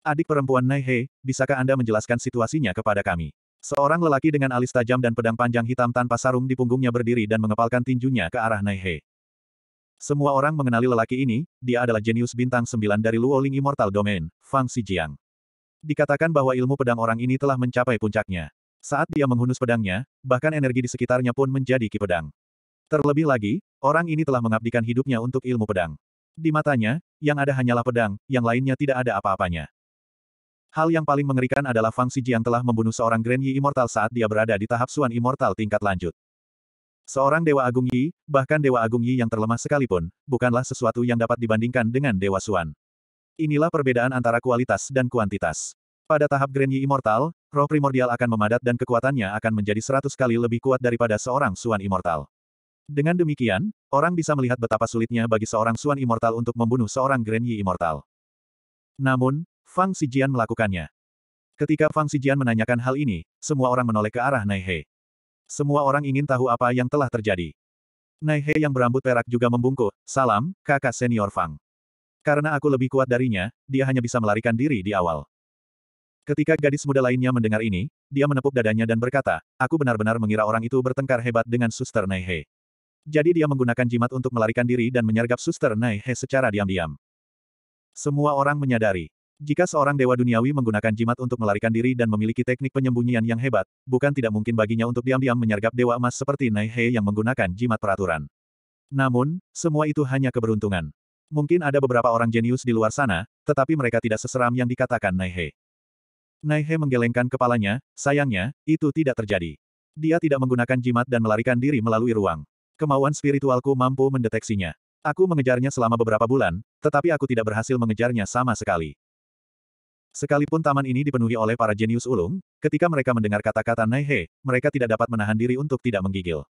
Adik perempuan Nai He, bisakah Anda menjelaskan situasinya kepada kami? Seorang lelaki dengan alis tajam dan pedang panjang hitam tanpa sarung di punggungnya berdiri dan mengepalkan tinjunya ke arah Nai He. Semua orang mengenali lelaki ini, dia adalah jenius bintang sembilan dari Luoling Immortal Domain, Fang Xijiang. Dikatakan bahwa ilmu pedang orang ini telah mencapai puncaknya. Saat dia menghunus pedangnya, bahkan energi di sekitarnya pun menjadi ki pedang. Terlebih lagi, orang ini telah mengabdikan hidupnya untuk ilmu pedang. Di matanya, yang ada hanyalah pedang, yang lainnya tidak ada apa-apanya. Hal yang paling mengerikan adalah Fang Xijian telah membunuh seorang Grand Yi Immortal saat dia berada di tahap Suan Immortal tingkat lanjut. Seorang Dewa Agung Yi, bahkan Dewa Agung Yi yang terlemah sekalipun, bukanlah sesuatu yang dapat dibandingkan dengan Dewa Suan. Inilah perbedaan antara kualitas dan kuantitas. Pada tahap Grand Yi Immortal, roh primordial akan memadat dan kekuatannya akan menjadi seratus kali lebih kuat daripada seorang Suan Immortal. Dengan demikian, orang bisa melihat betapa sulitnya bagi seorang Suan Immortal untuk membunuh seorang Grand Yi Immortal. Namun, Fang Sijian melakukannya. Ketika Fang Sijian menanyakan hal ini, semua orang menoleh ke arah Nai He. Semua orang ingin tahu apa yang telah terjadi. Nai He yang berambut perak juga membungkuk, salam, kakak senior Fang. Karena aku lebih kuat darinya, dia hanya bisa melarikan diri di awal. Ketika gadis muda lainnya mendengar ini, dia menepuk dadanya dan berkata, aku benar-benar mengira orang itu bertengkar hebat dengan suster Nai He. Jadi dia menggunakan jimat untuk melarikan diri dan menyergap suster Nai He secara diam-diam. Semua orang menyadari, jika seorang dewa duniawi menggunakan jimat untuk melarikan diri dan memiliki teknik penyembunyian yang hebat, bukan tidak mungkin baginya untuk diam-diam menyergap dewa emas seperti Nai He yang menggunakan jimat peraturan. Namun, semua itu hanya keberuntungan. Mungkin ada beberapa orang jenius di luar sana, tetapi mereka tidak seseram yang dikatakan Nai He. Nai He menggelengkan kepalanya, sayangnya, itu tidak terjadi. Dia tidak menggunakan jimat dan melarikan diri melalui ruang. Kemauan spiritualku mampu mendeteksinya. Aku mengejarnya selama beberapa bulan, tetapi aku tidak berhasil mengejarnya sama sekali. Sekalipun taman ini dipenuhi oleh para jenius ulung, ketika mereka mendengar kata-kata Naihe, mereka tidak dapat menahan diri untuk tidak menggigil.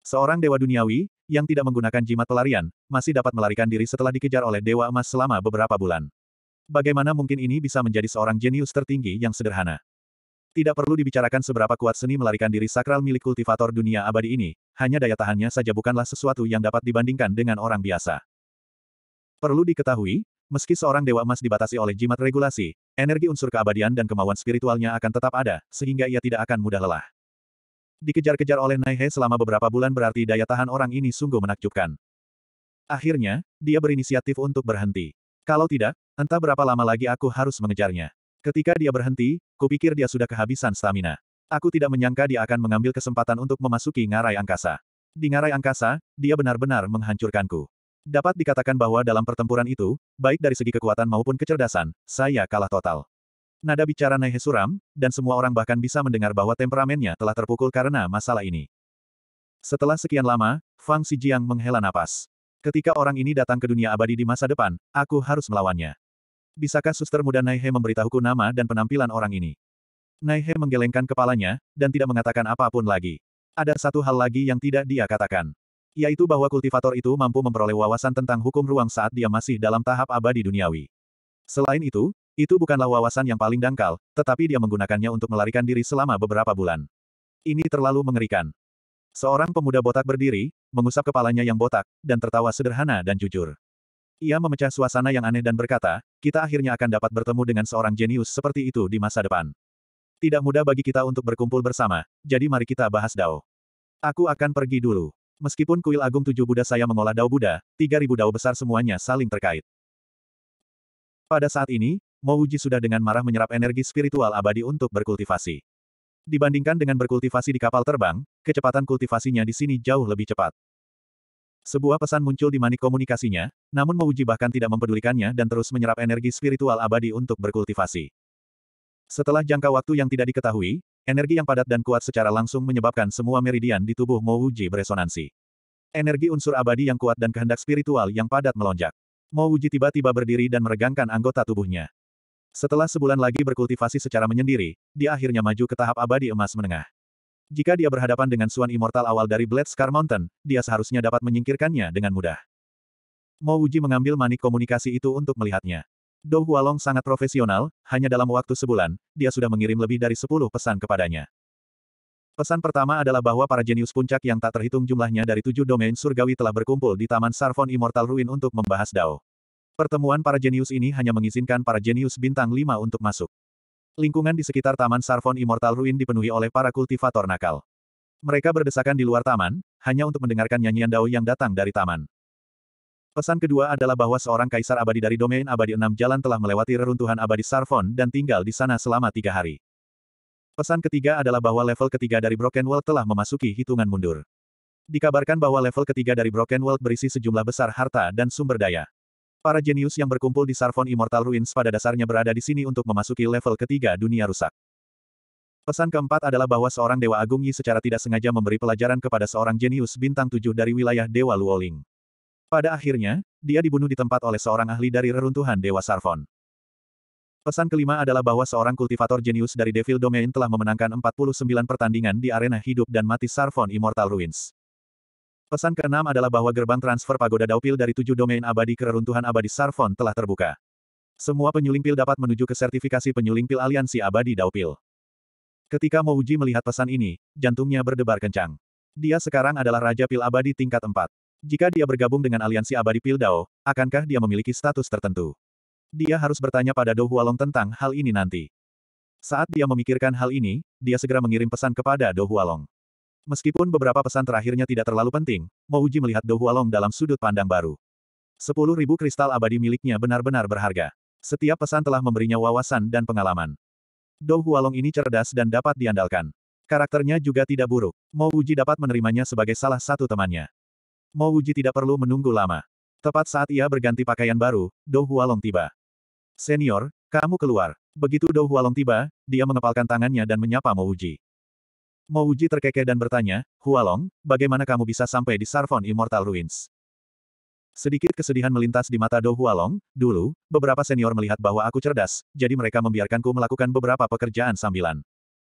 Seorang dewa duniawi, yang tidak menggunakan jimat pelarian, masih dapat melarikan diri setelah dikejar oleh dewa emas selama beberapa bulan. Bagaimana mungkin ini bisa menjadi seorang jenius tertinggi yang sederhana? Tidak perlu dibicarakan seberapa kuat seni melarikan diri sakral milik kultivator dunia abadi ini, hanya daya tahannya saja bukanlah sesuatu yang dapat dibandingkan dengan orang biasa. Perlu diketahui, Meski seorang Dewa Emas dibatasi oleh jimat regulasi, energi unsur keabadian dan kemauan spiritualnya akan tetap ada, sehingga ia tidak akan mudah lelah. Dikejar-kejar oleh Naihe selama beberapa bulan berarti daya tahan orang ini sungguh menakjubkan. Akhirnya, dia berinisiatif untuk berhenti. Kalau tidak, entah berapa lama lagi aku harus mengejarnya. Ketika dia berhenti, kupikir dia sudah kehabisan stamina. Aku tidak menyangka dia akan mengambil kesempatan untuk memasuki ngarai angkasa. Di ngarai angkasa, dia benar-benar menghancurkanku. Dapat dikatakan bahwa dalam pertempuran itu, baik dari segi kekuatan maupun kecerdasan, saya kalah total. Nada bicara Naihe suram, dan semua orang bahkan bisa mendengar bahwa temperamennya telah terpukul karena masalah ini. Setelah sekian lama, Fang Sijiang menghela napas. Ketika orang ini datang ke dunia abadi di masa depan, aku harus melawannya. Bisakah suster muda Naihe memberitahuku nama dan penampilan orang ini? Naihe menggelengkan kepalanya, dan tidak mengatakan apapun lagi. Ada satu hal lagi yang tidak dia katakan. Yaitu bahwa kultivator itu mampu memperoleh wawasan tentang hukum ruang saat dia masih dalam tahap abadi duniawi. Selain itu, itu bukanlah wawasan yang paling dangkal, tetapi dia menggunakannya untuk melarikan diri selama beberapa bulan. Ini terlalu mengerikan. Seorang pemuda botak berdiri, mengusap kepalanya yang botak, dan tertawa sederhana dan jujur. Ia memecah suasana yang aneh dan berkata, kita akhirnya akan dapat bertemu dengan seorang jenius seperti itu di masa depan. Tidak mudah bagi kita untuk berkumpul bersama, jadi mari kita bahas Dao. Aku akan pergi dulu. Meskipun kuil agung tujuh Buddha saya mengolah dao Buddha, tiga ribu dao besar semuanya saling terkait. Pada saat ini, Mouji sudah dengan marah menyerap energi spiritual abadi untuk berkultivasi. Dibandingkan dengan berkultivasi di kapal terbang, kecepatan kultivasinya di sini jauh lebih cepat. Sebuah pesan muncul di manik komunikasinya, namun Mouji bahkan tidak mempedulikannya dan terus menyerap energi spiritual abadi untuk berkultivasi. Setelah jangka waktu yang tidak diketahui, Energi yang padat dan kuat secara langsung menyebabkan semua meridian di tubuh Mo Wuji beresonansi. Energi unsur abadi yang kuat dan kehendak spiritual yang padat melonjak. Mo Wuji tiba-tiba berdiri dan meregangkan anggota tubuhnya. Setelah sebulan lagi berkultivasi secara menyendiri, dia akhirnya maju ke tahap abadi emas menengah. Jika dia berhadapan dengan Suan Immortal awal dari Blade Scar Mountain, dia seharusnya dapat menyingkirkannya dengan mudah. Mo Wuji mengambil manik komunikasi itu untuk melihatnya. Dou Hualong sangat profesional, hanya dalam waktu sebulan, dia sudah mengirim lebih dari sepuluh pesan kepadanya. Pesan pertama adalah bahwa para jenius puncak yang tak terhitung jumlahnya dari tujuh domain surgawi telah berkumpul di Taman Sarvon Immortal Ruin untuk membahas Dao. Pertemuan para jenius ini hanya mengizinkan para jenius bintang lima untuk masuk. Lingkungan di sekitar Taman Sarvon Immortal Ruin dipenuhi oleh para kultivator nakal. Mereka berdesakan di luar taman, hanya untuk mendengarkan nyanyian Dao yang datang dari taman. Pesan kedua adalah bahwa seorang kaisar abadi dari domain abadi enam jalan telah melewati reruntuhan abadi Sarfon dan tinggal di sana selama tiga hari. Pesan ketiga adalah bahwa level ketiga dari Broken World telah memasuki hitungan mundur. Dikabarkan bahwa level ketiga dari Broken World berisi sejumlah besar harta dan sumber daya. Para jenius yang berkumpul di Sarfon Immortal Ruins pada dasarnya berada di sini untuk memasuki level ketiga dunia rusak. Pesan keempat adalah bahwa seorang Dewa Agung secara tidak sengaja memberi pelajaran kepada seorang jenius bintang tujuh dari wilayah Dewa Luoling. Pada akhirnya, dia dibunuh di tempat oleh seorang ahli dari reruntuhan Dewa Sarfon. Pesan kelima adalah bahwa seorang kultivator jenius dari Devil Domain telah memenangkan 49 pertandingan di arena hidup dan mati Sarfon Immortal Ruins. Pesan keenam adalah bahwa gerbang transfer pagoda Daupil dari tujuh domain abadi ke reruntuhan abadi Sarfon telah terbuka. Semua penyuling pil dapat menuju ke sertifikasi penyuling pil aliansi abadi Daupil. Ketika Mouji melihat pesan ini, jantungnya berdebar kencang. Dia sekarang adalah Raja Pil Abadi tingkat 4. Jika dia bergabung dengan aliansi abadi Pildao, akankah dia memiliki status tertentu? Dia harus bertanya pada Dou Hualong tentang hal ini nanti. Saat dia memikirkan hal ini, dia segera mengirim pesan kepada Dou Hualong. Meskipun beberapa pesan terakhirnya tidak terlalu penting, Mouji melihat Dou Hualong dalam sudut pandang baru. Sepuluh ribu kristal abadi miliknya benar-benar berharga. Setiap pesan telah memberinya wawasan dan pengalaman. Dou Hualong ini cerdas dan dapat diandalkan. Karakternya juga tidak buruk. Mo Uji dapat menerimanya sebagai salah satu temannya. Mo Wuji tidak perlu menunggu lama. Tepat saat ia berganti pakaian baru, Dou Hualong tiba. Senior, kamu keluar. Begitu Dou Hualong tiba, dia mengepalkan tangannya dan menyapa Mo Wuji. Mo Wuji terkekeh dan bertanya, Hualong, bagaimana kamu bisa sampai di Sarvon Immortal Ruins? Sedikit kesedihan melintas di mata Dou Hualong, dulu, beberapa senior melihat bahwa aku cerdas, jadi mereka membiarkanku melakukan beberapa pekerjaan sambilan.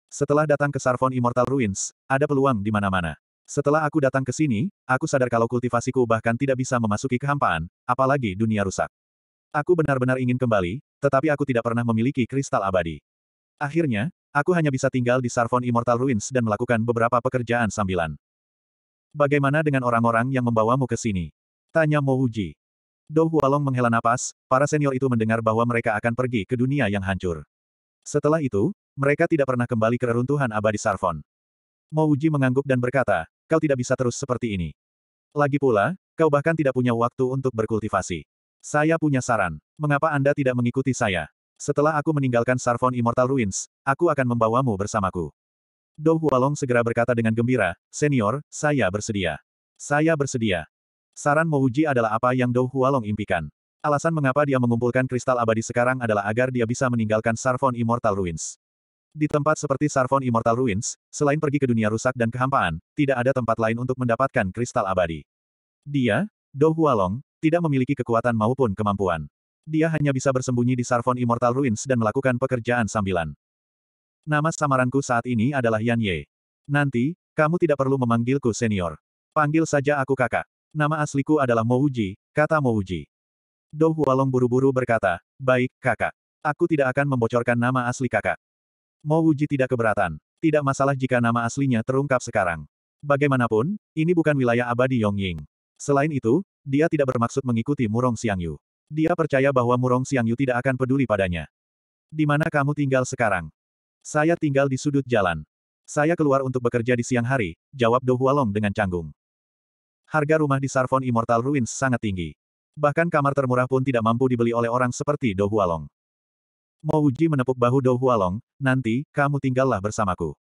Setelah datang ke Sarvon Immortal Ruins, ada peluang di mana-mana. Setelah aku datang ke sini, aku sadar kalau kultivasiku bahkan tidak bisa memasuki kehampaan, apalagi dunia rusak. Aku benar-benar ingin kembali, tetapi aku tidak pernah memiliki kristal abadi. Akhirnya, aku hanya bisa tinggal di Sarvon Immortal Ruins dan melakukan beberapa pekerjaan sambilan. Bagaimana dengan orang-orang yang membawamu ke sini? Tanya Mo Huji. Dou Hualong menghela napas, para senior itu mendengar bahwa mereka akan pergi ke dunia yang hancur. Setelah itu, mereka tidak pernah kembali ke reruntuhan abadi Sarvon. Mo mengangguk dan berkata, kau tidak bisa terus seperti ini. Lagi pula, kau bahkan tidak punya waktu untuk berkultivasi. Saya punya saran. Mengapa Anda tidak mengikuti saya? Setelah aku meninggalkan Sarvon Immortal Ruins, aku akan membawamu bersamaku. Dou Hualong segera berkata dengan gembira, Senior, saya bersedia. Saya bersedia. Saran Mouji adalah apa yang Dou Hualong impikan. Alasan mengapa dia mengumpulkan kristal abadi sekarang adalah agar dia bisa meninggalkan Sarvon Immortal Ruins. Di tempat seperti Sarvon Immortal Ruins, selain pergi ke dunia rusak dan kehampaan, tidak ada tempat lain untuk mendapatkan kristal abadi. Dia, Dou Hualong, tidak memiliki kekuatan maupun kemampuan. Dia hanya bisa bersembunyi di Sarvon Immortal Ruins dan melakukan pekerjaan sambilan. Nama samaranku saat ini adalah Yan Ye. Nanti, kamu tidak perlu memanggilku senior. Panggil saja aku kakak. Nama asliku adalah Mouji, kata Mouji. Dou Hualong buru-buru berkata, baik, kakak. Aku tidak akan membocorkan nama asli kakak. Mo Wuji tidak keberatan. Tidak masalah jika nama aslinya terungkap sekarang. Bagaimanapun, ini bukan wilayah abadi Yongying. Selain itu, dia tidak bermaksud mengikuti Murong Xiangyu. Dia percaya bahwa Murong Xiangyu tidak akan peduli padanya. Di mana kamu tinggal sekarang? Saya tinggal di sudut jalan. Saya keluar untuk bekerja di siang hari, jawab Do Hualong dengan canggung. Harga rumah di Sarvon Immortal Ruins sangat tinggi. Bahkan kamar termurah pun tidak mampu dibeli oleh orang seperti Do Hualong. Mo Uji menepuk bahu Dou Hualong, nanti, kamu tinggallah bersamaku.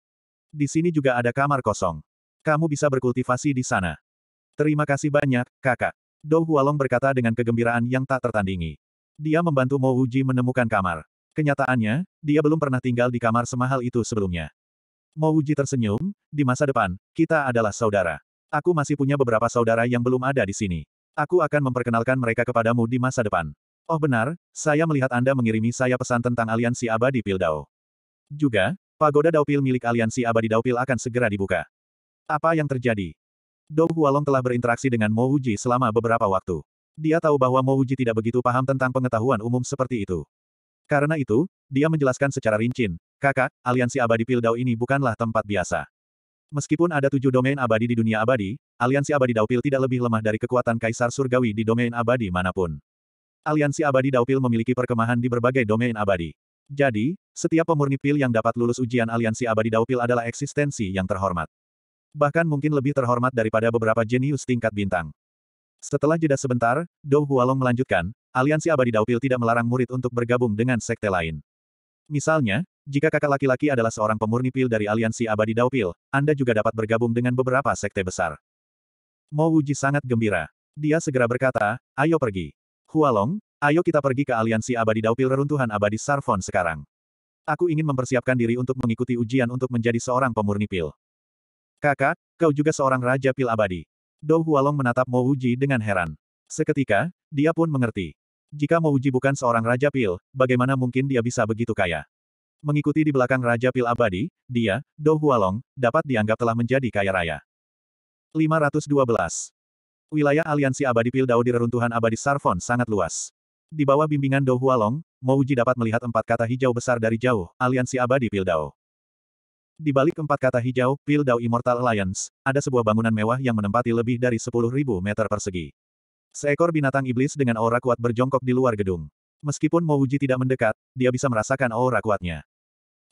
Di sini juga ada kamar kosong. Kamu bisa berkultivasi di sana. Terima kasih banyak, kakak. Dou Hualong berkata dengan kegembiraan yang tak tertandingi. Dia membantu Mo Uji menemukan kamar. Kenyataannya, dia belum pernah tinggal di kamar semahal itu sebelumnya. Mo Uji tersenyum, di masa depan, kita adalah saudara. Aku masih punya beberapa saudara yang belum ada di sini. Aku akan memperkenalkan mereka kepadamu di masa depan. Oh benar, saya melihat Anda mengirimi saya pesan tentang aliansi abadi Pildao. Juga, pagoda Pil milik aliansi abadi Pil akan segera dibuka. Apa yang terjadi? Dou Hualong telah berinteraksi dengan Mo Uji selama beberapa waktu. Dia tahu bahwa Mo Uji tidak begitu paham tentang pengetahuan umum seperti itu. Karena itu, dia menjelaskan secara rinci. kakak, aliansi abadi Pildao ini bukanlah tempat biasa. Meskipun ada tujuh domain abadi di dunia abadi, aliansi abadi Pil tidak lebih lemah dari kekuatan Kaisar Surgawi di domain abadi manapun. Aliansi Abadi Daupil memiliki perkemahan di berbagai domain abadi. Jadi, setiap pemurni pil yang dapat lulus ujian Aliansi Abadi Daupil adalah eksistensi yang terhormat. Bahkan mungkin lebih terhormat daripada beberapa jenius tingkat bintang. Setelah jeda sebentar, Dou Hualong melanjutkan, Aliansi Abadi Daupil tidak melarang murid untuk bergabung dengan sekte lain. Misalnya, jika kakak laki-laki adalah seorang pemurni pil dari Aliansi Abadi Daupil, Anda juga dapat bergabung dengan beberapa sekte besar. Mo Wuji sangat gembira. Dia segera berkata, ayo pergi. Hualong, ayo kita pergi ke aliansi abadi daupil reruntuhan abadi Sarfon sekarang. Aku ingin mempersiapkan diri untuk mengikuti ujian untuk menjadi seorang pemurni pil. Kakak, kau juga seorang raja pil abadi. Dou Hualong menatap Mo Uji dengan heran. Seketika, dia pun mengerti. Jika Mo Uji bukan seorang raja pil, bagaimana mungkin dia bisa begitu kaya? Mengikuti di belakang Raja Pil Abadi, dia, Dou Hualong, dapat dianggap telah menjadi kaya raya. 512. Wilayah aliansi abadi Pildao di reruntuhan abadi Sarfon sangat luas. Di bawah bimbingan Do Hualong, Mouji dapat melihat empat kata hijau besar dari jauh, aliansi abadi Pildao. Di balik empat kata hijau, Pildao Immortal Alliance, ada sebuah bangunan mewah yang menempati lebih dari 10.000 meter persegi. Seekor binatang iblis dengan aura kuat berjongkok di luar gedung. Meskipun Mouji tidak mendekat, dia bisa merasakan aura kuatnya.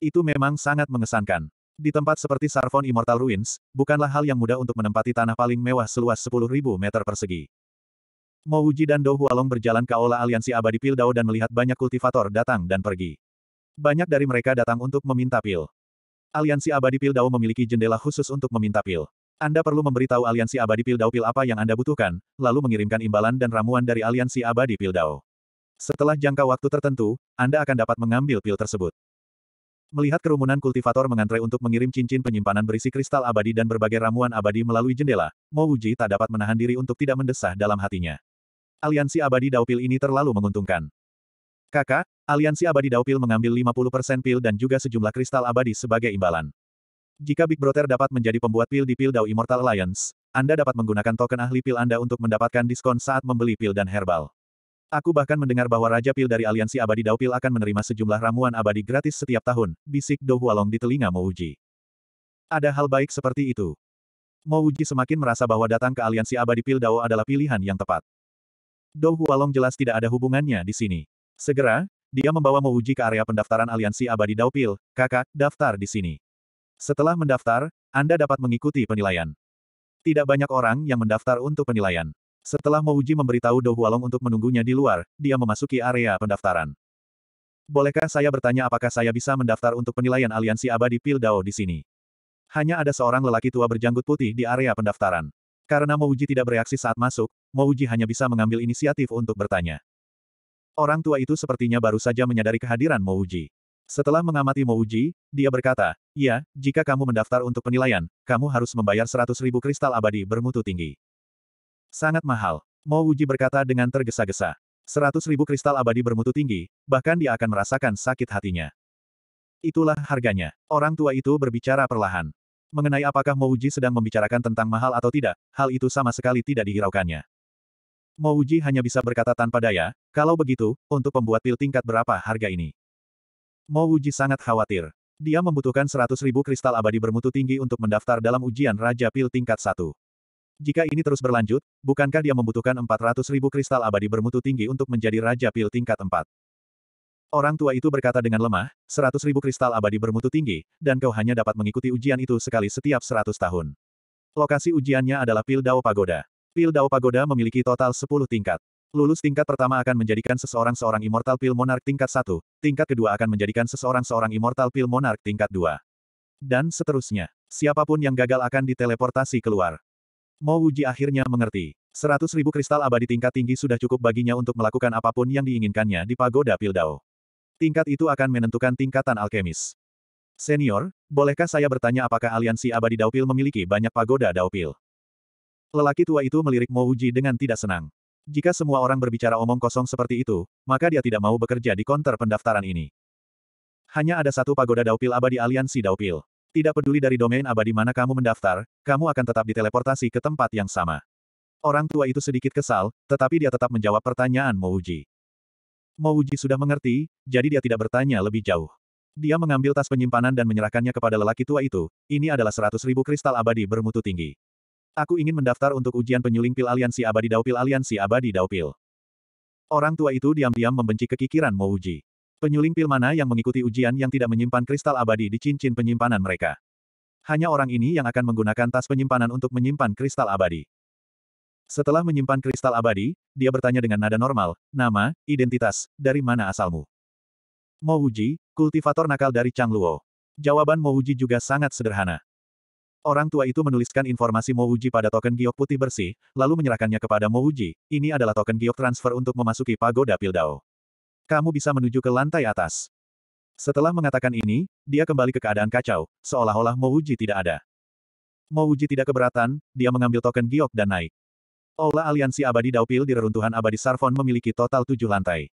Itu memang sangat mengesankan. Di tempat seperti Sarvon Immortal Ruins, bukanlah hal yang mudah untuk menempati tanah paling mewah seluas 10.000 meter persegi. Mo Uji dan Do Hualong berjalan ke aula aliansi abadi Pildao dan melihat banyak kultivator datang dan pergi. Banyak dari mereka datang untuk meminta pil. Aliansi abadi Pildao memiliki jendela khusus untuk meminta pil. Anda perlu memberitahu aliansi abadi Pildao pil apa yang Anda butuhkan, lalu mengirimkan imbalan dan ramuan dari aliansi abadi Pildao. Setelah jangka waktu tertentu, Anda akan dapat mengambil pil tersebut. Melihat kerumunan kultivator mengantre untuk mengirim cincin penyimpanan berisi kristal abadi dan berbagai ramuan abadi melalui jendela, Mo Wuji tak dapat menahan diri untuk tidak mendesah dalam hatinya. Aliansi abadi daupil ini terlalu menguntungkan. Kakak, aliansi abadi daupil mengambil 50% pil dan juga sejumlah kristal abadi sebagai imbalan. Jika Big Brother dapat menjadi pembuat pil di pil Dao Immortal Alliance, Anda dapat menggunakan token ahli pil Anda untuk mendapatkan diskon saat membeli pil dan herbal. Aku bahkan mendengar bahwa Raja Pil dari Aliansi Abadi Pil akan menerima sejumlah ramuan abadi gratis setiap tahun, bisik Do Hualong di telinga Mouji. Ada hal baik seperti itu. Mouji semakin merasa bahwa datang ke Aliansi Abadi Pil Dao adalah pilihan yang tepat. Do Hualong jelas tidak ada hubungannya di sini. Segera, dia membawa Mouji ke area pendaftaran Aliansi Abadi Pil. kakak, daftar di sini. Setelah mendaftar, Anda dapat mengikuti penilaian. Tidak banyak orang yang mendaftar untuk penilaian. Setelah Mouji memberitahu Dou Hualong untuk menunggunya di luar, dia memasuki area pendaftaran. Bolehkah saya bertanya apakah saya bisa mendaftar untuk penilaian aliansi abadi Pildao di sini? Hanya ada seorang lelaki tua berjanggut putih di area pendaftaran. Karena Mouji tidak bereaksi saat masuk, Mouji hanya bisa mengambil inisiatif untuk bertanya. Orang tua itu sepertinya baru saja menyadari kehadiran Mouji. Setelah mengamati Mouji, dia berkata, Ya, jika kamu mendaftar untuk penilaian, kamu harus membayar 100 ribu kristal abadi bermutu tinggi. Sangat mahal. Mo Wuji berkata dengan tergesa-gesa. Seratus ribu kristal abadi bermutu tinggi, bahkan dia akan merasakan sakit hatinya. Itulah harganya. Orang tua itu berbicara perlahan. Mengenai apakah Mo Wuji sedang membicarakan tentang mahal atau tidak, hal itu sama sekali tidak dihiraukannya. Mo Wuji hanya bisa berkata tanpa daya, kalau begitu, untuk pembuat pil tingkat berapa harga ini? Mo Wuji sangat khawatir. Dia membutuhkan seratus ribu kristal abadi bermutu tinggi untuk mendaftar dalam ujian Raja Pil tingkat 1. Jika ini terus berlanjut, bukankah dia membutuhkan 400 ribu kristal abadi bermutu tinggi untuk menjadi Raja Pil tingkat 4? Orang tua itu berkata dengan lemah, 100 ribu kristal abadi bermutu tinggi, dan kau hanya dapat mengikuti ujian itu sekali setiap 100 tahun. Lokasi ujiannya adalah Pil Dao Pagoda. Pil Dao Pagoda memiliki total 10 tingkat. Lulus tingkat pertama akan menjadikan seseorang seorang Immortal Pil monark tingkat 1, tingkat kedua akan menjadikan seseorang seorang Immortal Pil monark tingkat 2. Dan seterusnya. Siapapun yang gagal akan diteleportasi keluar. Mo Wuji akhirnya mengerti. Seratus ribu kristal abadi tingkat tinggi sudah cukup baginya untuk melakukan apapun yang diinginkannya di pagoda Pildao. Tingkat itu akan menentukan tingkatan alkemis. Senior, bolehkah saya bertanya apakah aliansi abadi Daupil memiliki banyak pagoda Daupil? Lelaki tua itu melirik Mo Wuji dengan tidak senang. Jika semua orang berbicara omong kosong seperti itu, maka dia tidak mau bekerja di konter pendaftaran ini. Hanya ada satu pagoda Daupil abadi aliansi Daupil. Tidak peduli dari domain abadi mana kamu mendaftar, kamu akan tetap diteleportasi ke tempat yang sama. Orang tua itu sedikit kesal, tetapi dia tetap menjawab pertanyaan Mouji. Mouji sudah mengerti, jadi dia tidak bertanya lebih jauh. Dia mengambil tas penyimpanan dan menyerahkannya kepada lelaki tua itu, ini adalah seratus ribu kristal abadi bermutu tinggi. Aku ingin mendaftar untuk ujian penyuling pil aliansi abadi daupil aliansi abadi daupil. Orang tua itu diam-diam membenci kekikiran Mouji. Penyuling pil mana yang mengikuti ujian yang tidak menyimpan kristal abadi di cincin penyimpanan mereka. Hanya orang ini yang akan menggunakan tas penyimpanan untuk menyimpan kristal abadi. Setelah menyimpan kristal abadi, dia bertanya dengan nada normal, nama, identitas, dari mana asalmu? Mouji, kultivator nakal dari Chang Luo. Jawaban Mouji juga sangat sederhana. Orang tua itu menuliskan informasi Mouji pada token giok putih bersih, lalu menyerahkannya kepada Mouji. Ini adalah token giok transfer untuk memasuki pagoda Pildao. Kamu bisa menuju ke lantai atas. Setelah mengatakan ini, dia kembali ke keadaan kacau, seolah-olah Mouji tidak ada. Mouji tidak keberatan, dia mengambil token giok dan naik. Aula aliansi abadi Daupil di reruntuhan abadi Sarfon memiliki total tujuh lantai.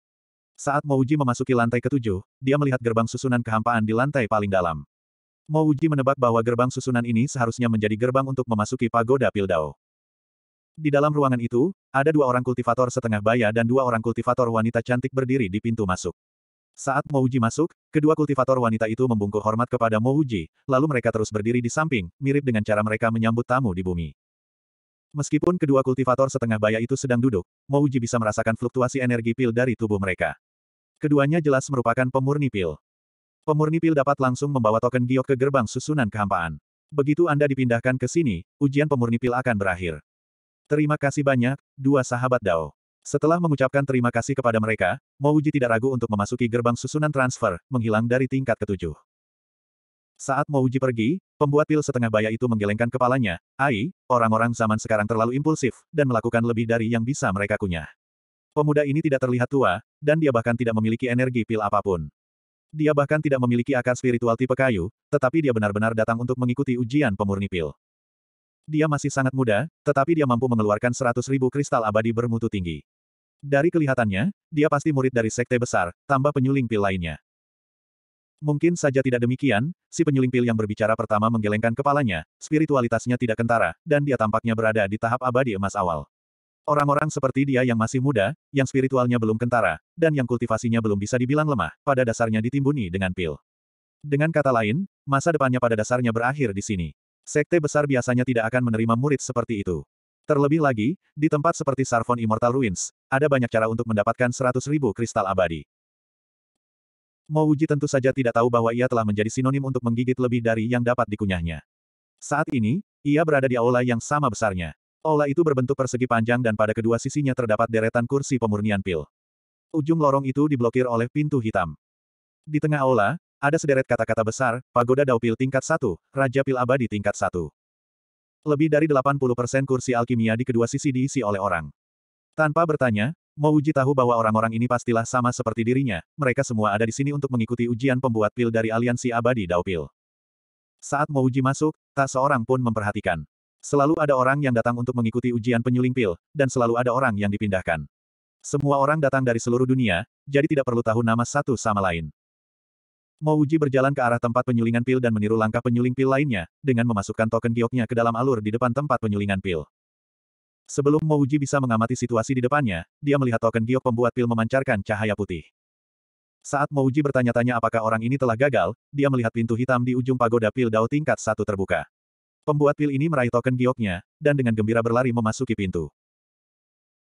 Saat Mouji memasuki lantai ketujuh, dia melihat gerbang susunan kehampaan di lantai paling dalam. Mouji menebak bahwa gerbang susunan ini seharusnya menjadi gerbang untuk memasuki pagoda Pildao. Di dalam ruangan itu, ada dua orang kultivator setengah baya dan dua orang kultivator wanita cantik berdiri di pintu masuk. Saat Mouji masuk, kedua kultivator wanita itu membungkuk hormat kepada Mouji, lalu mereka terus berdiri di samping, mirip dengan cara mereka menyambut tamu di bumi. Meskipun kedua kultivator setengah baya itu sedang duduk, Mouji bisa merasakan fluktuasi energi pil dari tubuh mereka. Keduanya jelas merupakan pemurni pil. Pemurni pil dapat langsung membawa token giok ke gerbang susunan kehampaan. Begitu Anda dipindahkan ke sini, ujian pemurni pil akan berakhir. Terima kasih banyak, dua sahabat Dao. Setelah mengucapkan terima kasih kepada mereka, Mouji tidak ragu untuk memasuki gerbang susunan transfer, menghilang dari tingkat ketujuh. Saat Mouji pergi, pembuat pil setengah baya itu menggelengkan kepalanya. Ai, orang-orang zaman sekarang terlalu impulsif, dan melakukan lebih dari yang bisa mereka kunyah. Pemuda ini tidak terlihat tua, dan dia bahkan tidak memiliki energi pil apapun. Dia bahkan tidak memiliki akar spiritual tipe kayu, tetapi dia benar-benar datang untuk mengikuti ujian pemurni pil. Dia masih sangat muda, tetapi dia mampu mengeluarkan seratus ribu kristal abadi bermutu tinggi. Dari kelihatannya, dia pasti murid dari sekte besar, tambah penyuling pil lainnya. Mungkin saja tidak demikian, si penyuling pil yang berbicara pertama menggelengkan kepalanya, spiritualitasnya tidak kentara, dan dia tampaknya berada di tahap abadi emas awal. Orang-orang seperti dia yang masih muda, yang spiritualnya belum kentara, dan yang kultivasinya belum bisa dibilang lemah, pada dasarnya ditimbuni dengan pil. Dengan kata lain, masa depannya pada dasarnya berakhir di sini. Sekte besar biasanya tidak akan menerima murid seperti itu. Terlebih lagi, di tempat seperti Sarvon Immortal Ruins, ada banyak cara untuk mendapatkan 100 kristal abadi. Mouji tentu saja tidak tahu bahwa ia telah menjadi sinonim untuk menggigit lebih dari yang dapat dikunyahnya. Saat ini, ia berada di aula yang sama besarnya. Aula itu berbentuk persegi panjang dan pada kedua sisinya terdapat deretan kursi pemurnian pil. Ujung lorong itu diblokir oleh pintu hitam. Di tengah aula, ada sederet kata-kata besar, Pagoda Daupil tingkat 1, Raja Pil Abadi tingkat 1. Lebih dari 80% kursi alkimia di kedua sisi diisi oleh orang. Tanpa bertanya, Uji tahu bahwa orang-orang ini pastilah sama seperti dirinya, mereka semua ada di sini untuk mengikuti ujian pembuat pil dari aliansi abadi Daupil. Saat Uji masuk, tak seorang pun memperhatikan. Selalu ada orang yang datang untuk mengikuti ujian penyuling pil, dan selalu ada orang yang dipindahkan. Semua orang datang dari seluruh dunia, jadi tidak perlu tahu nama satu sama lain. Mouji berjalan ke arah tempat penyulingan pil dan meniru langkah penyuling pil lainnya, dengan memasukkan token gioknya ke dalam alur di depan tempat penyulingan pil. Sebelum Mouji bisa mengamati situasi di depannya, dia melihat token giok pembuat pil memancarkan cahaya putih. Saat Mouji bertanya-tanya apakah orang ini telah gagal, dia melihat pintu hitam di ujung pagoda pil Dao tingkat satu terbuka. Pembuat pil ini meraih token gioknya, dan dengan gembira berlari memasuki pintu.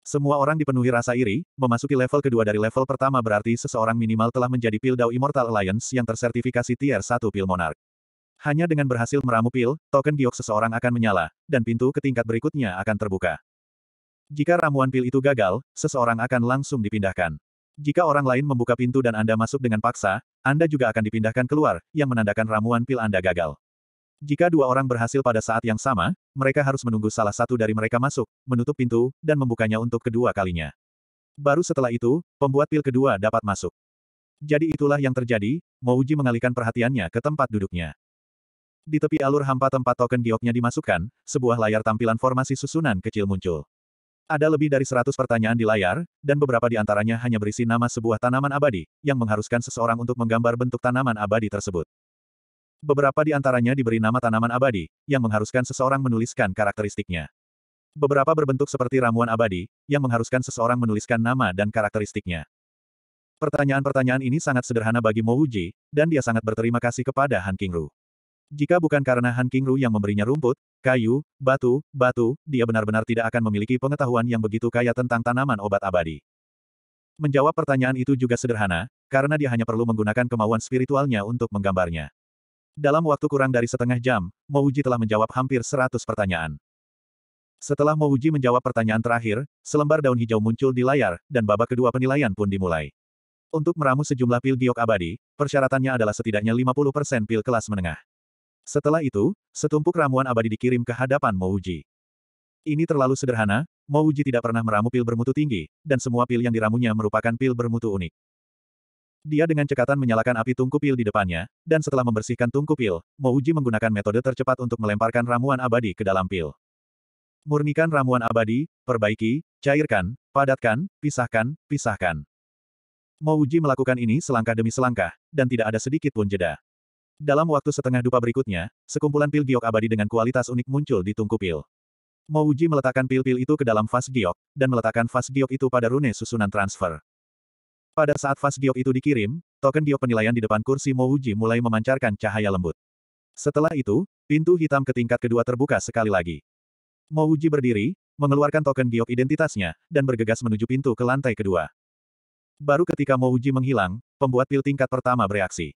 Semua orang dipenuhi rasa iri, memasuki level kedua dari level pertama berarti seseorang minimal telah menjadi pil Dao Immortal Alliance yang tersertifikasi tier 1 pil Monarch. Hanya dengan berhasil meramu pil, token giok seseorang akan menyala, dan pintu ke tingkat berikutnya akan terbuka. Jika ramuan pil itu gagal, seseorang akan langsung dipindahkan. Jika orang lain membuka pintu dan Anda masuk dengan paksa, Anda juga akan dipindahkan keluar, yang menandakan ramuan pil Anda gagal. Jika dua orang berhasil pada saat yang sama, mereka harus menunggu salah satu dari mereka masuk, menutup pintu, dan membukanya untuk kedua kalinya. Baru setelah itu, pembuat pil kedua dapat masuk. Jadi itulah yang terjadi, Mouji mengalihkan perhatiannya ke tempat duduknya. Di tepi alur hampa tempat token gioknya dimasukkan, sebuah layar tampilan formasi susunan kecil muncul. Ada lebih dari seratus pertanyaan di layar, dan beberapa di antaranya hanya berisi nama sebuah tanaman abadi, yang mengharuskan seseorang untuk menggambar bentuk tanaman abadi tersebut. Beberapa di antaranya diberi nama tanaman abadi, yang mengharuskan seseorang menuliskan karakteristiknya. Beberapa berbentuk seperti ramuan abadi, yang mengharuskan seseorang menuliskan nama dan karakteristiknya. Pertanyaan-pertanyaan ini sangat sederhana bagi Mo Wuji, dan dia sangat berterima kasih kepada Han Kingru. Jika bukan karena Han Kingru yang memberinya rumput, kayu, batu, batu, dia benar-benar tidak akan memiliki pengetahuan yang begitu kaya tentang tanaman obat abadi. Menjawab pertanyaan itu juga sederhana, karena dia hanya perlu menggunakan kemauan spiritualnya untuk menggambarnya. Dalam waktu kurang dari setengah jam, Mouji telah menjawab hampir seratus pertanyaan. Setelah Mouji menjawab pertanyaan terakhir, selembar daun hijau muncul di layar, dan babak kedua penilaian pun dimulai. Untuk meramu sejumlah pil giok abadi, persyaratannya adalah setidaknya 50% pil kelas menengah. Setelah itu, setumpuk ramuan abadi dikirim ke hadapan Mouji. Ini terlalu sederhana, Mouji tidak pernah meramu pil bermutu tinggi, dan semua pil yang diramunya merupakan pil bermutu unik. Dia dengan cekatan menyalakan api tungku pil di depannya, dan setelah membersihkan tungku pil, Mouji menggunakan metode tercepat untuk melemparkan ramuan abadi ke dalam pil. Murnikan ramuan abadi, perbaiki, cairkan, padatkan, pisahkan, pisahkan. Mouji melakukan ini selangkah demi selangkah, dan tidak ada sedikit pun jeda. Dalam waktu setengah dupa berikutnya, sekumpulan pil giok abadi dengan kualitas unik muncul di tungku pil. Mouji meletakkan pil-pil itu ke dalam vas giok, dan meletakkan vas giok itu pada rune susunan transfer. Pada saat vas giok itu dikirim, token giok penilaian di depan kursi Mouji mulai memancarkan cahaya lembut. Setelah itu, pintu hitam ke tingkat kedua terbuka sekali lagi. Mouji berdiri, mengeluarkan token giok identitasnya, dan bergegas menuju pintu ke lantai kedua. Baru ketika Mouji menghilang, pembuat pil tingkat pertama bereaksi.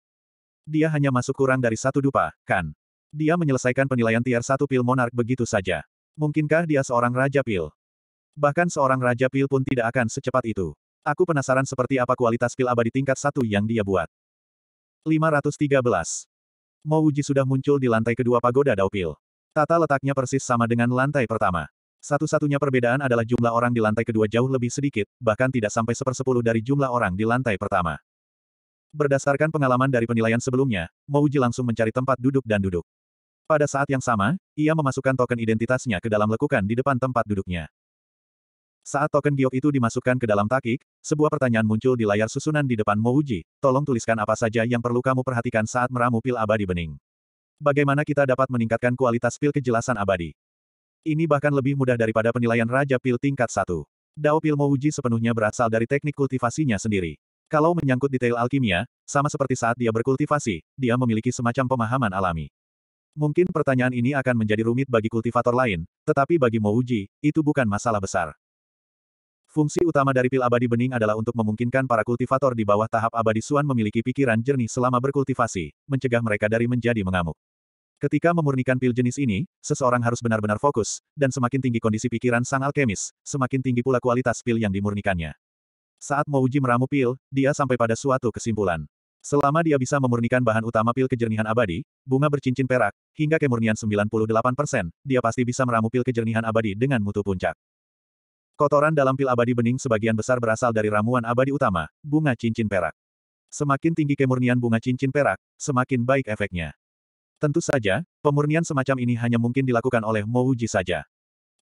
Dia hanya masuk kurang dari satu dupa, kan? Dia menyelesaikan penilaian tier satu pil monark begitu saja. Mungkinkah dia seorang raja pil? Bahkan seorang raja pil pun tidak akan secepat itu. Aku penasaran seperti apa kualitas pil abadi tingkat satu yang dia buat. 513. Mouji sudah muncul di lantai kedua pagoda Daupil. Tata letaknya persis sama dengan lantai pertama. Satu-satunya perbedaan adalah jumlah orang di lantai kedua jauh lebih sedikit, bahkan tidak sampai sepersepuluh dari jumlah orang di lantai pertama. Berdasarkan pengalaman dari penilaian sebelumnya, Mouji langsung mencari tempat duduk dan duduk. Pada saat yang sama, ia memasukkan token identitasnya ke dalam lekukan di depan tempat duduknya. Saat token giok itu dimasukkan ke dalam takik, sebuah pertanyaan muncul di layar susunan di depan Mouji, tolong tuliskan apa saja yang perlu kamu perhatikan saat meramu pil abadi bening. Bagaimana kita dapat meningkatkan kualitas pil kejelasan abadi? Ini bahkan lebih mudah daripada penilaian Raja Pil tingkat 1. Dao Pil Mouji sepenuhnya berasal dari teknik kultivasinya sendiri. Kalau menyangkut detail alkimia, sama seperti saat dia berkultivasi, dia memiliki semacam pemahaman alami. Mungkin pertanyaan ini akan menjadi rumit bagi kultivator lain, tetapi bagi Mouji, itu bukan masalah besar. Fungsi utama dari pil abadi bening adalah untuk memungkinkan para kultivator di bawah tahap abadi suan memiliki pikiran jernih selama berkultivasi, mencegah mereka dari menjadi mengamuk. Ketika memurnikan pil jenis ini, seseorang harus benar-benar fokus, dan semakin tinggi kondisi pikiran sang alkemis, semakin tinggi pula kualitas pil yang dimurnikannya. Saat mau uji meramu pil, dia sampai pada suatu kesimpulan. Selama dia bisa memurnikan bahan utama pil kejernihan abadi, bunga bercincin perak, hingga kemurnian 98%, dia pasti bisa meramu pil kejernihan abadi dengan mutu puncak. Kotoran dalam pil abadi bening sebagian besar berasal dari ramuan abadi utama, bunga cincin perak. Semakin tinggi kemurnian bunga cincin perak, semakin baik efeknya. Tentu saja, pemurnian semacam ini hanya mungkin dilakukan oleh Mouji saja.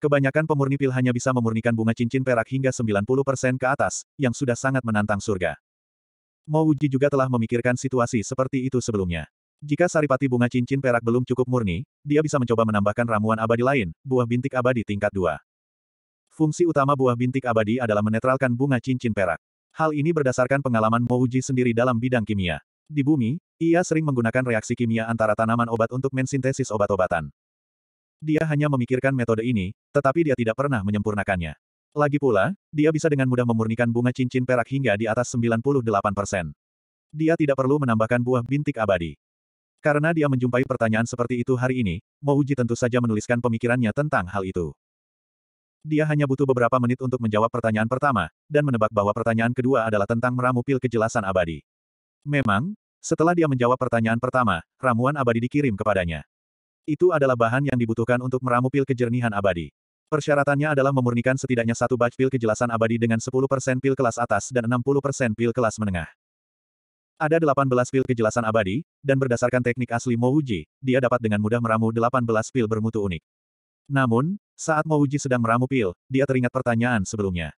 Kebanyakan pemurni pil hanya bisa memurnikan bunga cincin perak hingga 90% ke atas, yang sudah sangat menantang surga. Mouji juga telah memikirkan situasi seperti itu sebelumnya. Jika saripati bunga cincin perak belum cukup murni, dia bisa mencoba menambahkan ramuan abadi lain, buah bintik abadi tingkat 2. Fungsi utama buah bintik abadi adalah menetralkan bunga cincin perak. Hal ini berdasarkan pengalaman Mouji sendiri dalam bidang kimia. Di bumi, ia sering menggunakan reaksi kimia antara tanaman obat untuk mensintesis obat-obatan. Dia hanya memikirkan metode ini, tetapi dia tidak pernah menyempurnakannya. Lagi pula, dia bisa dengan mudah memurnikan bunga cincin perak hingga di atas 98 Dia tidak perlu menambahkan buah bintik abadi. Karena dia menjumpai pertanyaan seperti itu hari ini, Mouji tentu saja menuliskan pemikirannya tentang hal itu. Dia hanya butuh beberapa menit untuk menjawab pertanyaan pertama, dan menebak bahwa pertanyaan kedua adalah tentang meramu pil kejelasan abadi. Memang, setelah dia menjawab pertanyaan pertama, ramuan abadi dikirim kepadanya. Itu adalah bahan yang dibutuhkan untuk meramu pil kejernihan abadi. Persyaratannya adalah memurnikan setidaknya satu batch pil kejelasan abadi dengan 10% pil kelas atas dan 60% pil kelas menengah. Ada 18 pil kejelasan abadi, dan berdasarkan teknik asli Mouji, dia dapat dengan mudah meramu 18 pil bermutu unik. Namun, saat Mouji sedang meramu pil, dia teringat pertanyaan sebelumnya.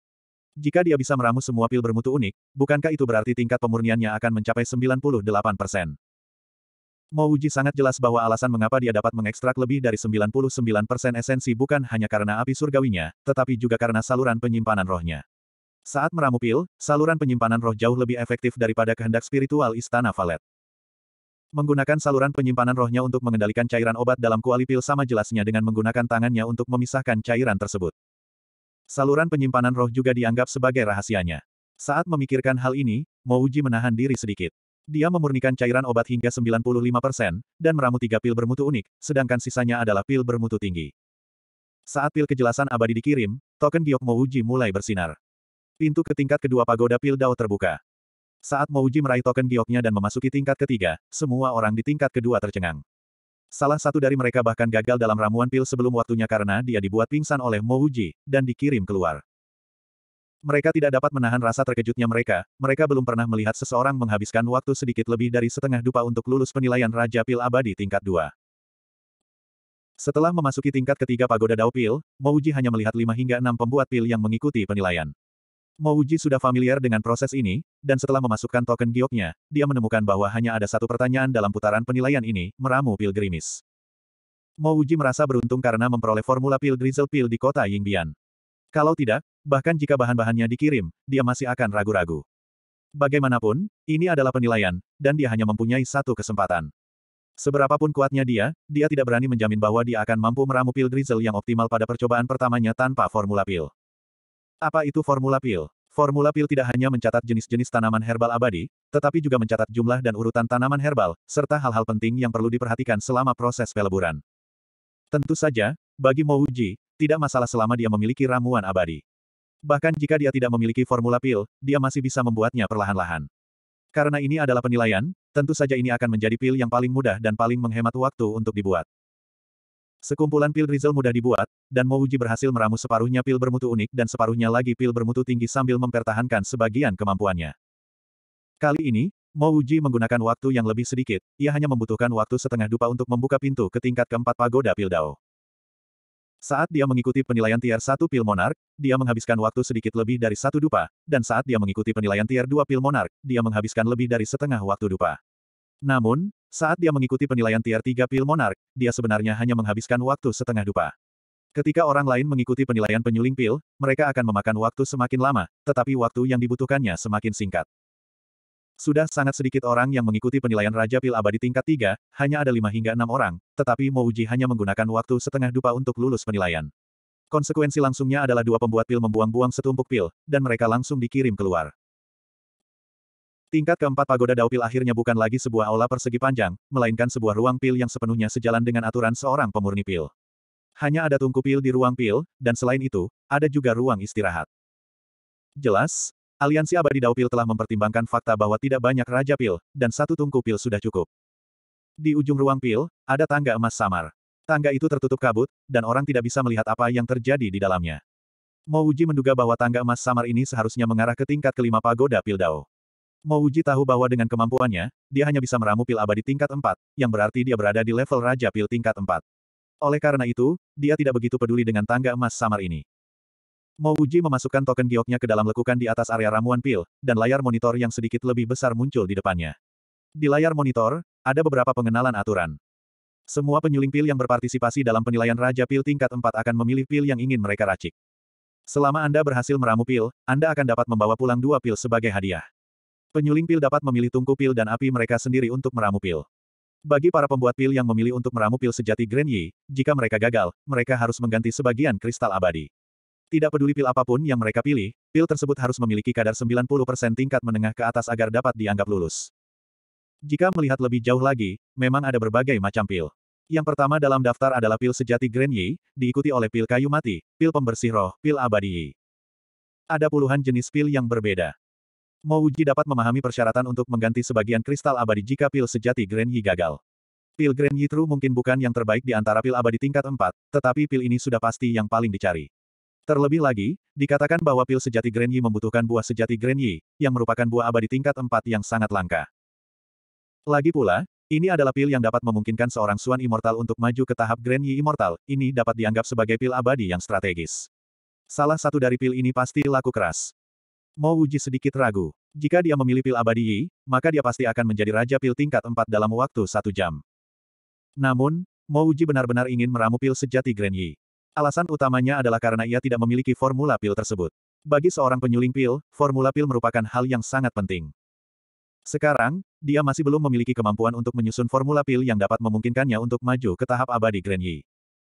Jika dia bisa meramu semua pil bermutu unik, bukankah itu berarti tingkat pemurniannya akan mencapai 98 persen? Mouji sangat jelas bahwa alasan mengapa dia dapat mengekstrak lebih dari 99 persen esensi bukan hanya karena api surgawinya, tetapi juga karena saluran penyimpanan rohnya. Saat meramu pil, saluran penyimpanan roh jauh lebih efektif daripada kehendak spiritual Istana Valet. Menggunakan saluran penyimpanan rohnya untuk mengendalikan cairan obat dalam kuali pil sama jelasnya dengan menggunakan tangannya untuk memisahkan cairan tersebut. Saluran penyimpanan roh juga dianggap sebagai rahasianya. Saat memikirkan hal ini, Mouji menahan diri sedikit. Dia memurnikan cairan obat hingga 95% dan meramu tiga pil bermutu unik, sedangkan sisanya adalah pil bermutu tinggi. Saat pil kejelasan abadi dikirim, token giok Mouji mulai bersinar. Pintu ke tingkat kedua pagoda pil Dao terbuka. Saat Mouji meraih token gioknya dan memasuki tingkat ketiga, semua orang di tingkat kedua tercengang. Salah satu dari mereka bahkan gagal dalam ramuan pil sebelum waktunya karena dia dibuat pingsan oleh Mouji, dan dikirim keluar. Mereka tidak dapat menahan rasa terkejutnya mereka, mereka belum pernah melihat seseorang menghabiskan waktu sedikit lebih dari setengah dupa untuk lulus penilaian Raja Pil Abadi tingkat 2. Setelah memasuki tingkat ketiga pagoda Dao Pil, Mouji hanya melihat lima hingga enam pembuat pil yang mengikuti penilaian. Mo Uji sudah familiar dengan proses ini, dan setelah memasukkan token gioknya, dia menemukan bahwa hanya ada satu pertanyaan dalam putaran penilaian ini, meramu Pilgrimis. Mo Uji merasa beruntung karena memperoleh formula pil Pilgrizel Pil di kota Yingbian. Kalau tidak, bahkan jika bahan-bahannya dikirim, dia masih akan ragu-ragu. Bagaimanapun, ini adalah penilaian, dan dia hanya mempunyai satu kesempatan. Seberapapun kuatnya dia, dia tidak berani menjamin bahwa dia akan mampu meramu pil drizzle yang optimal pada percobaan pertamanya tanpa formula pil. Apa itu formula pil? Formula pil tidak hanya mencatat jenis-jenis tanaman herbal abadi, tetapi juga mencatat jumlah dan urutan tanaman herbal, serta hal-hal penting yang perlu diperhatikan selama proses peleburan. Tentu saja, bagi Mouji, tidak masalah selama dia memiliki ramuan abadi. Bahkan jika dia tidak memiliki formula pil, dia masih bisa membuatnya perlahan-lahan. Karena ini adalah penilaian, tentu saja ini akan menjadi pil yang paling mudah dan paling menghemat waktu untuk dibuat. Sekumpulan pil Rizal mudah dibuat, dan Mouji berhasil meramu separuhnya pil bermutu unik dan separuhnya lagi pil bermutu tinggi sambil mempertahankan sebagian kemampuannya. Kali ini, Mouji menggunakan waktu yang lebih sedikit, ia hanya membutuhkan waktu setengah dupa untuk membuka pintu ke tingkat keempat pagoda pil Dao. Saat dia mengikuti penilaian tier 1 pil monark, dia menghabiskan waktu sedikit lebih dari satu dupa, dan saat dia mengikuti penilaian tier 2 pil monark, dia menghabiskan lebih dari setengah waktu dupa. Namun, saat dia mengikuti penilaian tier 3 pil monark, dia sebenarnya hanya menghabiskan waktu setengah dupa. Ketika orang lain mengikuti penilaian penyuling pil, mereka akan memakan waktu semakin lama, tetapi waktu yang dibutuhkannya semakin singkat. Sudah sangat sedikit orang yang mengikuti penilaian Raja Pil Abadi tingkat 3, hanya ada 5 hingga 6 orang, tetapi Mouji hanya menggunakan waktu setengah dupa untuk lulus penilaian. Konsekuensi langsungnya adalah dua pembuat pil membuang-buang setumpuk pil, dan mereka langsung dikirim keluar. Tingkat keempat pagoda Daupil akhirnya bukan lagi sebuah aula persegi panjang, melainkan sebuah ruang pil yang sepenuhnya sejalan dengan aturan seorang pemurni pil. Hanya ada tungku pil di ruang pil, dan selain itu, ada juga ruang istirahat. Jelas, Aliansi Abadi Daupil telah mempertimbangkan fakta bahwa tidak banyak raja pil, dan satu tungku pil sudah cukup. Di ujung ruang pil, ada tangga emas samar. Tangga itu tertutup kabut, dan orang tidak bisa melihat apa yang terjadi di dalamnya. Mouji menduga bahwa tangga emas samar ini seharusnya mengarah ke tingkat kelima pagoda pil Pildao. Mouji Uji tahu bahwa dengan kemampuannya, dia hanya bisa meramu pil abadi tingkat 4, yang berarti dia berada di level Raja Pil tingkat 4. Oleh karena itu, dia tidak begitu peduli dengan tangga emas samar ini. Mouji Uji memasukkan token gioknya ke dalam lekukan di atas area ramuan pil, dan layar monitor yang sedikit lebih besar muncul di depannya. Di layar monitor, ada beberapa pengenalan aturan. Semua penyuling pil yang berpartisipasi dalam penilaian Raja Pil tingkat 4 akan memilih pil yang ingin mereka racik. Selama Anda berhasil meramu pil, Anda akan dapat membawa pulang dua pil sebagai hadiah. Penyuling pil dapat memilih tungku pil dan api mereka sendiri untuk meramu pil. Bagi para pembuat pil yang memilih untuk meramu pil sejati Grand Yi, jika mereka gagal, mereka harus mengganti sebagian kristal abadi. Tidak peduli pil apapun yang mereka pilih, pil tersebut harus memiliki kadar 90% tingkat menengah ke atas agar dapat dianggap lulus. Jika melihat lebih jauh lagi, memang ada berbagai macam pil. Yang pertama dalam daftar adalah pil sejati Grand Yi, diikuti oleh pil kayu mati, pil pembersih roh, pil abadi Yi. Ada puluhan jenis pil yang berbeda. Mo Uji dapat memahami persyaratan untuk mengganti sebagian kristal abadi jika pil sejati Grand Yi gagal. Pil Grand Yi True mungkin bukan yang terbaik di antara pil abadi tingkat 4, tetapi pil ini sudah pasti yang paling dicari. Terlebih lagi, dikatakan bahwa pil sejati Grand Yi membutuhkan buah sejati Grand Yi, yang merupakan buah abadi tingkat 4 yang sangat langka. Lagi pula, ini adalah pil yang dapat memungkinkan seorang Suan Immortal untuk maju ke tahap Grand Yi Immortal, ini dapat dianggap sebagai pil abadi yang strategis. Salah satu dari pil ini pasti laku keras. Mo Wuji sedikit ragu. Jika dia memilih pil abadi Yi, maka dia pasti akan menjadi raja pil tingkat 4 dalam waktu satu jam. Namun, Mo Wuji benar-benar ingin meramu pil sejati Grand Yi. Alasan utamanya adalah karena ia tidak memiliki formula pil tersebut. Bagi seorang penyuling pil, formula pil merupakan hal yang sangat penting. Sekarang, dia masih belum memiliki kemampuan untuk menyusun formula pil yang dapat memungkinkannya untuk maju ke tahap abadi Grand Yi.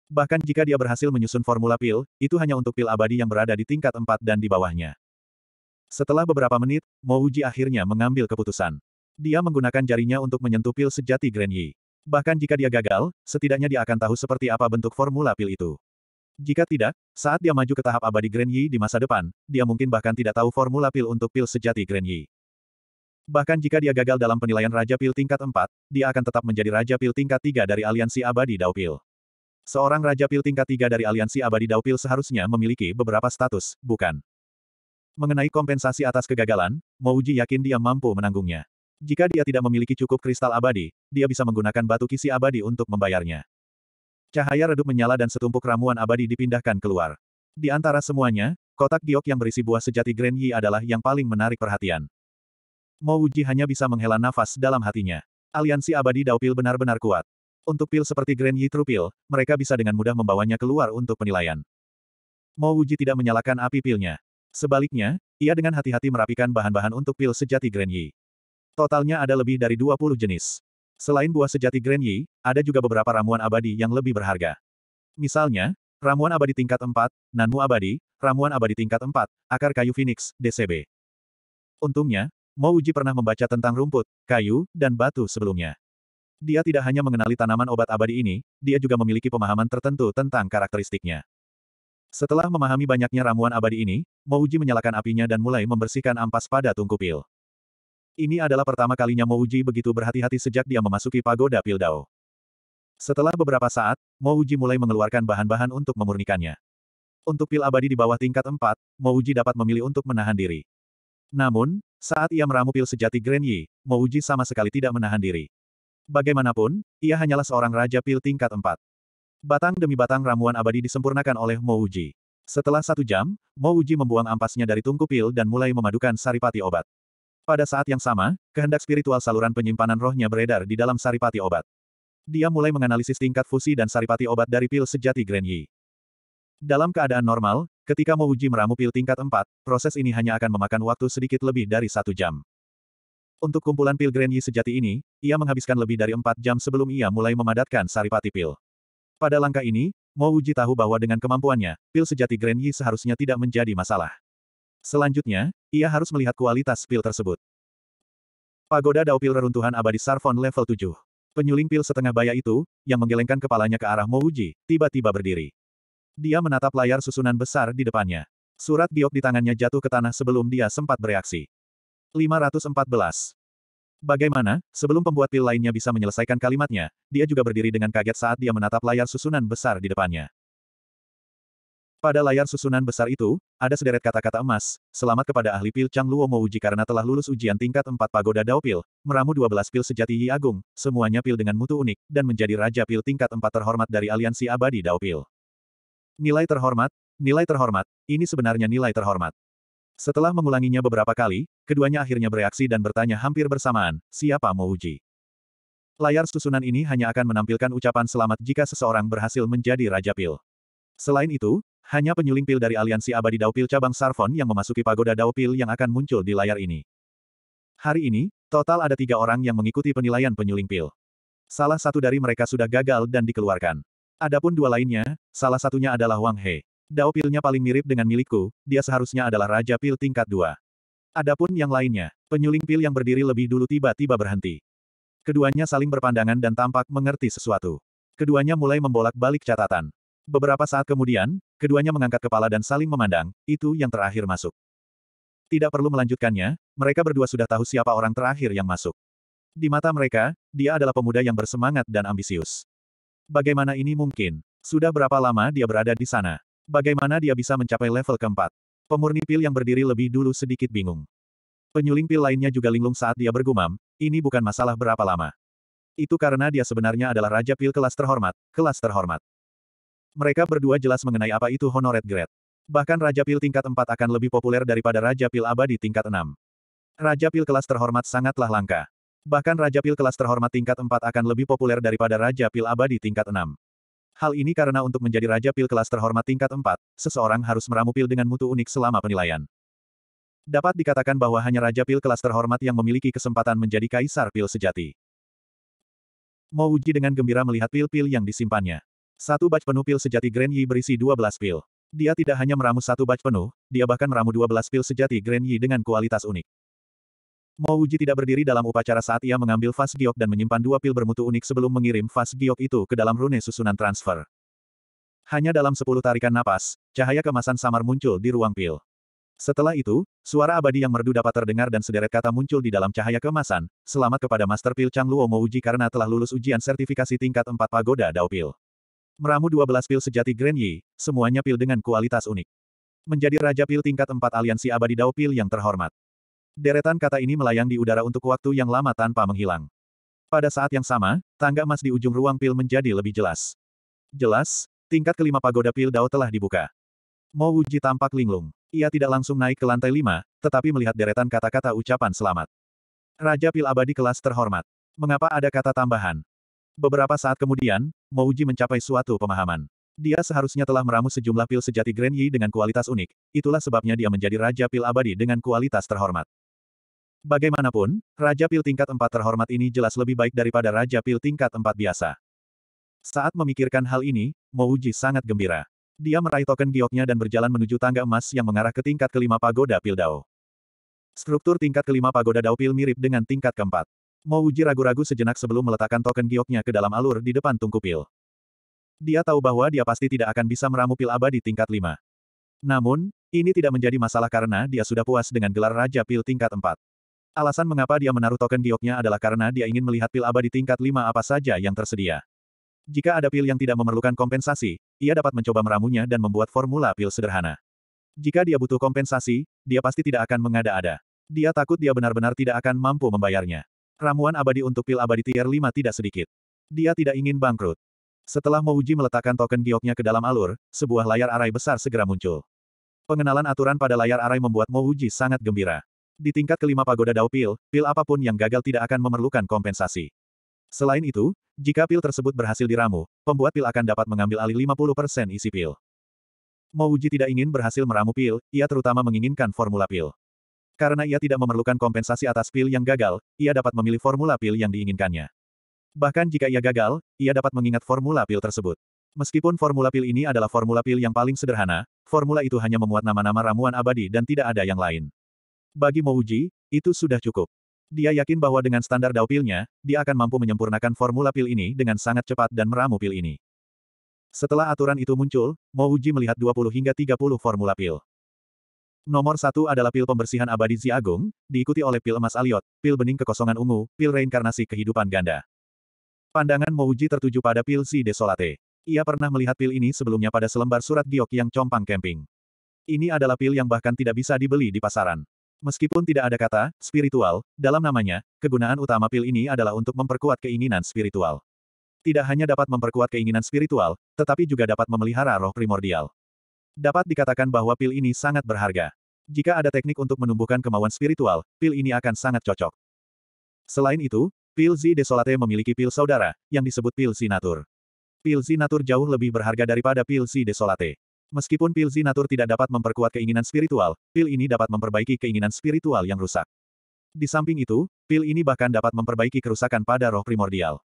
Bahkan jika dia berhasil menyusun formula pil, itu hanya untuk pil abadi yang berada di tingkat 4 dan di bawahnya. Setelah beberapa menit, Mouji akhirnya mengambil keputusan. Dia menggunakan jarinya untuk menyentuh pil sejati Grand Yi. Bahkan jika dia gagal, setidaknya dia akan tahu seperti apa bentuk formula pil itu. Jika tidak, saat dia maju ke tahap abadi Grand Yi di masa depan, dia mungkin bahkan tidak tahu formula pil untuk pil sejati Grand Yi. Bahkan jika dia gagal dalam penilaian Raja Pil tingkat 4, dia akan tetap menjadi Raja Pil tingkat 3 dari Aliansi Abadi Dao Pil. Seorang Raja Pil tingkat 3 dari Aliansi Abadi Dao Pil seharusnya memiliki beberapa status, bukan? Mengenai kompensasi atas kegagalan, Mouji yakin dia mampu menanggungnya. Jika dia tidak memiliki cukup kristal abadi, dia bisa menggunakan batu kisi abadi untuk membayarnya. Cahaya redup menyala dan setumpuk ramuan abadi dipindahkan keluar. Di antara semuanya, kotak giok yang berisi buah sejati Grand Yi adalah yang paling menarik perhatian. Mouji hanya bisa menghela nafas dalam hatinya. Aliansi abadi Daupil benar-benar kuat. Untuk pil seperti Grand Yi Trupil, mereka bisa dengan mudah membawanya keluar untuk penilaian. Mouji tidak menyalakan api pilnya. Sebaliknya, ia dengan hati-hati merapikan bahan-bahan untuk pil sejati Grand Yi. Totalnya ada lebih dari 20 jenis. Selain buah sejati Grand Yi, ada juga beberapa ramuan abadi yang lebih berharga. Misalnya, ramuan abadi tingkat 4, Nanmu abadi, ramuan abadi tingkat 4, akar kayu Phoenix, DCB. Untungnya, Mo Uji pernah membaca tentang rumput, kayu, dan batu sebelumnya. Dia tidak hanya mengenali tanaman obat abadi ini, dia juga memiliki pemahaman tertentu tentang karakteristiknya. Setelah memahami banyaknya ramuan abadi ini, Mouji menyalakan apinya dan mulai membersihkan ampas pada tungku pil. Ini adalah pertama kalinya Mouji begitu berhati-hati sejak dia memasuki pagoda pil dao. Setelah beberapa saat, Mouji mulai mengeluarkan bahan-bahan untuk memurnikannya. Untuk pil abadi di bawah tingkat 4, Mouji dapat memilih untuk menahan diri. Namun, saat ia meramu pil sejati Grand Yi, Mouji sama sekali tidak menahan diri. Bagaimanapun, ia hanyalah seorang raja pil tingkat 4. Batang demi batang ramuan abadi disempurnakan oleh Mo Uji. Setelah satu jam, Mo Uji membuang ampasnya dari tungku pil dan mulai memadukan saripati obat. Pada saat yang sama, kehendak spiritual saluran penyimpanan rohnya beredar di dalam saripati obat. Dia mulai menganalisis tingkat fusi dan saripati obat dari pil sejati Grand Yi. Dalam keadaan normal, ketika Mo Uji meramu pil tingkat 4, proses ini hanya akan memakan waktu sedikit lebih dari satu jam. Untuk kumpulan pil Grand Yi sejati ini, ia menghabiskan lebih dari empat jam sebelum ia mulai memadatkan saripati pil. Pada langkah ini, Mo Wuji tahu bahwa dengan kemampuannya, pil sejati Grand Yi seharusnya tidak menjadi masalah. Selanjutnya, ia harus melihat kualitas pil tersebut. Pagoda Dao Pil Reruntuhan Abadi Sarfon level 7. Penyuling pil setengah baya itu, yang menggelengkan kepalanya ke arah Mo Wuji, tiba-tiba berdiri. Dia menatap layar susunan besar di depannya. Surat giok di tangannya jatuh ke tanah sebelum dia sempat bereaksi. 514. Bagaimana, sebelum pembuat pil lainnya bisa menyelesaikan kalimatnya, dia juga berdiri dengan kaget saat dia menatap layar susunan besar di depannya. Pada layar susunan besar itu, ada sederet kata-kata emas, selamat kepada ahli pil Chang Luo Uji karena telah lulus ujian tingkat 4 pagoda Dao Pil, meramu 12 pil sejati Yi Agung, semuanya pil dengan mutu unik, dan menjadi raja pil tingkat 4 terhormat dari aliansi abadi Dao Pil. Nilai terhormat, nilai terhormat, ini sebenarnya nilai terhormat. Setelah mengulanginya beberapa kali, keduanya akhirnya bereaksi dan bertanya hampir bersamaan, siapa mau uji? Layar susunan ini hanya akan menampilkan ucapan selamat jika seseorang berhasil menjadi Raja Pil. Selain itu, hanya penyuling pil dari aliansi abadi pil cabang Sarfon yang memasuki pagoda pil yang akan muncul di layar ini. Hari ini, total ada tiga orang yang mengikuti penilaian penyuling pil. Salah satu dari mereka sudah gagal dan dikeluarkan. Adapun dua lainnya, salah satunya adalah Wang He. Dao pilnya paling mirip dengan milikku, dia seharusnya adalah Raja Pil tingkat dua. Adapun yang lainnya, penyuling pil yang berdiri lebih dulu tiba-tiba berhenti. Keduanya saling berpandangan dan tampak mengerti sesuatu. Keduanya mulai membolak-balik catatan. Beberapa saat kemudian, keduanya mengangkat kepala dan saling memandang, itu yang terakhir masuk. Tidak perlu melanjutkannya, mereka berdua sudah tahu siapa orang terakhir yang masuk. Di mata mereka, dia adalah pemuda yang bersemangat dan ambisius. Bagaimana ini mungkin? Sudah berapa lama dia berada di sana? Bagaimana dia bisa mencapai level keempat? Pemurni pil yang berdiri lebih dulu sedikit bingung. Penyuling pil lainnya juga linglung saat dia bergumam, ini bukan masalah berapa lama. Itu karena dia sebenarnya adalah Raja Pil kelas terhormat, kelas terhormat. Mereka berdua jelas mengenai apa itu Honored Grade. Bahkan Raja Pil tingkat 4 akan lebih populer daripada Raja Pil abadi tingkat 6. Raja Pil kelas terhormat sangatlah langka. Bahkan Raja Pil kelas terhormat tingkat 4 akan lebih populer daripada Raja Pil abadi tingkat 6. Hal ini karena untuk menjadi Raja Pil kelas terhormat tingkat 4, seseorang harus meramu pil dengan mutu unik selama penilaian. Dapat dikatakan bahwa hanya Raja Pil kelas terhormat yang memiliki kesempatan menjadi Kaisar Pil sejati. Uji dengan gembira melihat pil-pil yang disimpannya. Satu batch penuh pil sejati Grand Yi berisi 12 pil. Dia tidak hanya meramu satu batch penuh, dia bahkan meramu 12 pil sejati Grand Yi dengan kualitas unik. Mo Uji tidak berdiri dalam upacara saat ia mengambil vas giok dan menyimpan dua pil bermutu unik sebelum mengirim vas giok itu ke dalam rune susunan transfer. Hanya dalam sepuluh tarikan napas, cahaya kemasan samar muncul di ruang pil. Setelah itu, suara abadi yang merdu dapat terdengar dan sederet kata muncul di dalam cahaya kemasan, selamat kepada Master Pil Chang Luo Mo Uji karena telah lulus ujian sertifikasi tingkat 4 pagoda Dao Pil. Meramu 12 pil sejati Grand Yi, semuanya pil dengan kualitas unik. Menjadi Raja Pil tingkat 4 aliansi abadi Dao Pil yang terhormat. Deretan kata ini melayang di udara untuk waktu yang lama tanpa menghilang. Pada saat yang sama, tangga emas di ujung ruang pil menjadi lebih jelas. Jelas, tingkat kelima pagoda pil Dao telah dibuka. Mo Wuji tampak linglung. Ia tidak langsung naik ke lantai lima, tetapi melihat deretan kata-kata ucapan selamat. Raja pil abadi kelas terhormat. Mengapa ada kata tambahan? Beberapa saat kemudian, Mo Wuji mencapai suatu pemahaman. Dia seharusnya telah meramu sejumlah pil sejati Grand Yi dengan kualitas unik, itulah sebabnya dia menjadi Raja Pil Abadi dengan kualitas terhormat. Bagaimanapun, Raja Pil tingkat 4 terhormat ini jelas lebih baik daripada Raja Pil tingkat 4 biasa. Saat memikirkan hal ini, Mouji sangat gembira. Dia meraih token gioknya dan berjalan menuju tangga emas yang mengarah ke tingkat kelima pagoda Pil Dao. Struktur tingkat kelima pagoda Dao Pil mirip dengan tingkat keempat. Mouji ragu-ragu sejenak sebelum meletakkan token gioknya ke dalam alur di depan tungku pil. Dia tahu bahwa dia pasti tidak akan bisa meramu pil abadi tingkat lima. Namun, ini tidak menjadi masalah karena dia sudah puas dengan gelar Raja Pil tingkat empat. Alasan mengapa dia menaruh token gioknya adalah karena dia ingin melihat pil abadi tingkat 5 apa saja yang tersedia. Jika ada pil yang tidak memerlukan kompensasi, ia dapat mencoba meramunya dan membuat formula pil sederhana. Jika dia butuh kompensasi, dia pasti tidak akan mengada-ada. Dia takut dia benar-benar tidak akan mampu membayarnya. Ramuan abadi untuk pil abadi tier 5 tidak sedikit. Dia tidak ingin bangkrut. Setelah Mouji meletakkan token gioknya ke dalam alur, sebuah layar arai besar segera muncul. Pengenalan aturan pada layar arai membuat Mouji sangat gembira. Di tingkat kelima pagoda Dao Pil, pil apapun yang gagal tidak akan memerlukan kompensasi. Selain itu, jika pil tersebut berhasil diramu, pembuat pil akan dapat mengambil alih 50% isi pil. Mouji tidak ingin berhasil meramu pil, ia terutama menginginkan formula pil. Karena ia tidak memerlukan kompensasi atas pil yang gagal, ia dapat memilih formula pil yang diinginkannya. Bahkan jika ia gagal, ia dapat mengingat formula pil tersebut. Meskipun formula pil ini adalah formula pil yang paling sederhana, formula itu hanya memuat nama-nama ramuan abadi dan tidak ada yang lain. Bagi Mouji, itu sudah cukup. Dia yakin bahwa dengan standar daupilnya, dia akan mampu menyempurnakan formula pil ini dengan sangat cepat dan meramu pil ini. Setelah aturan itu muncul, Mouji melihat 20 hingga 30 formula pil. Nomor satu adalah pil pembersihan abadi Zi diikuti oleh pil emas Aliot, pil bening kekosongan ungu, pil reinkarnasi kehidupan ganda. Pandangan Mouji tertuju pada pil Si Desolate. Ia pernah melihat pil ini sebelumnya pada selembar surat giok yang compang camping. Ini adalah pil yang bahkan tidak bisa dibeli di pasaran. Meskipun tidak ada kata spiritual dalam namanya, kegunaan utama pil ini adalah untuk memperkuat keinginan spiritual. Tidak hanya dapat memperkuat keinginan spiritual, tetapi juga dapat memelihara roh primordial. Dapat dikatakan bahwa pil ini sangat berharga. Jika ada teknik untuk menumbuhkan kemauan spiritual, pil ini akan sangat cocok. Selain itu, pil Z Desolate memiliki pil saudara, yang disebut pil Natur. Pil Natur jauh lebih berharga daripada pil Z Desolate. Meskipun pil Zinatur tidak dapat memperkuat keinginan spiritual, pil ini dapat memperbaiki keinginan spiritual yang rusak. Di samping itu, pil ini bahkan dapat memperbaiki kerusakan pada roh primordial.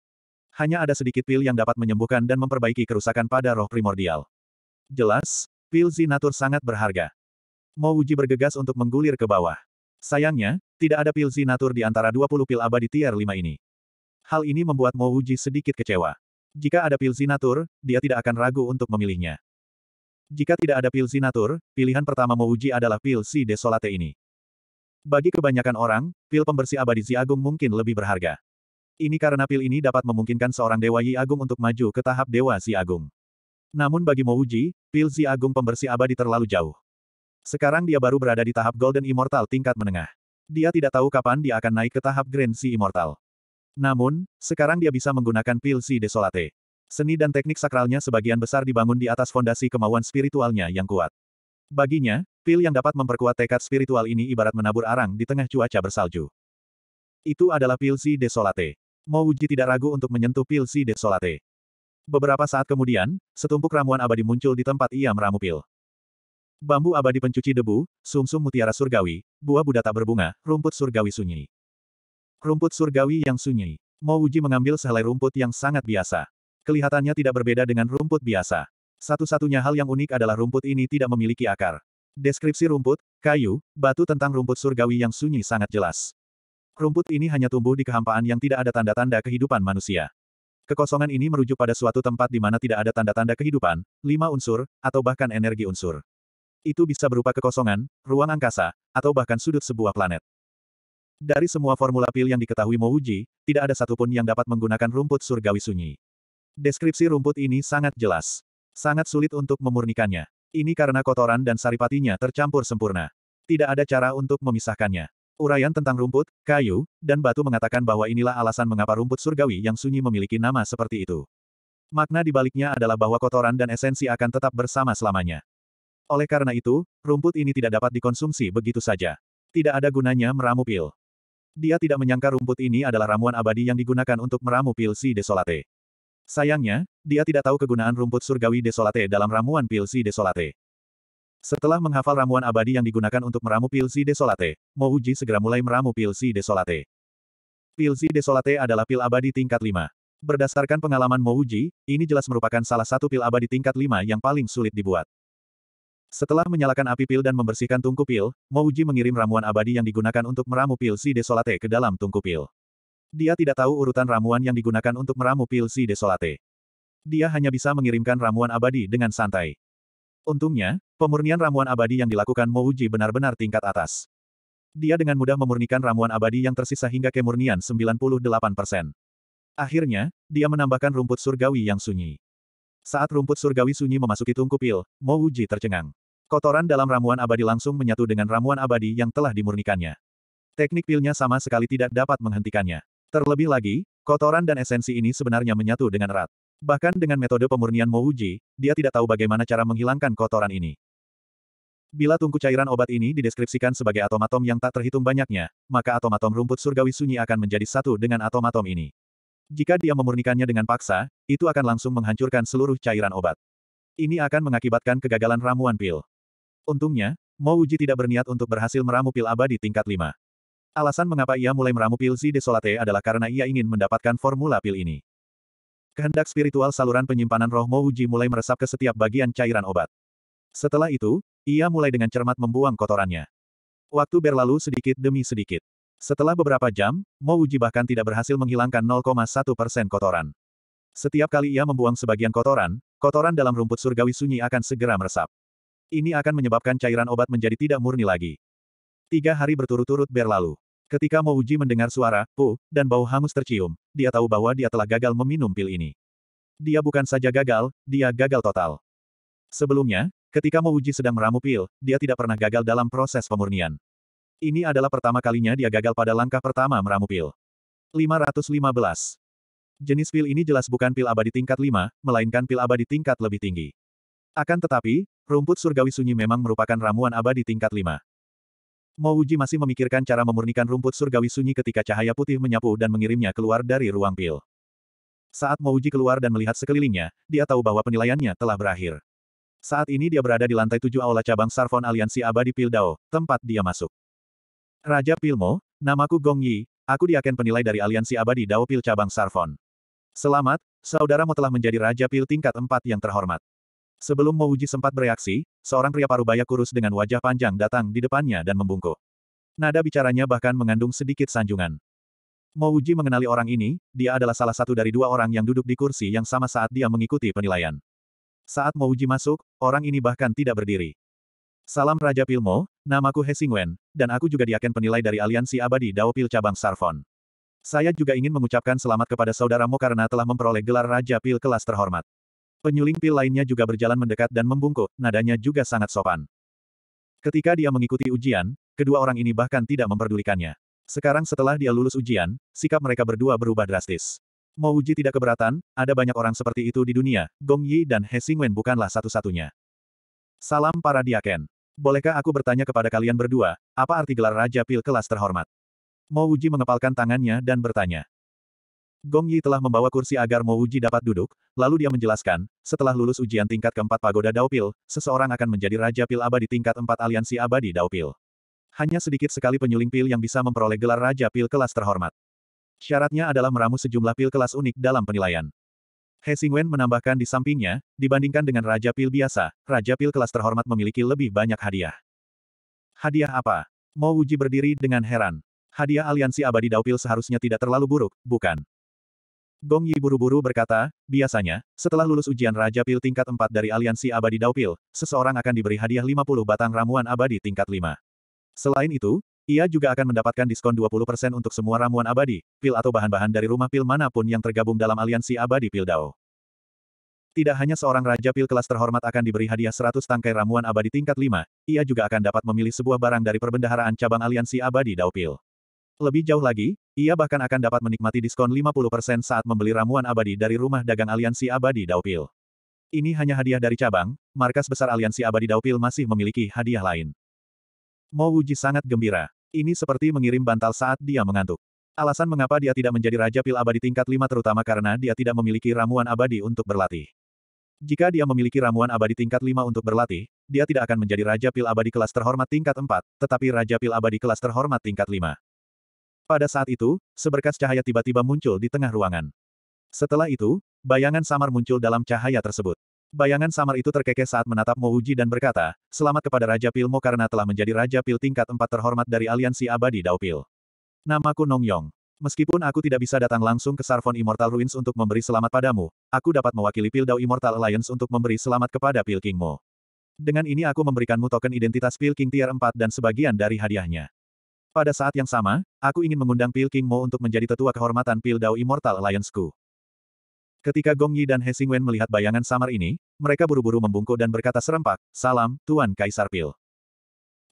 Hanya ada sedikit pil yang dapat menyembuhkan dan memperbaiki kerusakan pada roh primordial. Jelas, pil Zinatur sangat berharga. Mo Uji bergegas untuk menggulir ke bawah. Sayangnya, tidak ada pil zinatur di antara 20 pil abadi tier 5 ini. Hal ini membuat Mo Uji sedikit kecewa. Jika ada pil zinatur, dia tidak akan ragu untuk memilihnya. Jika tidak ada pil Zinatur, pilihan pertama Mouji adalah pil Si Desolate ini. Bagi kebanyakan orang, pil pembersih abadi Zi Agung mungkin lebih berharga. Ini karena pil ini dapat memungkinkan seorang Dewa Yi Agung untuk maju ke tahap Dewa Zi Agung. Namun bagi Mouji, pil Zi Agung pembersih abadi terlalu jauh. Sekarang dia baru berada di tahap Golden Immortal tingkat menengah. Dia tidak tahu kapan dia akan naik ke tahap Grand Sea Immortal. Namun, sekarang dia bisa menggunakan pil si Desolate. Seni dan teknik sakralnya sebagian besar dibangun di atas fondasi kemauan spiritualnya yang kuat. Baginya, pil yang dapat memperkuat tekad spiritual ini ibarat menabur arang di tengah cuaca bersalju. Itu adalah pil si desolate. Mouji tidak ragu untuk menyentuh pil si desolate. Beberapa saat kemudian, setumpuk ramuan abadi muncul di tempat ia meramu pil. Bambu abadi pencuci debu, sumsum -sum mutiara surgawi, buah budak tak berbunga, rumput surgawi sunyi. Rumput surgawi yang sunyi. Mo mengambil sehelai rumput yang sangat biasa. Kelihatannya tidak berbeda dengan rumput biasa. Satu-satunya hal yang unik adalah rumput ini tidak memiliki akar. Deskripsi rumput, kayu, batu tentang rumput surgawi yang sunyi sangat jelas. Rumput ini hanya tumbuh di kehampaan yang tidak ada tanda-tanda kehidupan manusia. Kekosongan ini merujuk pada suatu tempat di mana tidak ada tanda-tanda kehidupan, lima unsur, atau bahkan energi unsur. Itu bisa berupa kekosongan, ruang angkasa, atau bahkan sudut sebuah planet. Dari semua formula pil yang diketahui Mouji, tidak ada satupun yang dapat menggunakan rumput surgawi sunyi. Deskripsi rumput ini sangat jelas. Sangat sulit untuk memurnikannya. Ini karena kotoran dan saripatinya tercampur sempurna. Tidak ada cara untuk memisahkannya. Urayan tentang rumput, kayu, dan batu mengatakan bahwa inilah alasan mengapa rumput surgawi yang sunyi memiliki nama seperti itu. Makna dibaliknya adalah bahwa kotoran dan esensi akan tetap bersama selamanya. Oleh karena itu, rumput ini tidak dapat dikonsumsi begitu saja. Tidak ada gunanya meramu pil. Dia tidak menyangka rumput ini adalah ramuan abadi yang digunakan untuk meramu pil si desolate. Sayangnya, dia tidak tahu kegunaan rumput surgawi desolate dalam ramuan pilsi desolate. Setelah menghafal ramuan abadi yang digunakan untuk meramu pilsi desolate, Mouji segera mulai meramu pilsi desolate. Pilsi desolate adalah pil abadi tingkat 5. Berdasarkan pengalaman Mouji, ini jelas merupakan salah satu pil abadi tingkat 5 yang paling sulit dibuat. Setelah menyalakan api pil dan membersihkan tungku pil, Mouji mengirim ramuan abadi yang digunakan untuk meramu pilsi desolate ke dalam tungku pil. Dia tidak tahu urutan ramuan yang digunakan untuk meramu pil si desolate. Dia hanya bisa mengirimkan ramuan abadi dengan santai. Untungnya, pemurnian ramuan abadi yang dilakukan Uji benar-benar tingkat atas. Dia dengan mudah memurnikan ramuan abadi yang tersisa hingga kemurnian 98%. Akhirnya, dia menambahkan rumput surgawi yang sunyi. Saat rumput surgawi sunyi memasuki tungku pil, Uji tercengang. Kotoran dalam ramuan abadi langsung menyatu dengan ramuan abadi yang telah dimurnikannya. Teknik pilnya sama sekali tidak dapat menghentikannya. Terlebih lagi, kotoran dan esensi ini sebenarnya menyatu dengan erat. Bahkan dengan metode pemurnian Mouji, dia tidak tahu bagaimana cara menghilangkan kotoran ini. Bila tungku cairan obat ini dideskripsikan sebagai atom-atom yang tak terhitung banyaknya, maka atom-atom rumput surgawi sunyi akan menjadi satu dengan atom-atom ini. Jika dia memurnikannya dengan paksa, itu akan langsung menghancurkan seluruh cairan obat. Ini akan mengakibatkan kegagalan ramuan pil. Untungnya, Mouji tidak berniat untuk berhasil meramu pil abadi tingkat 5. Alasan mengapa ia mulai meramu pil Z Desolate adalah karena ia ingin mendapatkan formula pil ini. Kehendak spiritual saluran penyimpanan roh Mouji mulai meresap ke setiap bagian cairan obat. Setelah itu, ia mulai dengan cermat membuang kotorannya. Waktu berlalu sedikit demi sedikit. Setelah beberapa jam, Mouji bahkan tidak berhasil menghilangkan 0,1 persen kotoran. Setiap kali ia membuang sebagian kotoran, kotoran dalam rumput surgawi sunyi akan segera meresap. Ini akan menyebabkan cairan obat menjadi tidak murni lagi. Tiga hari berturut-turut berlalu. Ketika Mo Uji mendengar suara, pu, dan bau hangus tercium, dia tahu bahwa dia telah gagal meminum pil ini. Dia bukan saja gagal, dia gagal total. Sebelumnya, ketika Mo Uji sedang meramu pil, dia tidak pernah gagal dalam proses pemurnian. Ini adalah pertama kalinya dia gagal pada langkah pertama meramu pil. 515. Jenis pil ini jelas bukan pil abadi tingkat 5, melainkan pil abadi tingkat lebih tinggi. Akan tetapi, rumput surgawi sunyi memang merupakan ramuan abadi tingkat 5. Mouji masih memikirkan cara memurnikan rumput surgawi sunyi ketika cahaya putih menyapu dan mengirimnya keluar dari ruang pil. Saat Mo keluar dan melihat sekelilingnya, dia tahu bahwa penilaiannya telah berakhir. Saat ini dia berada di lantai tujuh aula cabang Sarfon Aliansi Abadi Pildao, tempat dia masuk. Raja Pilmo, namaku Gong Yi, aku diaken penilai dari Aliansi Abadi Dao Pil cabang Sarfon. Selamat, saudaramu telah menjadi Raja Pil tingkat empat yang terhormat. Sebelum Mouji sempat bereaksi, seorang pria parubaya kurus dengan wajah panjang datang di depannya dan membungkuk. Nada bicaranya bahkan mengandung sedikit sanjungan. Mouji mengenali orang ini, dia adalah salah satu dari dua orang yang duduk di kursi yang sama saat dia mengikuti penilaian. Saat Mouji masuk, orang ini bahkan tidak berdiri. Salam Raja Pilmo, namaku Hesingwen, dan aku juga diaken penilai dari Aliansi Abadi Dao Pil Cabang Sarfon. Saya juga ingin mengucapkan selamat kepada saudaramu karena telah memperoleh gelar Raja Pil kelas terhormat. Penyuling pil lainnya juga berjalan mendekat dan membungkuk, nadanya juga sangat sopan. Ketika dia mengikuti ujian, kedua orang ini bahkan tidak memperdulikannya. Sekarang setelah dia lulus ujian, sikap mereka berdua berubah drastis. Mau Uji tidak keberatan, ada banyak orang seperti itu di dunia, Gong Yi dan He Xingwen bukanlah satu-satunya. Salam para diaken. Bolehkah aku bertanya kepada kalian berdua, apa arti gelar Raja Pil kelas terhormat? Mau Uji mengepalkan tangannya dan bertanya. Gong Yi telah membawa kursi agar Mo Uji dapat duduk, lalu dia menjelaskan, setelah lulus ujian tingkat keempat pagoda Daopil, seseorang akan menjadi Raja Pil Abadi tingkat empat aliansi abadi Daopil. Hanya sedikit sekali penyuling pil yang bisa memperoleh gelar Raja Pil kelas terhormat. Syaratnya adalah meramu sejumlah pil kelas unik dalam penilaian. He Xingwen menambahkan di sampingnya, dibandingkan dengan Raja Pil biasa, Raja Pil kelas terhormat memiliki lebih banyak hadiah. Hadiah apa? Mo Uji berdiri dengan heran. Hadiah aliansi abadi Daopil seharusnya tidak terlalu buruk, bukan? Gong Yi buru-buru berkata, biasanya, setelah lulus ujian Raja Pil tingkat 4 dari Aliansi Abadi Daupil, seseorang akan diberi hadiah 50 batang ramuan abadi tingkat 5. Selain itu, ia juga akan mendapatkan diskon 20% untuk semua ramuan abadi, pil atau bahan-bahan dari rumah pil manapun yang tergabung dalam Aliansi Abadi Pil Dao. Tidak hanya seorang Raja Pil kelas terhormat akan diberi hadiah 100 tangkai ramuan abadi tingkat 5, ia juga akan dapat memilih sebuah barang dari perbendaharaan cabang Aliansi Abadi Daupil. Lebih jauh lagi, ia bahkan akan dapat menikmati diskon 50% saat membeli ramuan abadi dari rumah dagang aliansi abadi Daupil. Ini hanya hadiah dari cabang, markas besar aliansi abadi Daupil masih memiliki hadiah lain. Mo Wuji sangat gembira. Ini seperti mengirim bantal saat dia mengantuk. Alasan mengapa dia tidak menjadi Raja Pil abadi tingkat 5 terutama karena dia tidak memiliki ramuan abadi untuk berlatih. Jika dia memiliki ramuan abadi tingkat 5 untuk berlatih, dia tidak akan menjadi Raja Pil abadi kelas terhormat tingkat 4, tetapi Raja Pil abadi kelas terhormat tingkat 5. Pada saat itu, seberkas cahaya tiba-tiba muncul di tengah ruangan. Setelah itu, bayangan samar muncul dalam cahaya tersebut. Bayangan samar itu terkekeh saat menatap Uji dan berkata, selamat kepada Raja Pilmo karena telah menjadi Raja Pil tingkat 4 terhormat dari aliansi abadi Daupil. Namaku Nong Yong. Meskipun aku tidak bisa datang langsung ke Sarfon Immortal Ruins untuk memberi selamat padamu, aku dapat mewakili Pil Dao Immortal Alliance untuk memberi selamat kepada Pil Kingmu. Dengan ini aku memberikanmu token identitas Pil King Tier 4 dan sebagian dari hadiahnya. Pada saat yang sama, aku ingin mengundang Pil King Mo untuk menjadi tetua kehormatan Pil Dao Immortal Alliance-ku. Ketika Gong Yi dan He Xingwen melihat bayangan samar ini, mereka buru-buru membungkuk dan berkata serempak, Salam, Tuan Kaisar Pil.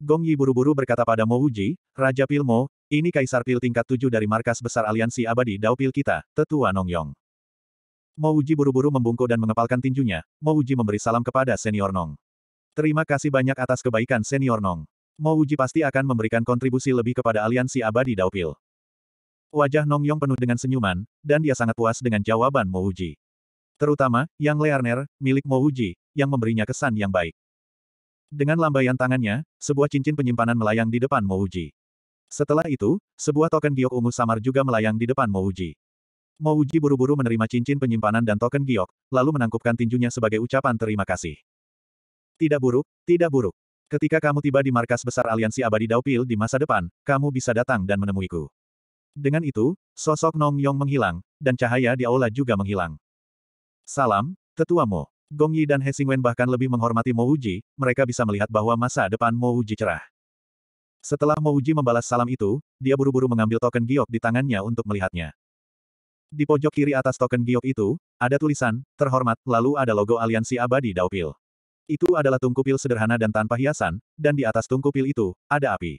Gong Yi buru-buru berkata pada Mo Wuji, Raja Pil Mo, ini Kaisar Pil tingkat tujuh dari markas besar aliansi abadi Dao Pil kita, Tetua Nong Yong. Mo Uji buru-buru membungkuk dan mengepalkan tinjunya, Mo Uji memberi salam kepada Senior Nong. Terima kasih banyak atas kebaikan Senior Nong. Mo Wuji pasti akan memberikan kontribusi lebih kepada aliansi abadi Daupil. Wajah Nong Yong penuh dengan senyuman, dan dia sangat puas dengan jawaban Mo Wuji. Terutama, Yang Learner, milik Mo Wuji, yang memberinya kesan yang baik. Dengan lambaian tangannya, sebuah cincin penyimpanan melayang di depan Mo Wuji. Setelah itu, sebuah token giok ungu samar juga melayang di depan Mo Wuji. Mo Wuji buru-buru menerima cincin penyimpanan dan token giok, lalu menangkupkan tinjunya sebagai ucapan terima kasih. Tidak buruk, tidak buruk. Ketika kamu tiba di markas besar aliansi abadi Daupil di masa depan, kamu bisa datang dan menemuiku. Dengan itu, sosok Nong Yong menghilang, dan cahaya di aula juga menghilang. Salam, tetua Mo. Gong Yi dan He Xingwen bahkan lebih menghormati Mo Uji, mereka bisa melihat bahwa masa depan Mo Uji cerah. Setelah Mo Uji membalas salam itu, dia buru-buru mengambil token giok di tangannya untuk melihatnya. Di pojok kiri atas token giok itu, ada tulisan, terhormat, lalu ada logo aliansi abadi Daupil. Itu adalah tungku pil sederhana dan tanpa hiasan, dan di atas tungku pil itu, ada api.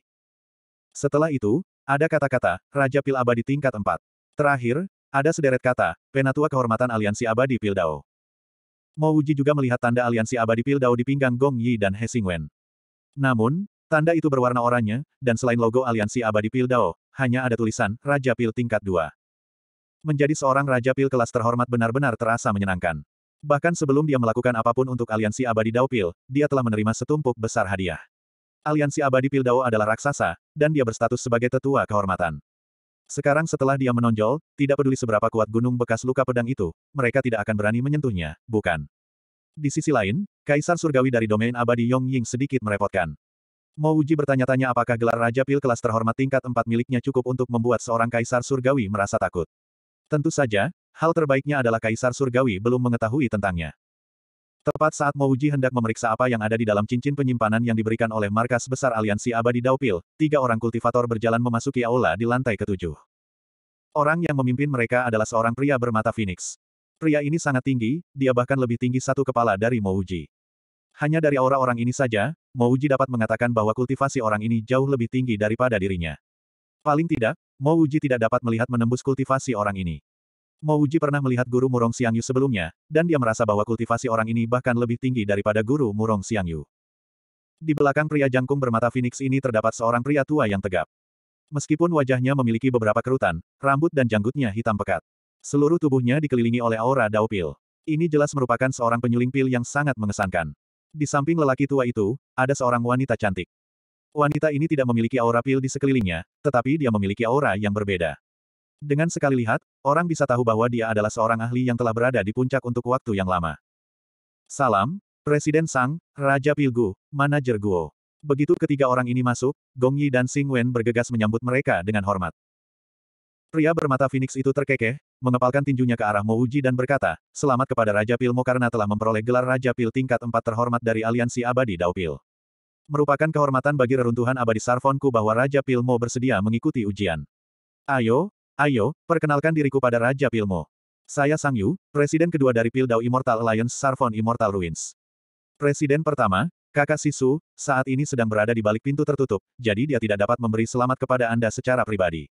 Setelah itu, ada kata-kata, Raja Pil Abadi tingkat 4. Terakhir, ada sederet kata, Penatua Kehormatan Aliansi Abadi Pildao. Mo Uji juga melihat tanda Aliansi Abadi Pil Dao di pinggang Gong Yi dan He Xingwen. Namun, tanda itu berwarna oranye, dan selain logo Aliansi Abadi Pil Dao, hanya ada tulisan, Raja Pil tingkat 2. Menjadi seorang Raja Pil kelas terhormat benar-benar terasa menyenangkan. Bahkan sebelum dia melakukan apapun untuk aliansi abadi Daupil, dia telah menerima setumpuk besar hadiah. Aliansi abadi Pildao adalah raksasa, dan dia berstatus sebagai tetua kehormatan. Sekarang setelah dia menonjol, tidak peduli seberapa kuat gunung bekas luka pedang itu, mereka tidak akan berani menyentuhnya, bukan? Di sisi lain, Kaisar Surgawi dari domain abadi Yong Ying sedikit merepotkan. Mau Uji bertanya-tanya apakah gelar Raja Pil kelas terhormat tingkat 4 miliknya cukup untuk membuat seorang Kaisar Surgawi merasa takut. Tentu saja, hal terbaiknya adalah Kaisar Surgawi belum mengetahui tentangnya. Tepat saat Mouji hendak memeriksa apa yang ada di dalam cincin penyimpanan yang diberikan oleh markas besar aliansi abadi Daupil, tiga orang kultivator berjalan memasuki aula di lantai ketujuh. Orang yang memimpin mereka adalah seorang pria bermata phoenix. Pria ini sangat tinggi, dia bahkan lebih tinggi satu kepala dari Mouji. Hanya dari aura orang ini saja, Mouji dapat mengatakan bahwa kultivasi orang ini jauh lebih tinggi daripada dirinya. Paling tidak, Mo Uji tidak dapat melihat menembus kultivasi orang ini. Mo Uji pernah melihat guru Murong Xiangyu sebelumnya, dan dia merasa bahwa kultivasi orang ini bahkan lebih tinggi daripada guru Murong Xiangyu. Di belakang pria jangkung bermata Phoenix ini terdapat seorang pria tua yang tegap. Meskipun wajahnya memiliki beberapa kerutan, rambut dan janggutnya hitam pekat. Seluruh tubuhnya dikelilingi oleh aura daupil. Ini jelas merupakan seorang penyuling pil yang sangat mengesankan. Di samping lelaki tua itu, ada seorang wanita cantik. Wanita ini tidak memiliki aura pil di sekelilingnya, tetapi dia memiliki aura yang berbeda. Dengan sekali lihat, orang bisa tahu bahwa dia adalah seorang ahli yang telah berada di puncak untuk waktu yang lama. Salam, Presiden Sang, Raja Pilgu, Manajer Guo. Begitu ketiga orang ini masuk, Gong Yi dan Xing Wen bergegas menyambut mereka dengan hormat. Pria bermata Phoenix itu terkekeh, mengepalkan tinjunya ke arah Mo Uji dan berkata, selamat kepada Raja Pilmo karena telah memperoleh gelar Raja Pil tingkat 4 terhormat dari aliansi abadi Daupil. Merupakan kehormatan bagi reruntuhan abadi Sarvonku bahwa Raja Pilmo bersedia mengikuti ujian. Ayo, ayo, perkenalkan diriku pada Raja Pilmo. Saya Sang Yu, Presiden kedua dari Pildau Immortal Alliance Sarvon Immortal Ruins. Presiden pertama, kakak Sisu, saat ini sedang berada di balik pintu tertutup, jadi dia tidak dapat memberi selamat kepada Anda secara pribadi.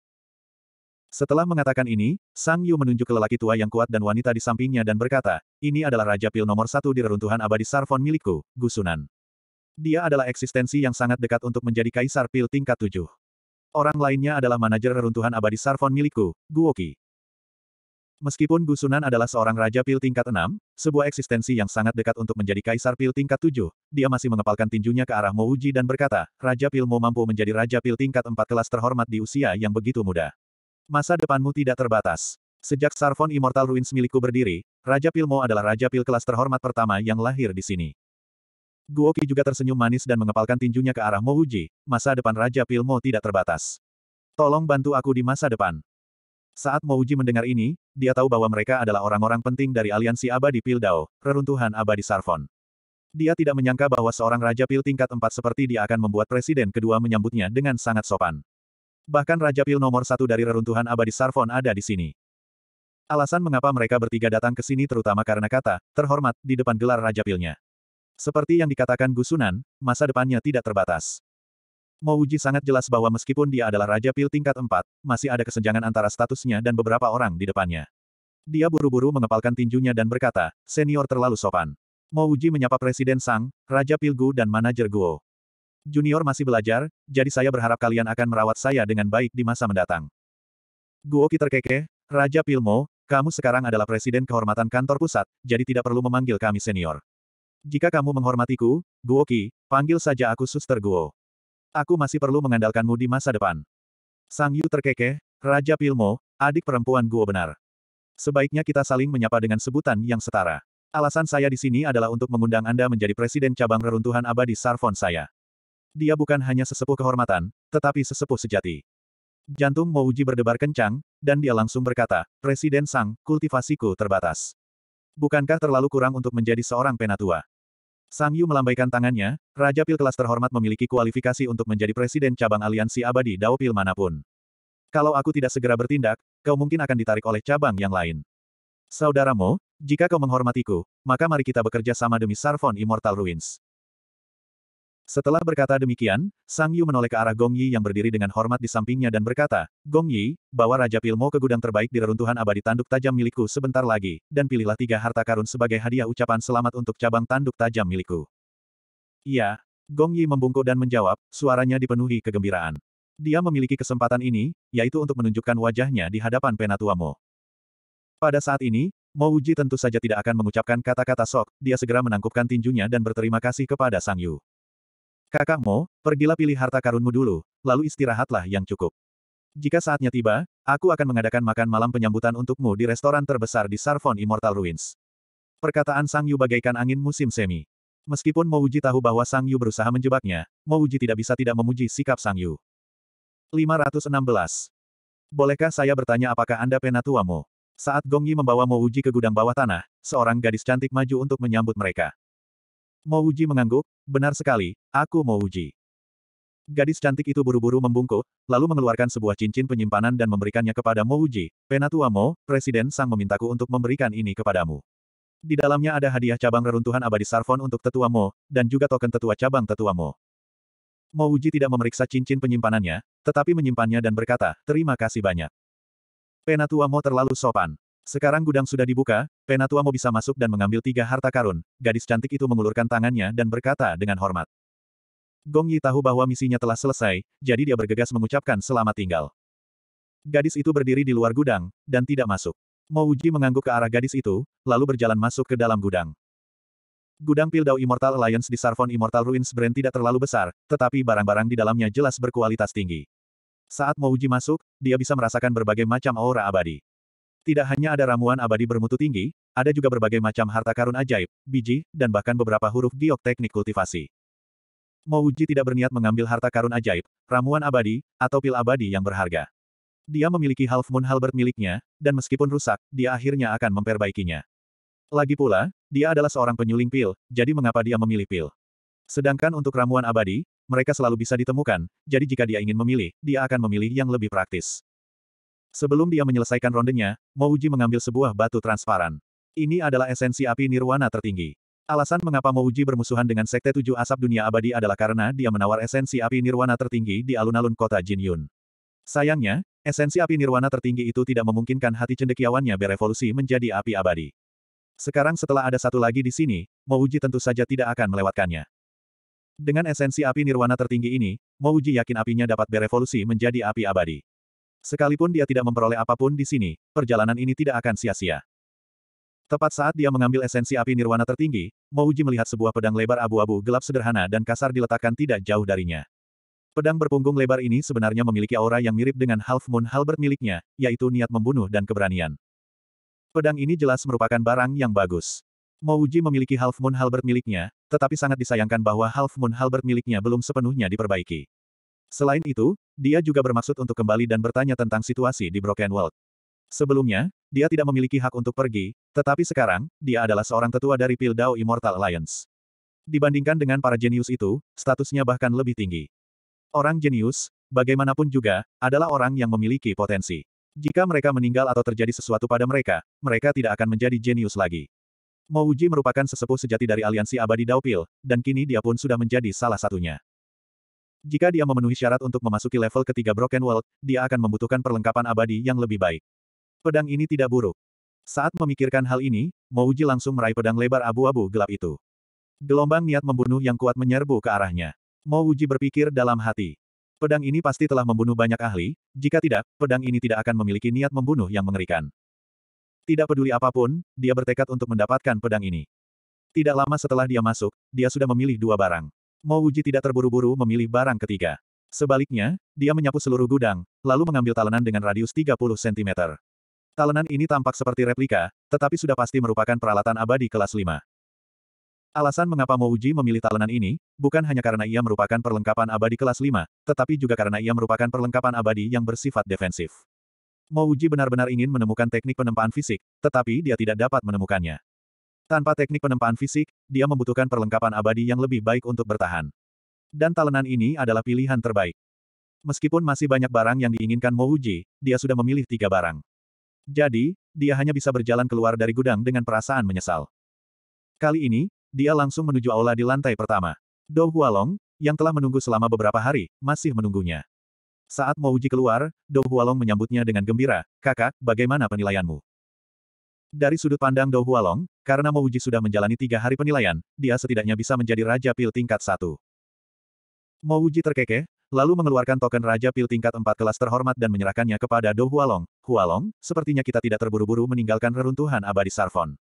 Setelah mengatakan ini, Sang Yu menunjuk ke lelaki tua yang kuat dan wanita di sampingnya dan berkata, ini adalah Raja Pil nomor satu di reruntuhan abadi Sarvon milikku, Gusunan. Dia adalah eksistensi yang sangat dekat untuk menjadi kaisar pil tingkat tujuh. Orang lainnya adalah manajer reruntuhan abadi Sarfon milikku, Guoki. Meskipun Gusunan adalah seorang raja pil tingkat enam, sebuah eksistensi yang sangat dekat untuk menjadi kaisar pil tingkat tujuh, dia masih mengepalkan tinjunya ke arah Mouji dan berkata, Raja Pil Mo mampu menjadi raja pil tingkat empat kelas terhormat di usia yang begitu muda. Masa depanmu tidak terbatas. Sejak Sarfon Immortal Ruins milikku berdiri, Raja Pil Mo adalah raja pil kelas terhormat pertama yang lahir di sini. Guoki juga tersenyum manis dan mengepalkan tinjunya ke arah Mo Wuji, masa depan Raja Pilmo tidak terbatas. Tolong bantu aku di masa depan. Saat Mo Wuji mendengar ini, dia tahu bahwa mereka adalah orang-orang penting dari aliansi abadi Pildao, reruntuhan abadi Sarfon. Dia tidak menyangka bahwa seorang Raja Pil tingkat 4 seperti dia akan membuat presiden kedua menyambutnya dengan sangat sopan. Bahkan Raja Pil nomor satu dari reruntuhan abadi Sarfon ada di sini. Alasan mengapa mereka bertiga datang ke sini terutama karena kata, terhormat, di depan gelar Raja Pilnya. Seperti yang dikatakan Gusunan, masa depannya tidak terbatas. Mouji sangat jelas bahwa meskipun dia adalah Raja Pil tingkat 4, masih ada kesenjangan antara statusnya dan beberapa orang di depannya. Dia buru-buru mengepalkan tinjunya dan berkata, senior terlalu sopan. Mouji menyapa Presiden Sang, Raja Pil Gu, dan Manajer Guo. Junior masih belajar, jadi saya berharap kalian akan merawat saya dengan baik di masa mendatang. Guo terkekeh, Raja Pilmo, kamu sekarang adalah Presiden Kehormatan Kantor Pusat, jadi tidak perlu memanggil kami senior. Jika kamu menghormatiku, Guoki, panggil saja aku Suster Guo. Aku masih perlu mengandalkanmu di masa depan. Sang Yu terkekeh, Raja Pilmo, adik perempuan Guo benar. Sebaiknya kita saling menyapa dengan sebutan yang setara. Alasan saya di sini adalah untuk mengundang Anda menjadi presiden cabang reruntuhan abadi Sarfon saya. Dia bukan hanya sesepuh kehormatan, tetapi sesepuh sejati. Jantung Mouji berdebar kencang, dan dia langsung berkata, Presiden Sang, kultivasiku terbatas. Bukankah terlalu kurang untuk menjadi seorang penatua? Sang Yu melambaikan tangannya, Raja Pil kelas terhormat memiliki kualifikasi untuk menjadi presiden cabang aliansi abadi Dao Pil manapun. Kalau aku tidak segera bertindak, kau mungkin akan ditarik oleh cabang yang lain. Saudaramu, jika kau menghormatiku, maka mari kita bekerja sama demi Sarfon Immortal Ruins. Setelah berkata demikian, Sang Yu menoleh ke arah Gong Yi yang berdiri dengan hormat di sampingnya dan berkata, Gong Yi, bawa Raja Pilmo ke gudang terbaik di reruntuhan abadi tanduk tajam milikku sebentar lagi, dan pilihlah tiga harta karun sebagai hadiah ucapan selamat untuk cabang tanduk tajam milikku. Iya. Gong Yi membungkuk dan menjawab, suaranya dipenuhi kegembiraan. Dia memiliki kesempatan ini, yaitu untuk menunjukkan wajahnya di hadapan Penatua Mo. Pada saat ini, Mo Uji tentu saja tidak akan mengucapkan kata-kata sok, dia segera menangkupkan tinjunya dan berterima kasih kepada Sang Yu. Kakakmu, pergilah pilih harta karunmu dulu, lalu istirahatlah yang cukup. Jika saatnya tiba, aku akan mengadakan makan malam penyambutan untukmu di restoran terbesar di Sarfon Immortal Ruins. Perkataan Sang Yu bagaikan angin musim semi. Meskipun Mouji tahu bahwa Sang Yu berusaha menjebaknya, Mouji tidak bisa tidak memuji sikap Sang Yu. 516. Bolehkah saya bertanya apakah Anda penatuamu? Saat Gong Yi membawa Mouji ke gudang bawah tanah, seorang gadis cantik maju untuk menyambut mereka. Mo Uji mengangguk, benar sekali, aku Mo Uji. Gadis cantik itu buru-buru membungkuk, lalu mengeluarkan sebuah cincin penyimpanan dan memberikannya kepada Mo Uji. Penatua Mo, Presiden Sang memintaku untuk memberikan ini kepadamu. Di dalamnya ada hadiah cabang reruntuhan abadi Sarfon untuk tetua Mo, dan juga token tetua cabang tetua Mo. Mo Uji tidak memeriksa cincin penyimpanannya, tetapi menyimpannya dan berkata, terima kasih banyak. Penatua Mo terlalu sopan. Sekarang gudang sudah dibuka, Penatua mau bisa masuk dan mengambil tiga harta karun. Gadis cantik itu mengulurkan tangannya dan berkata dengan hormat. Gong Yi tahu bahwa misinya telah selesai, jadi dia bergegas mengucapkan selamat tinggal. Gadis itu berdiri di luar gudang, dan tidak masuk. Mo Uji mengangguk ke arah gadis itu, lalu berjalan masuk ke dalam gudang. Gudang Pildau Immortal Alliance di Sarfon Immortal Ruins Brand tidak terlalu besar, tetapi barang-barang di dalamnya jelas berkualitas tinggi. Saat Mo Uji masuk, dia bisa merasakan berbagai macam aura abadi. Tidak hanya ada ramuan abadi bermutu tinggi, ada juga berbagai macam harta karun ajaib, biji, dan bahkan beberapa huruf giok teknik kultivasi. Mouji tidak berniat mengambil harta karun ajaib, ramuan abadi, atau pil abadi yang berharga. Dia memiliki Half Moon halbert miliknya, dan meskipun rusak, dia akhirnya akan memperbaikinya. Lagi pula, dia adalah seorang penyuling pil, jadi mengapa dia memilih pil? Sedangkan untuk ramuan abadi, mereka selalu bisa ditemukan, jadi jika dia ingin memilih, dia akan memilih yang lebih praktis. Sebelum dia menyelesaikan rondenya, Mouji mengambil sebuah batu transparan. Ini adalah esensi api nirwana tertinggi. Alasan mengapa Mouji bermusuhan dengan Sekte Tujuh Asap Dunia Abadi adalah karena dia menawar esensi api nirwana tertinggi di alun-alun kota Jin Yun. Sayangnya, esensi api nirwana tertinggi itu tidak memungkinkan hati cendekiawannya berevolusi menjadi api abadi. Sekarang setelah ada satu lagi di sini, Mouji tentu saja tidak akan melewatkannya. Dengan esensi api nirwana tertinggi ini, Mouji yakin apinya dapat berevolusi menjadi api abadi. Sekalipun dia tidak memperoleh apapun di sini, perjalanan ini tidak akan sia-sia. Tepat saat dia mengambil esensi api nirwana tertinggi, Mouji melihat sebuah pedang lebar abu-abu gelap sederhana dan kasar diletakkan tidak jauh darinya. Pedang berpunggung lebar ini sebenarnya memiliki aura yang mirip dengan Half Moon Halberd miliknya, yaitu niat membunuh dan keberanian. Pedang ini jelas merupakan barang yang bagus. Mouji memiliki Half Moon Halberd miliknya, tetapi sangat disayangkan bahwa Half Moon Halberd miliknya belum sepenuhnya diperbaiki. Selain itu, dia juga bermaksud untuk kembali dan bertanya tentang situasi di Broken World. Sebelumnya, dia tidak memiliki hak untuk pergi, tetapi sekarang, dia adalah seorang tetua dari Pildao Immortal Alliance. Dibandingkan dengan para jenius itu, statusnya bahkan lebih tinggi. Orang jenius, bagaimanapun juga, adalah orang yang memiliki potensi. Jika mereka meninggal atau terjadi sesuatu pada mereka, mereka tidak akan menjadi jenius lagi. Mouji merupakan sesepuh sejati dari aliansi abadi Daupil, dan kini dia pun sudah menjadi salah satunya. Jika dia memenuhi syarat untuk memasuki level ketiga Broken World, dia akan membutuhkan perlengkapan abadi yang lebih baik. Pedang ini tidak buruk. Saat memikirkan hal ini, Mouji langsung meraih pedang lebar abu-abu gelap itu. Gelombang niat membunuh yang kuat menyerbu ke arahnya. Mouji berpikir dalam hati. Pedang ini pasti telah membunuh banyak ahli, jika tidak, pedang ini tidak akan memiliki niat membunuh yang mengerikan. Tidak peduli apapun, dia bertekad untuk mendapatkan pedang ini. Tidak lama setelah dia masuk, dia sudah memilih dua barang. Mo Wuji tidak terburu-buru memilih barang ketiga. Sebaliknya, dia menyapu seluruh gudang, lalu mengambil talenan dengan radius 30 cm. Talenan ini tampak seperti replika, tetapi sudah pasti merupakan peralatan abadi kelas 5. Alasan mengapa Mo Wuji memilih talenan ini, bukan hanya karena ia merupakan perlengkapan abadi kelas 5, tetapi juga karena ia merupakan perlengkapan abadi yang bersifat defensif. Mo Uji benar-benar ingin menemukan teknik penempaan fisik, tetapi dia tidak dapat menemukannya. Tanpa teknik penempaan fisik, dia membutuhkan perlengkapan abadi yang lebih baik untuk bertahan. Dan talenan ini adalah pilihan terbaik. Meskipun masih banyak barang yang diinginkan Mouji, dia sudah memilih tiga barang. Jadi, dia hanya bisa berjalan keluar dari gudang dengan perasaan menyesal. Kali ini, dia langsung menuju aula di lantai pertama. Dou Hualong, yang telah menunggu selama beberapa hari, masih menunggunya. Saat Mouji keluar, Dou Hualong menyambutnya dengan gembira, kakak, bagaimana penilaianmu? Dari sudut pandang Dou Hualong, karena Mouji sudah menjalani tiga hari penilaian, dia setidaknya bisa menjadi Raja Pil tingkat satu. Mouji terkekeh, lalu mengeluarkan token Raja Pil tingkat empat kelas terhormat dan menyerahkannya kepada Dou Hualong. Hualong, sepertinya kita tidak terburu-buru meninggalkan reruntuhan abadi Sarfon.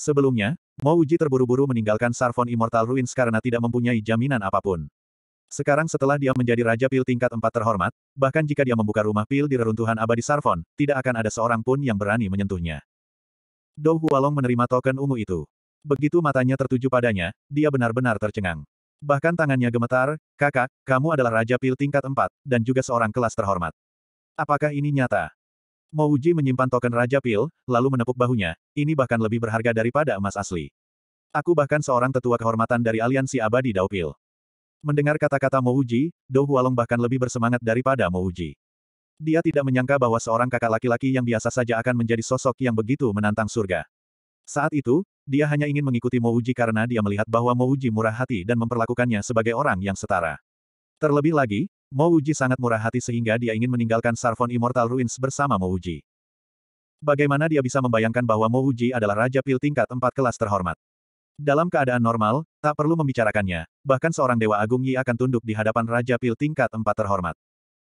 Sebelumnya, Mouji terburu-buru meninggalkan Sarfon Immortal Ruins karena tidak mempunyai jaminan apapun. Sekarang setelah dia menjadi Raja Pil tingkat empat terhormat, bahkan jika dia membuka rumah pil di reruntuhan abadi Sarfon, tidak akan ada seorang pun yang berani menyentuhnya. Dou Hualong menerima token ungu itu. Begitu matanya tertuju padanya, dia benar-benar tercengang. Bahkan tangannya gemetar, kakak, kamu adalah Raja Pil tingkat 4, dan juga seorang kelas terhormat. Apakah ini nyata? Mo Uji menyimpan token Raja Pil, lalu menepuk bahunya, ini bahkan lebih berharga daripada emas asli. Aku bahkan seorang tetua kehormatan dari aliansi abadi Dao Pil. Mendengar kata-kata Mo Uji, Dou Hualong bahkan lebih bersemangat daripada Mo Uji. Dia tidak menyangka bahwa seorang kakak laki-laki yang biasa saja akan menjadi sosok yang begitu menantang surga. Saat itu, dia hanya ingin mengikuti Mouji karena dia melihat bahwa Mouji murah hati dan memperlakukannya sebagai orang yang setara. Terlebih lagi, Mouji sangat murah hati sehingga dia ingin meninggalkan Sarvon Immortal Ruins bersama Mouji. Bagaimana dia bisa membayangkan bahwa Mouji adalah Raja Pil tingkat 4 kelas terhormat? Dalam keadaan normal, tak perlu membicarakannya, bahkan seorang Dewa Agung Yi akan tunduk di hadapan Raja Pil tingkat 4 terhormat.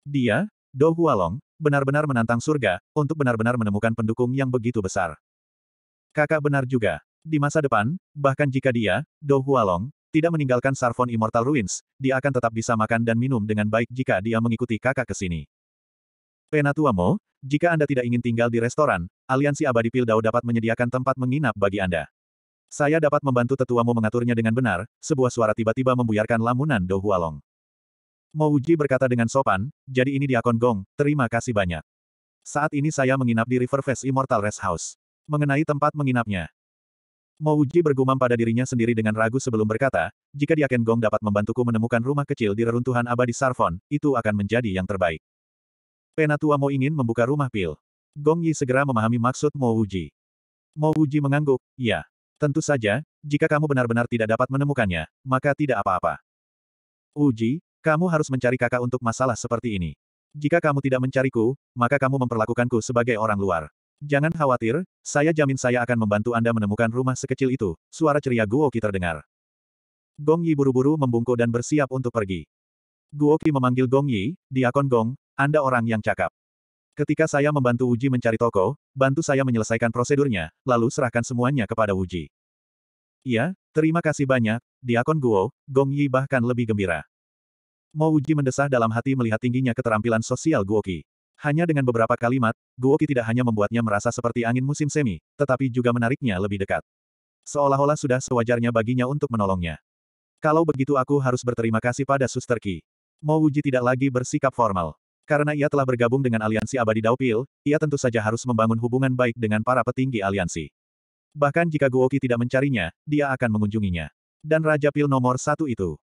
Dia, Do Hualong, benar-benar menantang surga, untuk benar-benar menemukan pendukung yang begitu besar. Kakak benar juga. Di masa depan, bahkan jika dia, Do Hualong, tidak meninggalkan Sarfon Immortal Ruins, dia akan tetap bisa makan dan minum dengan baik jika dia mengikuti kakak ke sini. Penatuamo, jika Anda tidak ingin tinggal di restoran, Aliansi Abadi Pildau dapat menyediakan tempat menginap bagi Anda. Saya dapat membantu tetuamu mengaturnya dengan benar, sebuah suara tiba-tiba membuyarkan lamunan Do Hualong. Mouji berkata dengan sopan, jadi ini diakon Gong, terima kasih banyak. Saat ini saya menginap di Riverfest Immortal Rest House. Mengenai tempat menginapnya. Mouji bergumam pada dirinya sendiri dengan ragu sebelum berkata, jika diakon Gong dapat membantuku menemukan rumah kecil di reruntuhan abadi Sarfon, itu akan menjadi yang terbaik. Penatua Mo ingin membuka rumah pil. Gong Yi segera memahami maksud Mo Uji. Mo Uji mengangguk, ya. Tentu saja, jika kamu benar-benar tidak dapat menemukannya, maka tidak apa-apa. Uji, kamu harus mencari kakak untuk masalah seperti ini. Jika kamu tidak mencariku, maka kamu memperlakukanku sebagai orang luar. Jangan khawatir, saya jamin saya akan membantu Anda menemukan rumah sekecil itu, suara ceria Guo Guoki terdengar. Gong Yi buru-buru membungkuk dan bersiap untuk pergi. Guo Guoki memanggil Gong Yi, Diakon Gong, Anda orang yang cakap. Ketika saya membantu Uji mencari toko, bantu saya menyelesaikan prosedurnya, lalu serahkan semuanya kepada Uji. Iya, terima kasih banyak, Diakon Guo, Gong Yi bahkan lebih gembira. Mo Uji mendesah dalam hati melihat tingginya keterampilan sosial Guoki. Hanya dengan beberapa kalimat, Guoki tidak hanya membuatnya merasa seperti angin musim semi, tetapi juga menariknya lebih dekat. Seolah-olah sudah sewajarnya baginya untuk menolongnya. Kalau begitu aku harus berterima kasih pada Suster Ki. Mo Uji tidak lagi bersikap formal. Karena ia telah bergabung dengan aliansi abadi Daupil, ia tentu saja harus membangun hubungan baik dengan para petinggi aliansi. Bahkan jika Guoki tidak mencarinya, dia akan mengunjunginya. Dan Raja Pil nomor satu itu.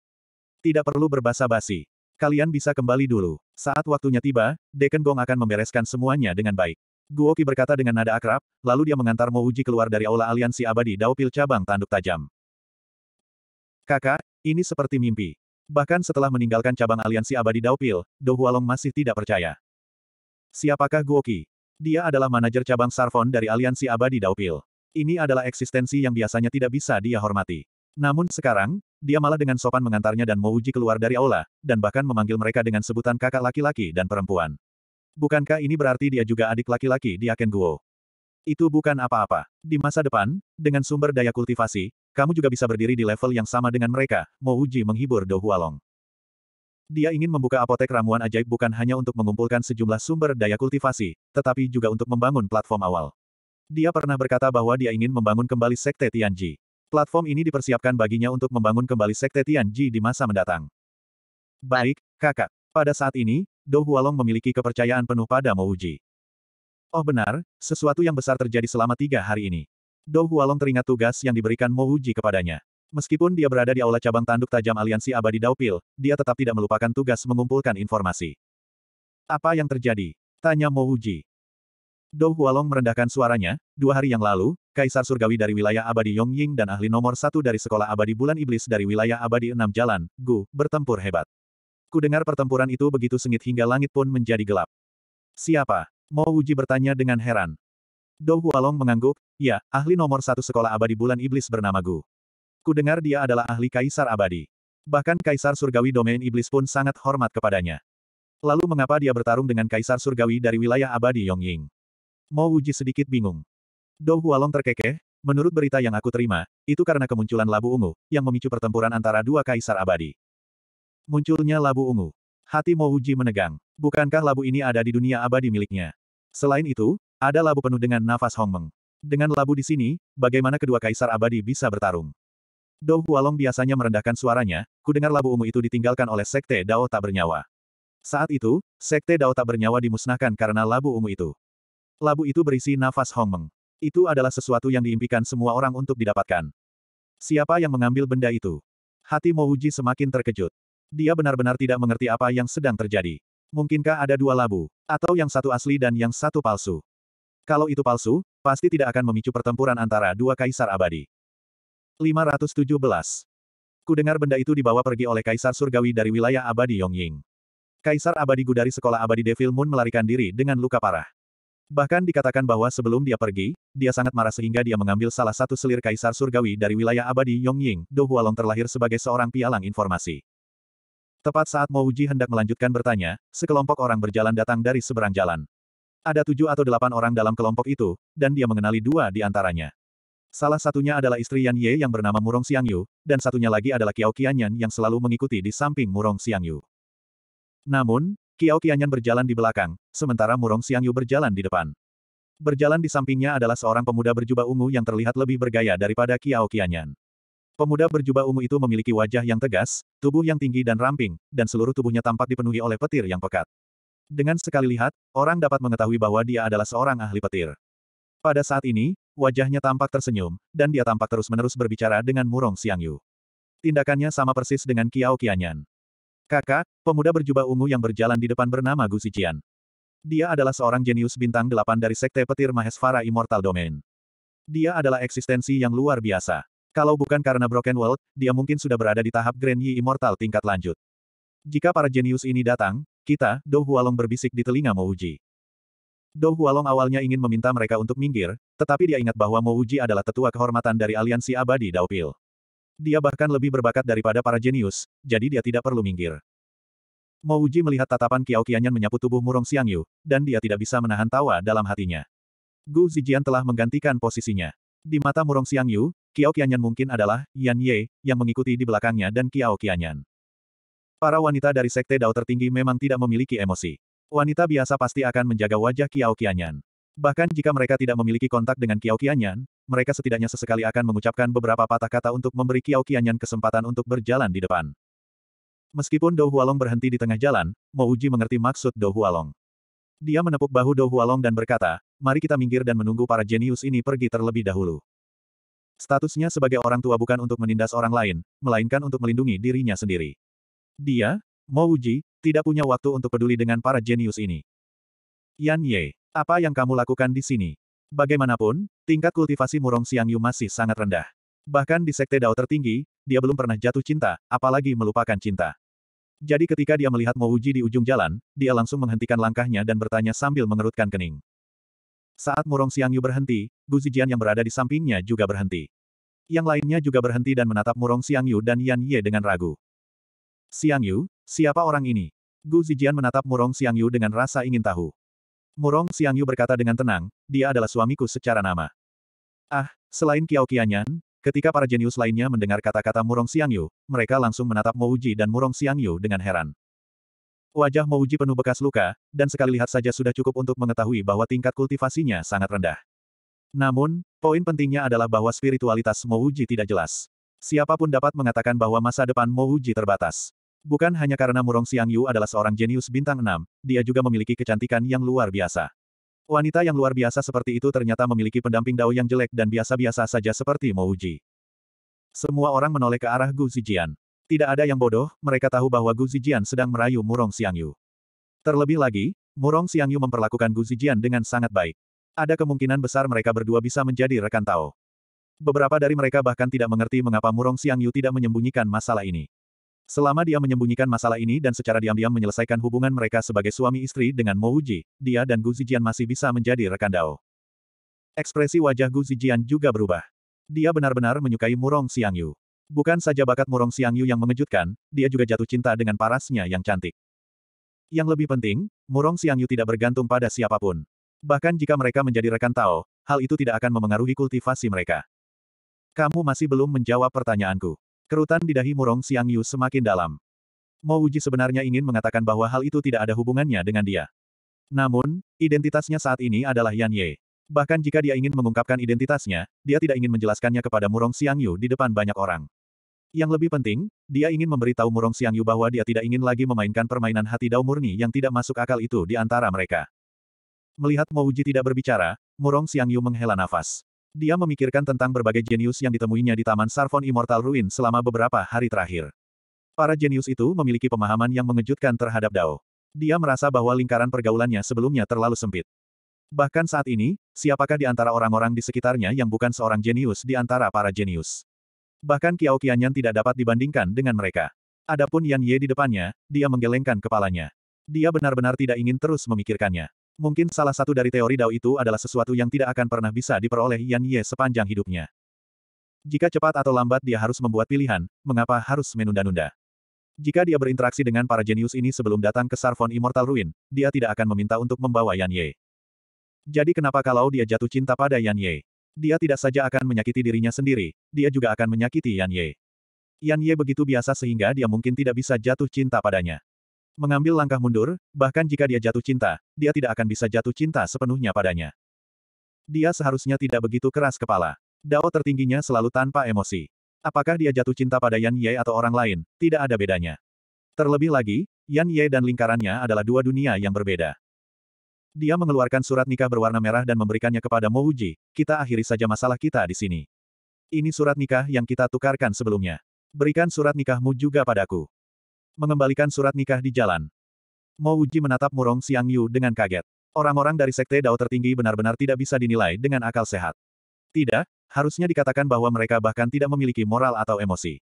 Tidak perlu berbasa-basi. Kalian bisa kembali dulu. Saat waktunya tiba, Deken Gong akan membereskan semuanya dengan baik. Guoki berkata dengan nada akrab, lalu dia mengantar Mo Uji keluar dari aula aliansi abadi Pil cabang tanduk tajam. Kakak, ini seperti mimpi. Bahkan setelah meninggalkan cabang aliansi abadi Pil, Do Hualong masih tidak percaya. Siapakah Guoki? Dia adalah manajer cabang Sarfon dari aliansi abadi Pil. Ini adalah eksistensi yang biasanya tidak bisa dia hormati. Namun sekarang, dia malah dengan sopan mengantarnya dan mau Uji keluar dari aula, dan bahkan memanggil mereka dengan sebutan kakak laki-laki dan perempuan. Bukankah ini berarti dia juga adik laki-laki di Aken Guo? Itu bukan apa-apa. Di masa depan, dengan sumber daya kultivasi, kamu juga bisa berdiri di level yang sama dengan mereka, mau Uji menghibur Do Hualong. Dia ingin membuka apotek ramuan ajaib bukan hanya untuk mengumpulkan sejumlah sumber daya kultivasi, tetapi juga untuk membangun platform awal. Dia pernah berkata bahwa dia ingin membangun kembali Sekte Tianji. Platform ini dipersiapkan baginya untuk membangun kembali Sekte Tianji di masa mendatang. Baik, kakak. Pada saat ini, Dou Hualong memiliki kepercayaan penuh pada Mouji. Oh benar, sesuatu yang besar terjadi selama tiga hari ini. Dou Hualong teringat tugas yang diberikan Mouji kepadanya. Meskipun dia berada di aula cabang tanduk tajam aliansi abadi Daupil, dia tetap tidak melupakan tugas mengumpulkan informasi. Apa yang terjadi? Tanya Mouji. Dou Hualong merendahkan suaranya, dua hari yang lalu, Kaisar Surgawi dari wilayah abadi Yongying dan ahli nomor satu dari Sekolah Abadi Bulan Iblis dari wilayah abadi Enam Jalan, Gu, bertempur hebat. Kudengar pertempuran itu begitu sengit hingga langit pun menjadi gelap. Siapa? Mo Wuji bertanya dengan heran. Dou Hualong mengangguk, ya, ahli nomor satu Sekolah Abadi Bulan Iblis bernama Gu. Kudengar dia adalah ahli Kaisar Abadi. Bahkan Kaisar Surgawi Domain Iblis pun sangat hormat kepadanya. Lalu mengapa dia bertarung dengan Kaisar Surgawi dari wilayah abadi Yongying? Mo Wuji sedikit bingung. Dou Hualong terkekeh, menurut berita yang aku terima, itu karena kemunculan labu ungu, yang memicu pertempuran antara dua kaisar abadi. Munculnya labu ungu. Hati Mo Wuji menegang. Bukankah labu ini ada di dunia abadi miliknya? Selain itu, ada labu penuh dengan nafas Hongmeng. Dengan labu di sini, bagaimana kedua kaisar abadi bisa bertarung? Dou Hualong biasanya merendahkan suaranya, kudengar labu ungu itu ditinggalkan oleh Sekte Dao tak bernyawa. Saat itu, Sekte Dao tak bernyawa dimusnahkan karena labu ungu itu. Labu itu berisi nafas Hong Meng. Itu adalah sesuatu yang diimpikan semua orang untuk didapatkan. Siapa yang mengambil benda itu? Hati Mouji semakin terkejut. Dia benar-benar tidak mengerti apa yang sedang terjadi. Mungkinkah ada dua labu, atau yang satu asli dan yang satu palsu? Kalau itu palsu, pasti tidak akan memicu pertempuran antara dua kaisar abadi. 517. Kudengar benda itu dibawa pergi oleh kaisar surgawi dari wilayah abadi Yongying. Kaisar abadi gudari sekolah abadi Devil Moon melarikan diri dengan luka parah. Bahkan dikatakan bahwa sebelum dia pergi, dia sangat marah sehingga dia mengambil salah satu selir kaisar surgawi dari wilayah abadi Yongying, Do Hualong terlahir sebagai seorang pialang informasi. Tepat saat Mo Uji hendak melanjutkan bertanya, sekelompok orang berjalan datang dari seberang jalan. Ada tujuh atau delapan orang dalam kelompok itu, dan dia mengenali dua di antaranya. Salah satunya adalah istri Yan Ye yang bernama Murong Xiangyu, dan satunya lagi adalah Kiao Qianyan yang selalu mengikuti di samping Murong Xiangyu. Namun, Kiao Qianyan berjalan di belakang, sementara Murong Xiangyu berjalan di depan. Berjalan di sampingnya adalah seorang pemuda berjubah ungu yang terlihat lebih bergaya daripada Kiao Qianyan. Pemuda berjubah ungu itu memiliki wajah yang tegas, tubuh yang tinggi dan ramping, dan seluruh tubuhnya tampak dipenuhi oleh petir yang pekat. Dengan sekali lihat, orang dapat mengetahui bahwa dia adalah seorang ahli petir. Pada saat ini, wajahnya tampak tersenyum, dan dia tampak terus-menerus berbicara dengan Murong Xiangyu. Tindakannya sama persis dengan Kiao Qianyan. Kakak, pemuda berjubah ungu yang berjalan di depan bernama Gu Sijian. Dia adalah seorang jenius bintang delapan dari Sekte Petir Mahesvara Immortal Domain. Dia adalah eksistensi yang luar biasa. Kalau bukan karena Broken World, dia mungkin sudah berada di tahap Grand Yi Immortal tingkat lanjut. Jika para jenius ini datang, kita, Dou Hualong berbisik di telinga Mouji. Dou Hualong awalnya ingin meminta mereka untuk minggir, tetapi dia ingat bahwa Mouji adalah tetua kehormatan dari aliansi abadi Daupil. Dia bahkan lebih berbakat daripada para jenius, jadi dia tidak perlu minggir. Mo Uji melihat tatapan Kiao Qianyan menyapu tubuh Murong Xiangyu, dan dia tidak bisa menahan tawa dalam hatinya. Gu Zijian telah menggantikan posisinya. Di mata Murong Xiangyu, Kiao Qianyan mungkin adalah Yan Ye, yang mengikuti di belakangnya dan Kiao Qianyan. Para wanita dari sekte Dao tertinggi memang tidak memiliki emosi. Wanita biasa pasti akan menjaga wajah Kiao Qianyan. Bahkan jika mereka tidak memiliki kontak dengan Kiao Qianyan, mereka setidaknya sesekali akan mengucapkan beberapa patah kata untuk memberi Kiao Qianyan kesempatan untuk berjalan di depan. Meskipun Dou Hualong berhenti di tengah jalan, Mo Uji mengerti maksud Dou Hualong. Dia menepuk bahu Dou Hualong dan berkata, mari kita minggir dan menunggu para jenius ini pergi terlebih dahulu. Statusnya sebagai orang tua bukan untuk menindas orang lain, melainkan untuk melindungi dirinya sendiri. Dia, Mo Uji, tidak punya waktu untuk peduli dengan para jenius ini. Yan Ye, apa yang kamu lakukan di sini? Bagaimanapun, tingkat kultivasi Murong Yu masih sangat rendah. Bahkan di Sekte Dao tertinggi, dia belum pernah jatuh cinta, apalagi melupakan cinta. Jadi ketika dia melihat Mo Uji di ujung jalan, dia langsung menghentikan langkahnya dan bertanya sambil mengerutkan kening. Saat Murong Yu berhenti, Gu Zijian yang berada di sampingnya juga berhenti. Yang lainnya juga berhenti dan menatap Murong Yu dan Yan Ye dengan ragu. Yu, siapa orang ini? Gu Zijian menatap Murong Yu dengan rasa ingin tahu. Murong Xiangyu berkata dengan tenang, dia adalah suamiku secara nama. Ah, selain Kiao Qianyan, ketika para jenius lainnya mendengar kata-kata Murong Xiangyu, mereka langsung menatap Mouji dan Murong Xiangyu dengan heran. Wajah Mouji penuh bekas luka, dan sekali lihat saja sudah cukup untuk mengetahui bahwa tingkat kultivasinya sangat rendah. Namun, poin pentingnya adalah bahwa spiritualitas Mouji tidak jelas. Siapapun dapat mengatakan bahwa masa depan Mouji terbatas. Bukan hanya karena Murong Xiangyu adalah seorang jenius bintang enam, dia juga memiliki kecantikan yang luar biasa. Wanita yang luar biasa seperti itu ternyata memiliki pendamping dao yang jelek dan biasa-biasa saja seperti Uji. Semua orang menoleh ke arah Gu Zijian. Tidak ada yang bodoh, mereka tahu bahwa Gu Zijian sedang merayu Murong Xiangyu. Terlebih lagi, Murong Xiangyu memperlakukan Gu Zijian dengan sangat baik. Ada kemungkinan besar mereka berdua bisa menjadi rekan Tao. Beberapa dari mereka bahkan tidak mengerti mengapa Murong Xiangyu tidak menyembunyikan masalah ini. Selama dia menyembunyikan masalah ini dan secara diam-diam menyelesaikan hubungan mereka sebagai suami istri dengan Mo Uji, dia dan Gu Zijian masih bisa menjadi rekan Dao. Ekspresi wajah Gu Zijian juga berubah. Dia benar-benar menyukai Murong Xiangyu. Bukan saja bakat Murong Xiangyu yang mengejutkan, dia juga jatuh cinta dengan parasnya yang cantik. Yang lebih penting, Murong Xiangyu tidak bergantung pada siapapun. Bahkan jika mereka menjadi rekan Tao, hal itu tidak akan memengaruhi kultivasi mereka. Kamu masih belum menjawab pertanyaanku. Kerutan di dahi Murong Xiang Yu semakin dalam. Mo Wuji sebenarnya ingin mengatakan bahwa hal itu tidak ada hubungannya dengan dia. Namun, identitasnya saat ini adalah Yan Ye. Bahkan jika dia ingin mengungkapkan identitasnya, dia tidak ingin menjelaskannya kepada Murong Xiang Yu di depan banyak orang. Yang lebih penting, dia ingin memberitahu Murong Xiang Yu bahwa dia tidak ingin lagi memainkan permainan hati dao murni yang tidak masuk akal itu di antara mereka. Melihat Mo Wuji tidak berbicara, Murong Xiang Yu menghela nafas. Dia memikirkan tentang berbagai jenius yang ditemuinya di Taman Sarfon Immortal Ruin selama beberapa hari terakhir. Para jenius itu memiliki pemahaman yang mengejutkan terhadap Dao. Dia merasa bahwa lingkaran pergaulannya sebelumnya terlalu sempit. Bahkan saat ini, siapakah di antara orang-orang di sekitarnya yang bukan seorang jenius di antara para jenius? Bahkan Kiao Qianyan tidak dapat dibandingkan dengan mereka. Adapun Yan Ye di depannya, dia menggelengkan kepalanya. Dia benar-benar tidak ingin terus memikirkannya. Mungkin salah satu dari teori Dao itu adalah sesuatu yang tidak akan pernah bisa diperoleh Yan Ye sepanjang hidupnya. Jika cepat atau lambat dia harus membuat pilihan, mengapa harus menunda-nunda? Jika dia berinteraksi dengan para jenius ini sebelum datang ke Sarfon Immortal Ruin, dia tidak akan meminta untuk membawa Yan Ye. Jadi kenapa kalau dia jatuh cinta pada Yan Ye? Dia tidak saja akan menyakiti dirinya sendiri, dia juga akan menyakiti Yan Ye. Yan Ye begitu biasa sehingga dia mungkin tidak bisa jatuh cinta padanya. Mengambil langkah mundur, bahkan jika dia jatuh cinta, dia tidak akan bisa jatuh cinta sepenuhnya padanya. Dia seharusnya tidak begitu keras kepala. Dao tertingginya selalu tanpa emosi. Apakah dia jatuh cinta pada Yan Ye atau orang lain, tidak ada bedanya. Terlebih lagi, Yan Ye dan lingkarannya adalah dua dunia yang berbeda. Dia mengeluarkan surat nikah berwarna merah dan memberikannya kepada Mo Uji, kita akhiri saja masalah kita di sini. Ini surat nikah yang kita tukarkan sebelumnya. Berikan surat nikahmu juga padaku mengembalikan surat nikah di jalan. Mo Wuji menatap Murong Xiang Yu dengan kaget. Orang-orang dari Sekte Dao tertinggi benar-benar tidak bisa dinilai dengan akal sehat. Tidak, harusnya dikatakan bahwa mereka bahkan tidak memiliki moral atau emosi.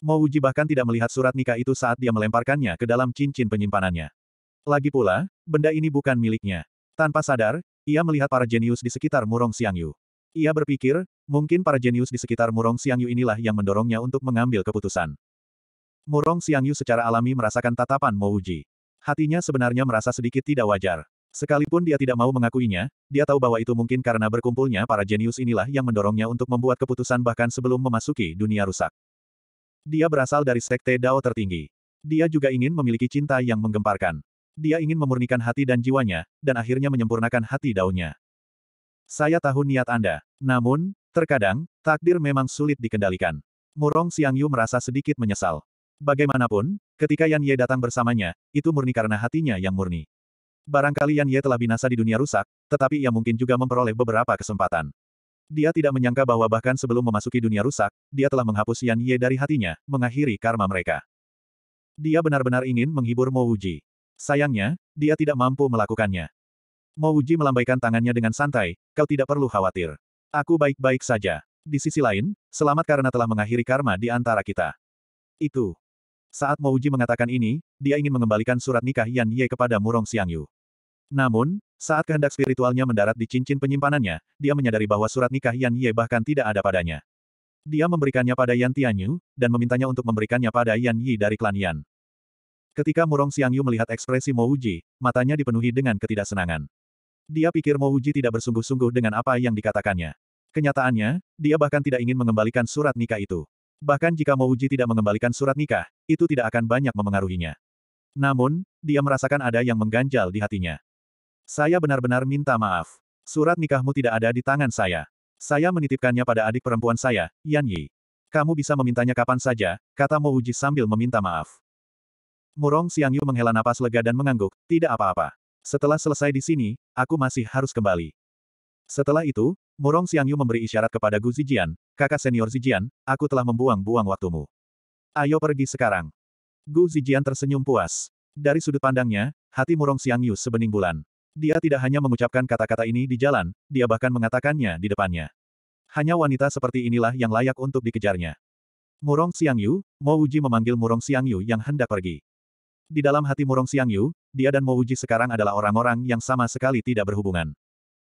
Mo Wuji bahkan tidak melihat surat nikah itu saat dia melemparkannya ke dalam cincin penyimpanannya. Lagi pula, benda ini bukan miliknya. Tanpa sadar, ia melihat para jenius di sekitar Murong Yu. Ia berpikir, mungkin para jenius di sekitar Murong Yu inilah yang mendorongnya untuk mengambil keputusan. Murong Xiangyu secara alami merasakan tatapan Mo Uji. Hatinya sebenarnya merasa sedikit tidak wajar. Sekalipun dia tidak mau mengakuinya, dia tahu bahwa itu mungkin karena berkumpulnya para jenius inilah yang mendorongnya untuk membuat keputusan bahkan sebelum memasuki dunia rusak. Dia berasal dari sekte Dao tertinggi. Dia juga ingin memiliki cinta yang menggemparkan. Dia ingin memurnikan hati dan jiwanya, dan akhirnya menyempurnakan hati daunnya. Saya tahu niat Anda. Namun, terkadang, takdir memang sulit dikendalikan. Murong Xiangyu merasa sedikit menyesal. Bagaimanapun, ketika Yan Ye datang bersamanya, itu murni karena hatinya yang murni. Barangkali Yan Ye telah binasa di dunia rusak, tetapi ia mungkin juga memperoleh beberapa kesempatan. Dia tidak menyangka bahwa bahkan sebelum memasuki dunia rusak, dia telah menghapus Yan Ye dari hatinya, mengakhiri karma mereka. Dia benar-benar ingin menghibur Mo Wuji. Sayangnya, dia tidak mampu melakukannya. Mo Wuji melambaikan tangannya dengan santai, kau tidak perlu khawatir. Aku baik-baik saja. Di sisi lain, selamat karena telah mengakhiri karma di antara kita. Itu, saat Mouji mengatakan ini, dia ingin mengembalikan surat nikah Yan Ye kepada Murong Xiangyu. Namun, saat kehendak spiritualnya mendarat di cincin penyimpanannya, dia menyadari bahwa surat nikah Yan Ye bahkan tidak ada padanya. Dia memberikannya pada Yan Tianyu, dan memintanya untuk memberikannya pada Yan Yi dari klan Yan. Ketika Murong Xiangyu melihat ekspresi Mouji, matanya dipenuhi dengan ketidaksenangan. Dia pikir Mouji tidak bersungguh-sungguh dengan apa yang dikatakannya. Kenyataannya, dia bahkan tidak ingin mengembalikan surat nikah itu. Bahkan jika Mouji tidak mengembalikan surat nikah, itu tidak akan banyak memengaruhinya. Namun, dia merasakan ada yang mengganjal di hatinya. Saya benar-benar minta maaf. Surat nikahmu tidak ada di tangan saya. Saya menitipkannya pada adik perempuan saya, Yan Yi. Kamu bisa memintanya kapan saja, kata Mouji sambil meminta maaf. Murong Yu menghela napas lega dan mengangguk, tidak apa-apa. Setelah selesai di sini, aku masih harus kembali. Setelah itu, Murong Xiangyu memberi isyarat kepada Gu Zijian, kakak senior Zijian, aku telah membuang-buang waktumu. Ayo pergi sekarang. Gu Zijian tersenyum puas. Dari sudut pandangnya, hati Murong Xiangyu sebening bulan. Dia tidak hanya mengucapkan kata-kata ini di jalan, dia bahkan mengatakannya di depannya. Hanya wanita seperti inilah yang layak untuk dikejarnya. Murong Xiangyu, Mo Uji memanggil Murong Xiangyu yang hendak pergi. Di dalam hati Murong Xiangyu, dia dan Mo Uji sekarang adalah orang-orang yang sama sekali tidak berhubungan.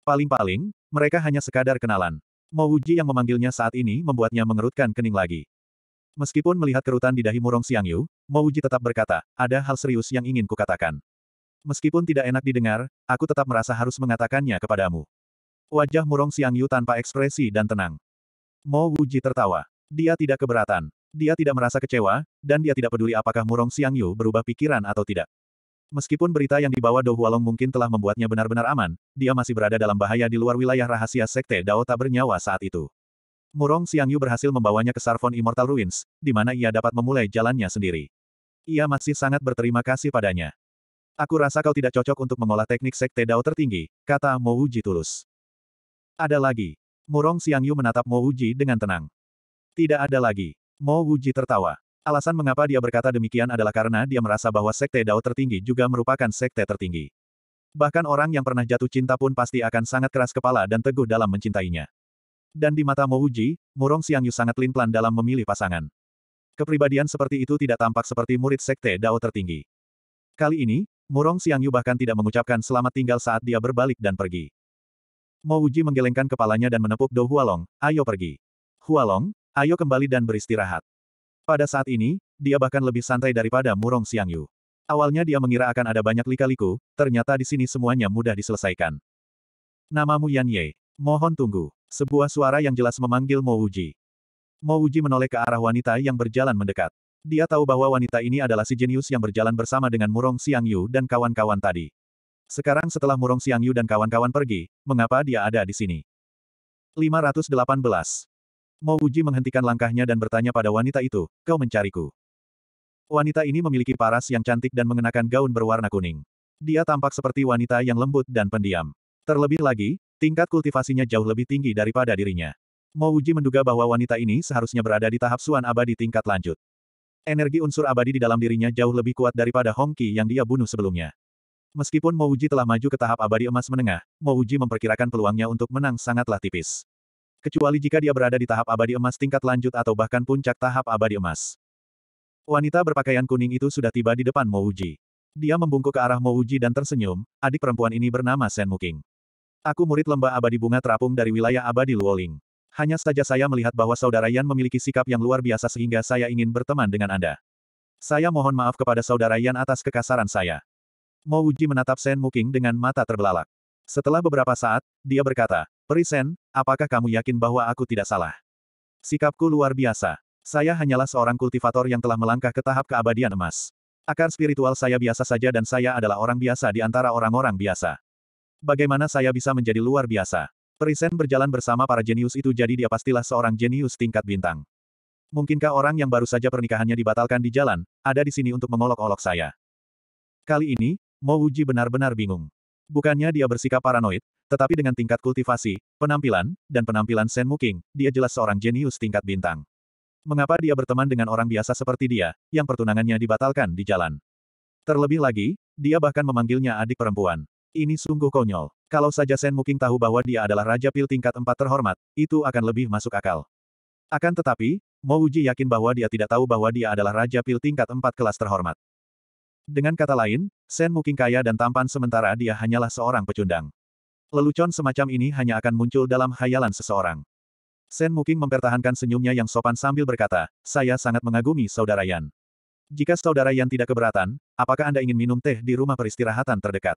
Paling-paling, mereka hanya sekadar kenalan. Mouji yang memanggilnya saat ini membuatnya mengerutkan kening lagi. Meskipun melihat kerutan di dahi Murong Siang Yu, Mouji tetap berkata, ada hal serius yang ingin kukatakan. Meskipun tidak enak didengar, aku tetap merasa harus mengatakannya kepadamu. Wajah Murong Siang tanpa ekspresi dan tenang. Mouji tertawa. Dia tidak keberatan. Dia tidak merasa kecewa, dan dia tidak peduli apakah Murong Siang berubah pikiran atau tidak. Meskipun berita yang dibawa Dou Hualong mungkin telah membuatnya benar-benar aman, dia masih berada dalam bahaya di luar wilayah rahasia Sekte Dao tak bernyawa saat itu. Murong Xiangyu berhasil membawanya ke Sarfon Immortal Ruins, di mana ia dapat memulai jalannya sendiri. Ia masih sangat berterima kasih padanya. Aku rasa kau tidak cocok untuk mengolah teknik Sekte Dao tertinggi, kata Mo Uji tulus. Ada lagi. Murong Xiangyu menatap Mo Uji dengan tenang. Tidak ada lagi. Mo Wuji tertawa. Alasan mengapa dia berkata demikian adalah karena dia merasa bahwa sekte Dao tertinggi juga merupakan sekte tertinggi. Bahkan orang yang pernah jatuh cinta pun pasti akan sangat keras kepala dan teguh dalam mencintainya. Dan di mata Mouji, Murong Xiangyu sangat linplan dalam memilih pasangan. Kepribadian seperti itu tidak tampak seperti murid sekte Dao tertinggi. Kali ini, Murong Xiangyu bahkan tidak mengucapkan selamat tinggal saat dia berbalik dan pergi. Mouji menggelengkan kepalanya dan menepuk Do Hualong, ayo pergi. Hualong, ayo kembali dan beristirahat. Pada saat ini, dia bahkan lebih santai daripada Murong Xiangyu. Awalnya dia mengira akan ada banyak lika-liku, ternyata di sini semuanya mudah diselesaikan. Namamu Yan Ye. Mohon tunggu. Sebuah suara yang jelas memanggil Mo Uji. Mo Uji menoleh ke arah wanita yang berjalan mendekat. Dia tahu bahwa wanita ini adalah si jenius yang berjalan bersama dengan Murong Xiangyu dan kawan-kawan tadi. Sekarang setelah Murong Xiangyu dan kawan-kawan pergi, mengapa dia ada di sini? 518. Mo Uji menghentikan langkahnya dan bertanya pada wanita itu, kau mencariku. Wanita ini memiliki paras yang cantik dan mengenakan gaun berwarna kuning. Dia tampak seperti wanita yang lembut dan pendiam. Terlebih lagi, tingkat kultivasinya jauh lebih tinggi daripada dirinya. Mo Uji menduga bahwa wanita ini seharusnya berada di tahap suan abadi tingkat lanjut. Energi unsur abadi di dalam dirinya jauh lebih kuat daripada Hong Qi yang dia bunuh sebelumnya. Meskipun Mouji telah maju ke tahap abadi emas menengah, Mouji memperkirakan peluangnya untuk menang sangatlah tipis kecuali jika dia berada di tahap abadi emas tingkat lanjut atau bahkan puncak tahap abadi emas. Wanita berpakaian kuning itu sudah tiba di depan Mouji. Dia membungkuk ke arah Mouji dan tersenyum, adik perempuan ini bernama Sen Muking. Aku murid lembah abadi bunga terapung dari wilayah abadi Luoling. Hanya saja saya melihat bahwa saudara Yan memiliki sikap yang luar biasa sehingga saya ingin berteman dengan Anda. Saya mohon maaf kepada saudara Yan atas kekasaran saya. Mo Uji menatap Sen Muking dengan mata terbelalak. Setelah beberapa saat, dia berkata, Perisen, apakah kamu yakin bahwa aku tidak salah? Sikapku luar biasa. Saya hanyalah seorang kultivator yang telah melangkah ke tahap keabadian emas. Akar spiritual saya biasa saja dan saya adalah orang biasa di antara orang-orang biasa. Bagaimana saya bisa menjadi luar biasa? Perisen berjalan bersama para jenius itu jadi dia pastilah seorang jenius tingkat bintang. Mungkinkah orang yang baru saja pernikahannya dibatalkan di jalan, ada di sini untuk mengolok-olok saya? Kali ini, Mo Uji benar-benar bingung. Bukannya dia bersikap paranoid, tetapi dengan tingkat kultivasi, penampilan, dan penampilan Shen Muking, dia jelas seorang jenius tingkat bintang. Mengapa dia berteman dengan orang biasa seperti dia, yang pertunangannya dibatalkan di jalan? Terlebih lagi, dia bahkan memanggilnya adik perempuan. Ini sungguh konyol. Kalau saja Shen Muking tahu bahwa dia adalah Raja Pil tingkat 4 terhormat, itu akan lebih masuk akal. Akan tetapi, Mouji yakin bahwa dia tidak tahu bahwa dia adalah Raja Pil tingkat 4 kelas terhormat. Dengan kata lain, Sen Muking kaya dan tampan sementara dia hanyalah seorang pecundang. Lelucon semacam ini hanya akan muncul dalam khayalan seseorang. Sen Muking mempertahankan senyumnya yang sopan sambil berkata, saya sangat mengagumi Saudara Yan. Jika Saudara Yan tidak keberatan, apakah Anda ingin minum teh di rumah peristirahatan terdekat?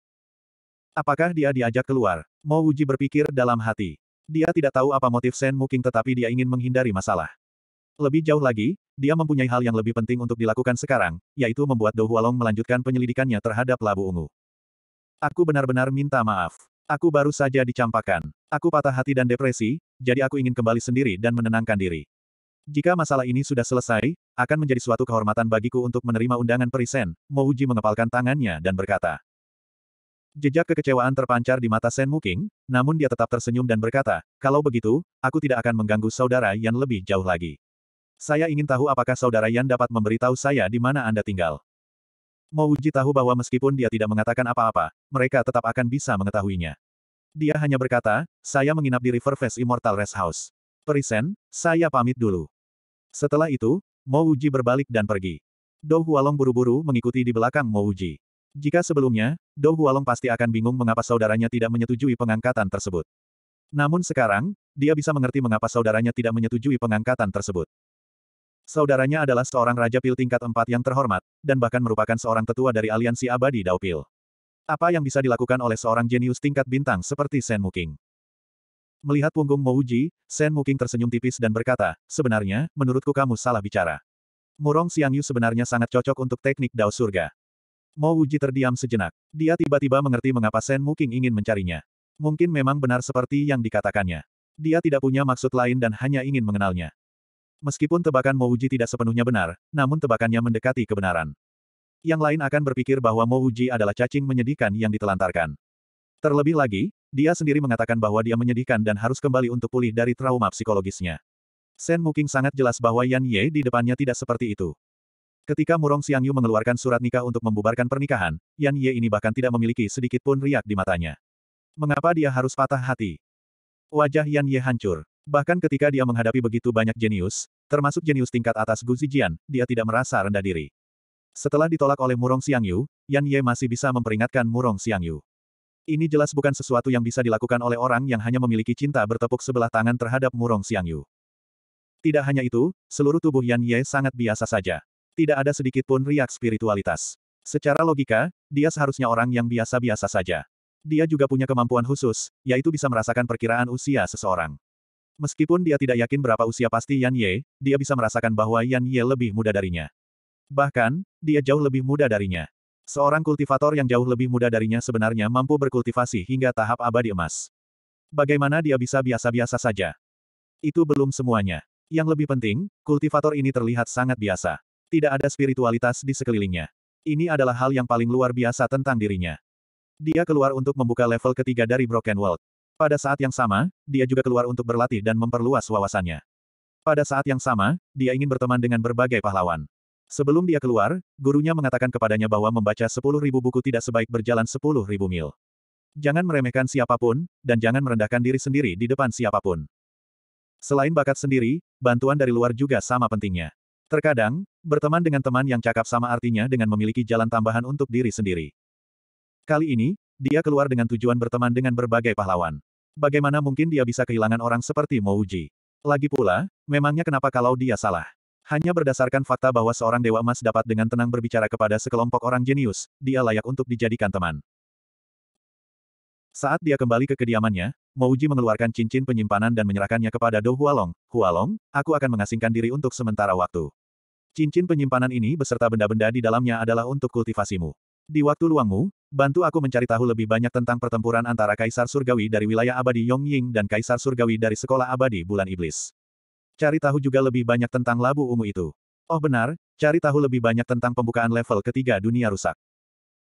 Apakah dia diajak keluar? Mo Wuji berpikir dalam hati. Dia tidak tahu apa motif Sen Muking tetapi dia ingin menghindari masalah. Lebih jauh lagi, dia mempunyai hal yang lebih penting untuk dilakukan sekarang, yaitu membuat Dou Hualong melanjutkan penyelidikannya terhadap Labu Ungu. Aku benar-benar minta maaf. Aku baru saja dicampakan. Aku patah hati dan depresi, jadi aku ingin kembali sendiri dan menenangkan diri. Jika masalah ini sudah selesai, akan menjadi suatu kehormatan bagiku untuk menerima undangan perisen, Mouji mengepalkan tangannya dan berkata. Jejak kekecewaan terpancar di mata Sen Muking, namun dia tetap tersenyum dan berkata, kalau begitu, aku tidak akan mengganggu saudara yang lebih jauh lagi. Saya ingin tahu apakah saudara Yan dapat memberitahu saya di mana Anda tinggal. Mouji tahu bahwa meskipun dia tidak mengatakan apa-apa, mereka tetap akan bisa mengetahuinya. Dia hanya berkata, saya menginap di River Riverfest Immortal Rest House. Perisen, saya pamit dulu. Setelah itu, Mouji berbalik dan pergi. Dou Hualong buru-buru mengikuti di belakang Mouji. Jika sebelumnya, Dou Hualong pasti akan bingung mengapa saudaranya tidak menyetujui pengangkatan tersebut. Namun sekarang, dia bisa mengerti mengapa saudaranya tidak menyetujui pengangkatan tersebut. Saudaranya adalah seorang Raja Pil tingkat 4 yang terhormat, dan bahkan merupakan seorang tetua dari aliansi abadi Dao Pil. Apa yang bisa dilakukan oleh seorang jenius tingkat bintang seperti Sen Muking? Melihat punggung Mouji, Sen Muking tersenyum tipis dan berkata, sebenarnya, menurutku kamu salah bicara. Murong Xiangyu sebenarnya sangat cocok untuk teknik Dao Surga. Mo Wuji terdiam sejenak. Dia tiba-tiba mengerti mengapa Sen Muking ingin mencarinya. Mungkin memang benar seperti yang dikatakannya. Dia tidak punya maksud lain dan hanya ingin mengenalnya. Meskipun tebakan Mouji tidak sepenuhnya benar, namun tebakannya mendekati kebenaran. Yang lain akan berpikir bahwa Mouji adalah cacing menyedihkan yang ditelantarkan. Terlebih lagi, dia sendiri mengatakan bahwa dia menyedihkan dan harus kembali untuk pulih dari trauma psikologisnya. Sen Muking sangat jelas bahwa Yan Ye di depannya tidak seperti itu. Ketika Murong Xiangyu mengeluarkan surat nikah untuk membubarkan pernikahan, Yan Ye ini bahkan tidak memiliki sedikit pun riak di matanya. Mengapa dia harus patah hati? Wajah Yan Ye hancur. Bahkan ketika dia menghadapi begitu banyak jenius, termasuk jenius tingkat atas Gu Zijian, dia tidak merasa rendah diri. Setelah ditolak oleh Murong Xiangyu, Yan Ye masih bisa memperingatkan Murong Xiangyu. Ini jelas bukan sesuatu yang bisa dilakukan oleh orang yang hanya memiliki cinta bertepuk sebelah tangan terhadap Murong Xiangyu. Tidak hanya itu, seluruh tubuh Yan Ye sangat biasa saja. Tidak ada sedikit pun riak spiritualitas. Secara logika, dia seharusnya orang yang biasa-biasa saja. Dia juga punya kemampuan khusus, yaitu bisa merasakan perkiraan usia seseorang. Meskipun dia tidak yakin berapa usia pasti Yan Ye, dia bisa merasakan bahwa Yan Ye lebih muda darinya. Bahkan, dia jauh lebih muda darinya. Seorang kultivator yang jauh lebih muda darinya sebenarnya mampu berkultivasi hingga tahap abadi emas. Bagaimana dia bisa biasa-biasa saja? Itu belum semuanya. Yang lebih penting, kultivator ini terlihat sangat biasa. Tidak ada spiritualitas di sekelilingnya. Ini adalah hal yang paling luar biasa tentang dirinya. Dia keluar untuk membuka level ketiga dari Broken World. Pada saat yang sama, dia juga keluar untuk berlatih dan memperluas wawasannya. Pada saat yang sama, dia ingin berteman dengan berbagai pahlawan. Sebelum dia keluar, gurunya mengatakan kepadanya bahwa membaca 10.000 buku tidak sebaik berjalan 10.000 mil. Jangan meremehkan siapapun, dan jangan merendahkan diri sendiri di depan siapapun. Selain bakat sendiri, bantuan dari luar juga sama pentingnya. Terkadang, berteman dengan teman yang cakap sama artinya dengan memiliki jalan tambahan untuk diri sendiri. Kali ini, dia keluar dengan tujuan berteman dengan berbagai pahlawan bagaimana mungkin dia bisa kehilangan orang seperti Mouji? Lagi pula, memangnya kenapa kalau dia salah? Hanya berdasarkan fakta bahwa seorang Dewa Emas dapat dengan tenang berbicara kepada sekelompok orang jenius, dia layak untuk dijadikan teman. Saat dia kembali ke kediamannya, Mouji mengeluarkan cincin penyimpanan dan menyerahkannya kepada Do Hualong. Hualong, aku akan mengasingkan diri untuk sementara waktu. Cincin penyimpanan ini beserta benda-benda di dalamnya adalah untuk kultivasimu. Di waktu luangmu, bantu aku mencari tahu lebih banyak tentang pertempuran antara Kaisar Surgawi dari wilayah abadi Yongying dan Kaisar Surgawi dari Sekolah Abadi Bulan Iblis. Cari tahu juga lebih banyak tentang labu ungu itu. Oh benar, cari tahu lebih banyak tentang pembukaan level ketiga dunia rusak.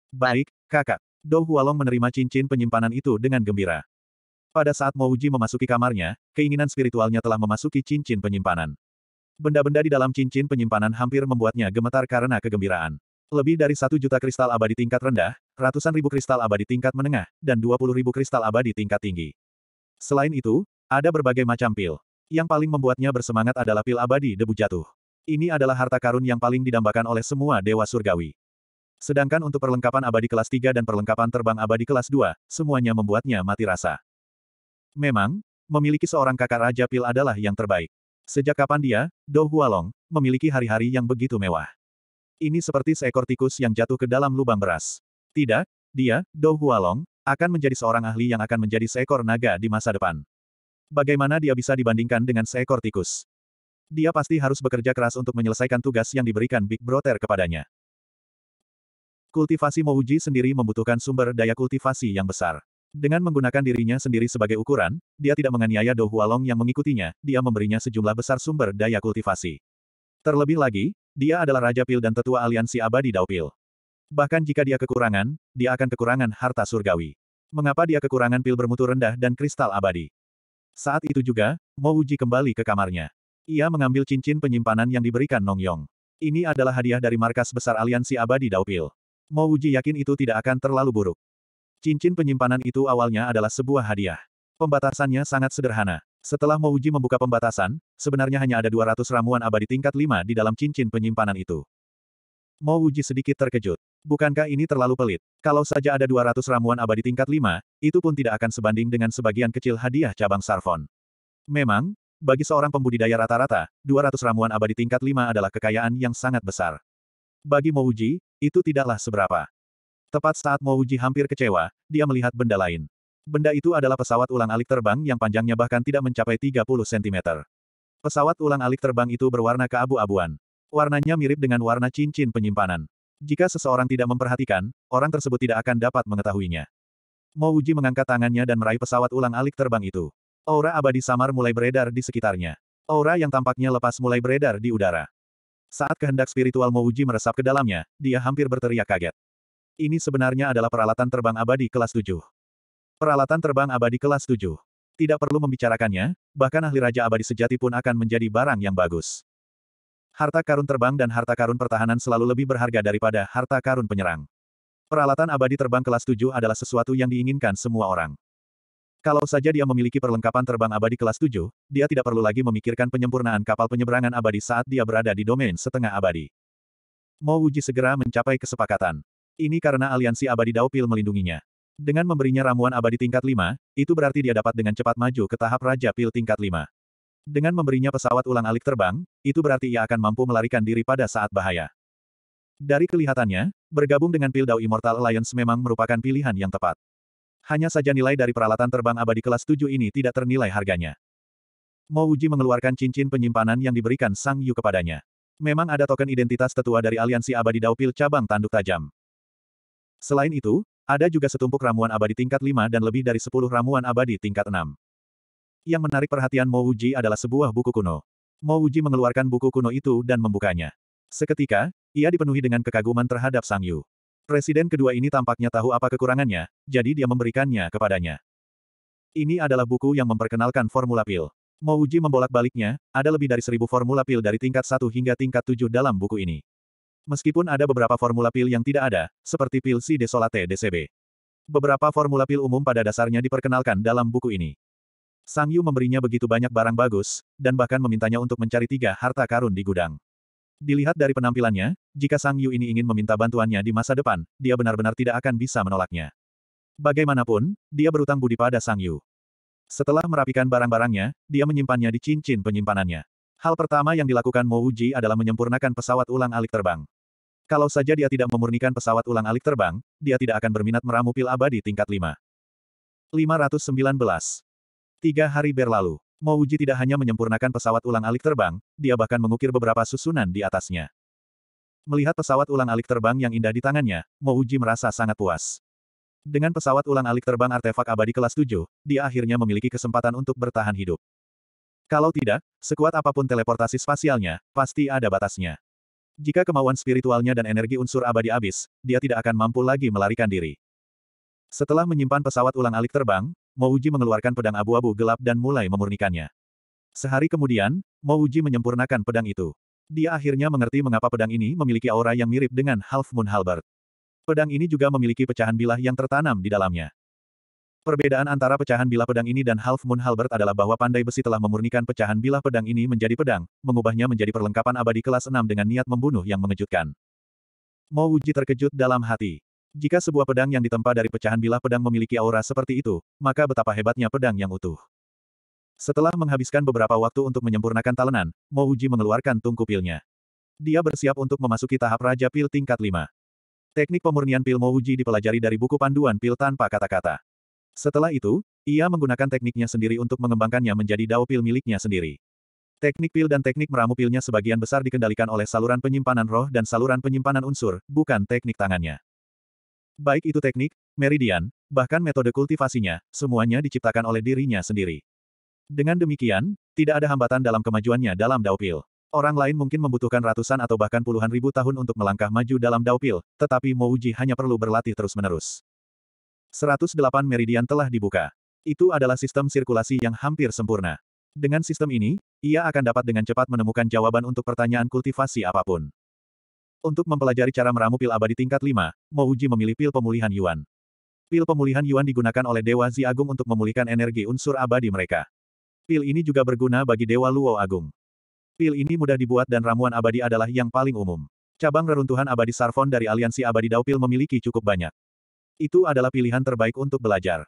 Baik, kakak. Dou Hualong menerima cincin penyimpanan itu dengan gembira. Pada saat Mo Mouji memasuki kamarnya, keinginan spiritualnya telah memasuki cincin penyimpanan. Benda-benda di dalam cincin penyimpanan hampir membuatnya gemetar karena kegembiraan. Lebih dari satu juta kristal abadi tingkat rendah, ratusan ribu kristal abadi tingkat menengah, dan dua puluh ribu kristal abadi tingkat tinggi. Selain itu, ada berbagai macam pil. Yang paling membuatnya bersemangat adalah pil abadi debu jatuh. Ini adalah harta karun yang paling didambakan oleh semua dewa surgawi. Sedangkan untuk perlengkapan abadi kelas 3 dan perlengkapan terbang abadi kelas 2, semuanya membuatnya mati rasa. Memang, memiliki seorang kakak Raja Pil adalah yang terbaik. Sejak kapan dia, Dou Hualong, memiliki hari-hari yang begitu mewah. Ini seperti seekor tikus yang jatuh ke dalam lubang beras. Tidak, dia, Dou Hualong, akan menjadi seorang ahli yang akan menjadi seekor naga di masa depan. Bagaimana dia bisa dibandingkan dengan seekor tikus? Dia pasti harus bekerja keras untuk menyelesaikan tugas yang diberikan Big Brother kepadanya. Kultivasi Mouji sendiri membutuhkan sumber daya kultivasi yang besar. Dengan menggunakan dirinya sendiri sebagai ukuran, dia tidak menganiaya Dou Hualong yang mengikutinya, dia memberinya sejumlah besar sumber daya kultivasi. Terlebih lagi, dia adalah Raja Pil dan Tetua Aliansi Abadi Dao Pil. Bahkan jika dia kekurangan, dia akan kekurangan harta surgawi. Mengapa dia kekurangan pil bermutu rendah dan kristal abadi? Saat itu juga, Mo Uji kembali ke kamarnya. Ia mengambil cincin penyimpanan yang diberikan Nong Yong. Ini adalah hadiah dari markas besar aliansi abadi Daupil. Mo Uji yakin itu tidak akan terlalu buruk. Cincin penyimpanan itu awalnya adalah sebuah hadiah. Pembatasannya sangat sederhana. Setelah Mouji membuka pembatasan, sebenarnya hanya ada 200 ramuan abadi tingkat 5 di dalam cincin penyimpanan itu. Mouji sedikit terkejut. Bukankah ini terlalu pelit? Kalau saja ada 200 ramuan abadi tingkat 5, itu pun tidak akan sebanding dengan sebagian kecil hadiah cabang Sarfon. Memang, bagi seorang pembudidaya rata-rata, 200 ramuan abadi tingkat 5 adalah kekayaan yang sangat besar. Bagi Mouji, itu tidaklah seberapa. Tepat saat Mouji hampir kecewa, dia melihat benda lain. Benda itu adalah pesawat ulang-alik terbang yang panjangnya bahkan tidak mencapai 30 cm. Pesawat ulang-alik terbang itu berwarna keabu-abuan. Warnanya mirip dengan warna cincin penyimpanan. Jika seseorang tidak memperhatikan, orang tersebut tidak akan dapat mengetahuinya. Mo Wuji mengangkat tangannya dan meraih pesawat ulang-alik terbang itu. Aura abadi samar mulai beredar di sekitarnya. Aura yang tampaknya lepas mulai beredar di udara. Saat kehendak spiritual Mo Wuji meresap ke dalamnya, dia hampir berteriak kaget. Ini sebenarnya adalah peralatan terbang abadi kelas 7. Peralatan terbang abadi kelas 7. Tidak perlu membicarakannya, bahkan ahli raja abadi sejati pun akan menjadi barang yang bagus. Harta karun terbang dan harta karun pertahanan selalu lebih berharga daripada harta karun penyerang. Peralatan abadi terbang kelas 7 adalah sesuatu yang diinginkan semua orang. Kalau saja dia memiliki perlengkapan terbang abadi kelas 7, dia tidak perlu lagi memikirkan penyempurnaan kapal penyeberangan abadi saat dia berada di domain setengah abadi. Mo Uji segera mencapai kesepakatan. Ini karena aliansi abadi Daupil melindunginya. Dengan memberinya ramuan abadi tingkat 5, itu berarti dia dapat dengan cepat maju ke tahap Raja Pil tingkat 5. Dengan memberinya pesawat ulang alik terbang, itu berarti ia akan mampu melarikan diri pada saat bahaya. Dari kelihatannya, bergabung dengan pil Pildau Immortal Alliance memang merupakan pilihan yang tepat. Hanya saja nilai dari peralatan terbang abadi kelas 7 ini tidak ternilai harganya. Mo Uji mengeluarkan cincin penyimpanan yang diberikan Sang Yu kepadanya. Memang ada token identitas tetua dari aliansi abadi Daupil cabang tanduk tajam. Selain itu, ada juga setumpuk ramuan abadi tingkat 5 dan lebih dari 10 ramuan abadi tingkat 6. Yang menarik perhatian Mo Uji adalah sebuah buku kuno. Mo Uji mengeluarkan buku kuno itu dan membukanya. Seketika, ia dipenuhi dengan kekaguman terhadap Sang Yu. Presiden kedua ini tampaknya tahu apa kekurangannya, jadi dia memberikannya kepadanya. Ini adalah buku yang memperkenalkan formula pil. Mo Uji membolak-baliknya, ada lebih dari seribu formula pil dari tingkat 1 hingga tingkat 7 dalam buku ini. Meskipun ada beberapa formula pil yang tidak ada, seperti pil si desolate DCB. Beberapa formula pil umum pada dasarnya diperkenalkan dalam buku ini. Sang Yu memberinya begitu banyak barang bagus, dan bahkan memintanya untuk mencari tiga harta karun di gudang. Dilihat dari penampilannya, jika Sang Yu ini ingin meminta bantuannya di masa depan, dia benar-benar tidak akan bisa menolaknya. Bagaimanapun, dia berutang budi pada Sang Yu. Setelah merapikan barang-barangnya, dia menyimpannya di cincin penyimpanannya. Hal pertama yang dilakukan Mo Uji adalah menyempurnakan pesawat ulang alik terbang. Kalau saja dia tidak memurnikan pesawat ulang alik terbang, dia tidak akan berminat meramu pil abadi tingkat 5. 519. Tiga hari berlalu. Mo Uji tidak hanya menyempurnakan pesawat ulang alik terbang, dia bahkan mengukir beberapa susunan di atasnya. Melihat pesawat ulang alik terbang yang indah di tangannya, Mo Uji merasa sangat puas. Dengan pesawat ulang alik terbang artefak abadi kelas 7, dia akhirnya memiliki kesempatan untuk bertahan hidup. Kalau tidak, sekuat apapun teleportasi spasialnya, pasti ada batasnya. Jika kemauan spiritualnya dan energi unsur abadi habis, dia tidak akan mampu lagi melarikan diri. Setelah menyimpan pesawat ulang alik terbang, Mouji mengeluarkan pedang abu-abu gelap dan mulai memurnikannya. Sehari kemudian, Mouji menyempurnakan pedang itu. Dia akhirnya mengerti mengapa pedang ini memiliki aura yang mirip dengan Half Moon Halberd. Pedang ini juga memiliki pecahan bilah yang tertanam di dalamnya. Perbedaan antara pecahan bilah pedang ini dan Half Moon Halbert adalah bahwa pandai besi telah memurnikan pecahan bilah pedang ini menjadi pedang, mengubahnya menjadi perlengkapan abadi kelas 6 dengan niat membunuh yang mengejutkan. Mo Wuji terkejut dalam hati. Jika sebuah pedang yang ditempa dari pecahan bilah pedang memiliki aura seperti itu, maka betapa hebatnya pedang yang utuh. Setelah menghabiskan beberapa waktu untuk menyempurnakan talenan, Mo Wuji mengeluarkan tungku pilnya. Dia bersiap untuk memasuki tahap Raja Pil tingkat 5. Teknik pemurnian pil Mo Wuji dipelajari dari buku panduan pil tanpa kata-kata. Setelah itu, ia menggunakan tekniknya sendiri untuk mengembangkannya menjadi dao pil miliknya sendiri. Teknik pil dan teknik meramu pilnya sebagian besar dikendalikan oleh saluran penyimpanan roh dan saluran penyimpanan unsur, bukan teknik tangannya. Baik itu teknik, meridian, bahkan metode kultivasinya, semuanya diciptakan oleh dirinya sendiri. Dengan demikian, tidak ada hambatan dalam kemajuannya dalam dao pil. Orang lain mungkin membutuhkan ratusan atau bahkan puluhan ribu tahun untuk melangkah maju dalam dao pil, tetapi Mouji hanya perlu berlatih terus-menerus. 108 meridian telah dibuka. Itu adalah sistem sirkulasi yang hampir sempurna. Dengan sistem ini, ia akan dapat dengan cepat menemukan jawaban untuk pertanyaan kultivasi apapun. Untuk mempelajari cara meramu pil abadi tingkat 5, Mouji memilih pil pemulihan Yuan. Pil pemulihan Yuan digunakan oleh Dewa Zi Agung untuk memulihkan energi unsur abadi mereka. Pil ini juga berguna bagi Dewa Luo Agung. Pil ini mudah dibuat dan ramuan abadi adalah yang paling umum. Cabang reruntuhan abadi Sarfon dari aliansi abadi Daupil memiliki cukup banyak. Itu adalah pilihan terbaik untuk belajar.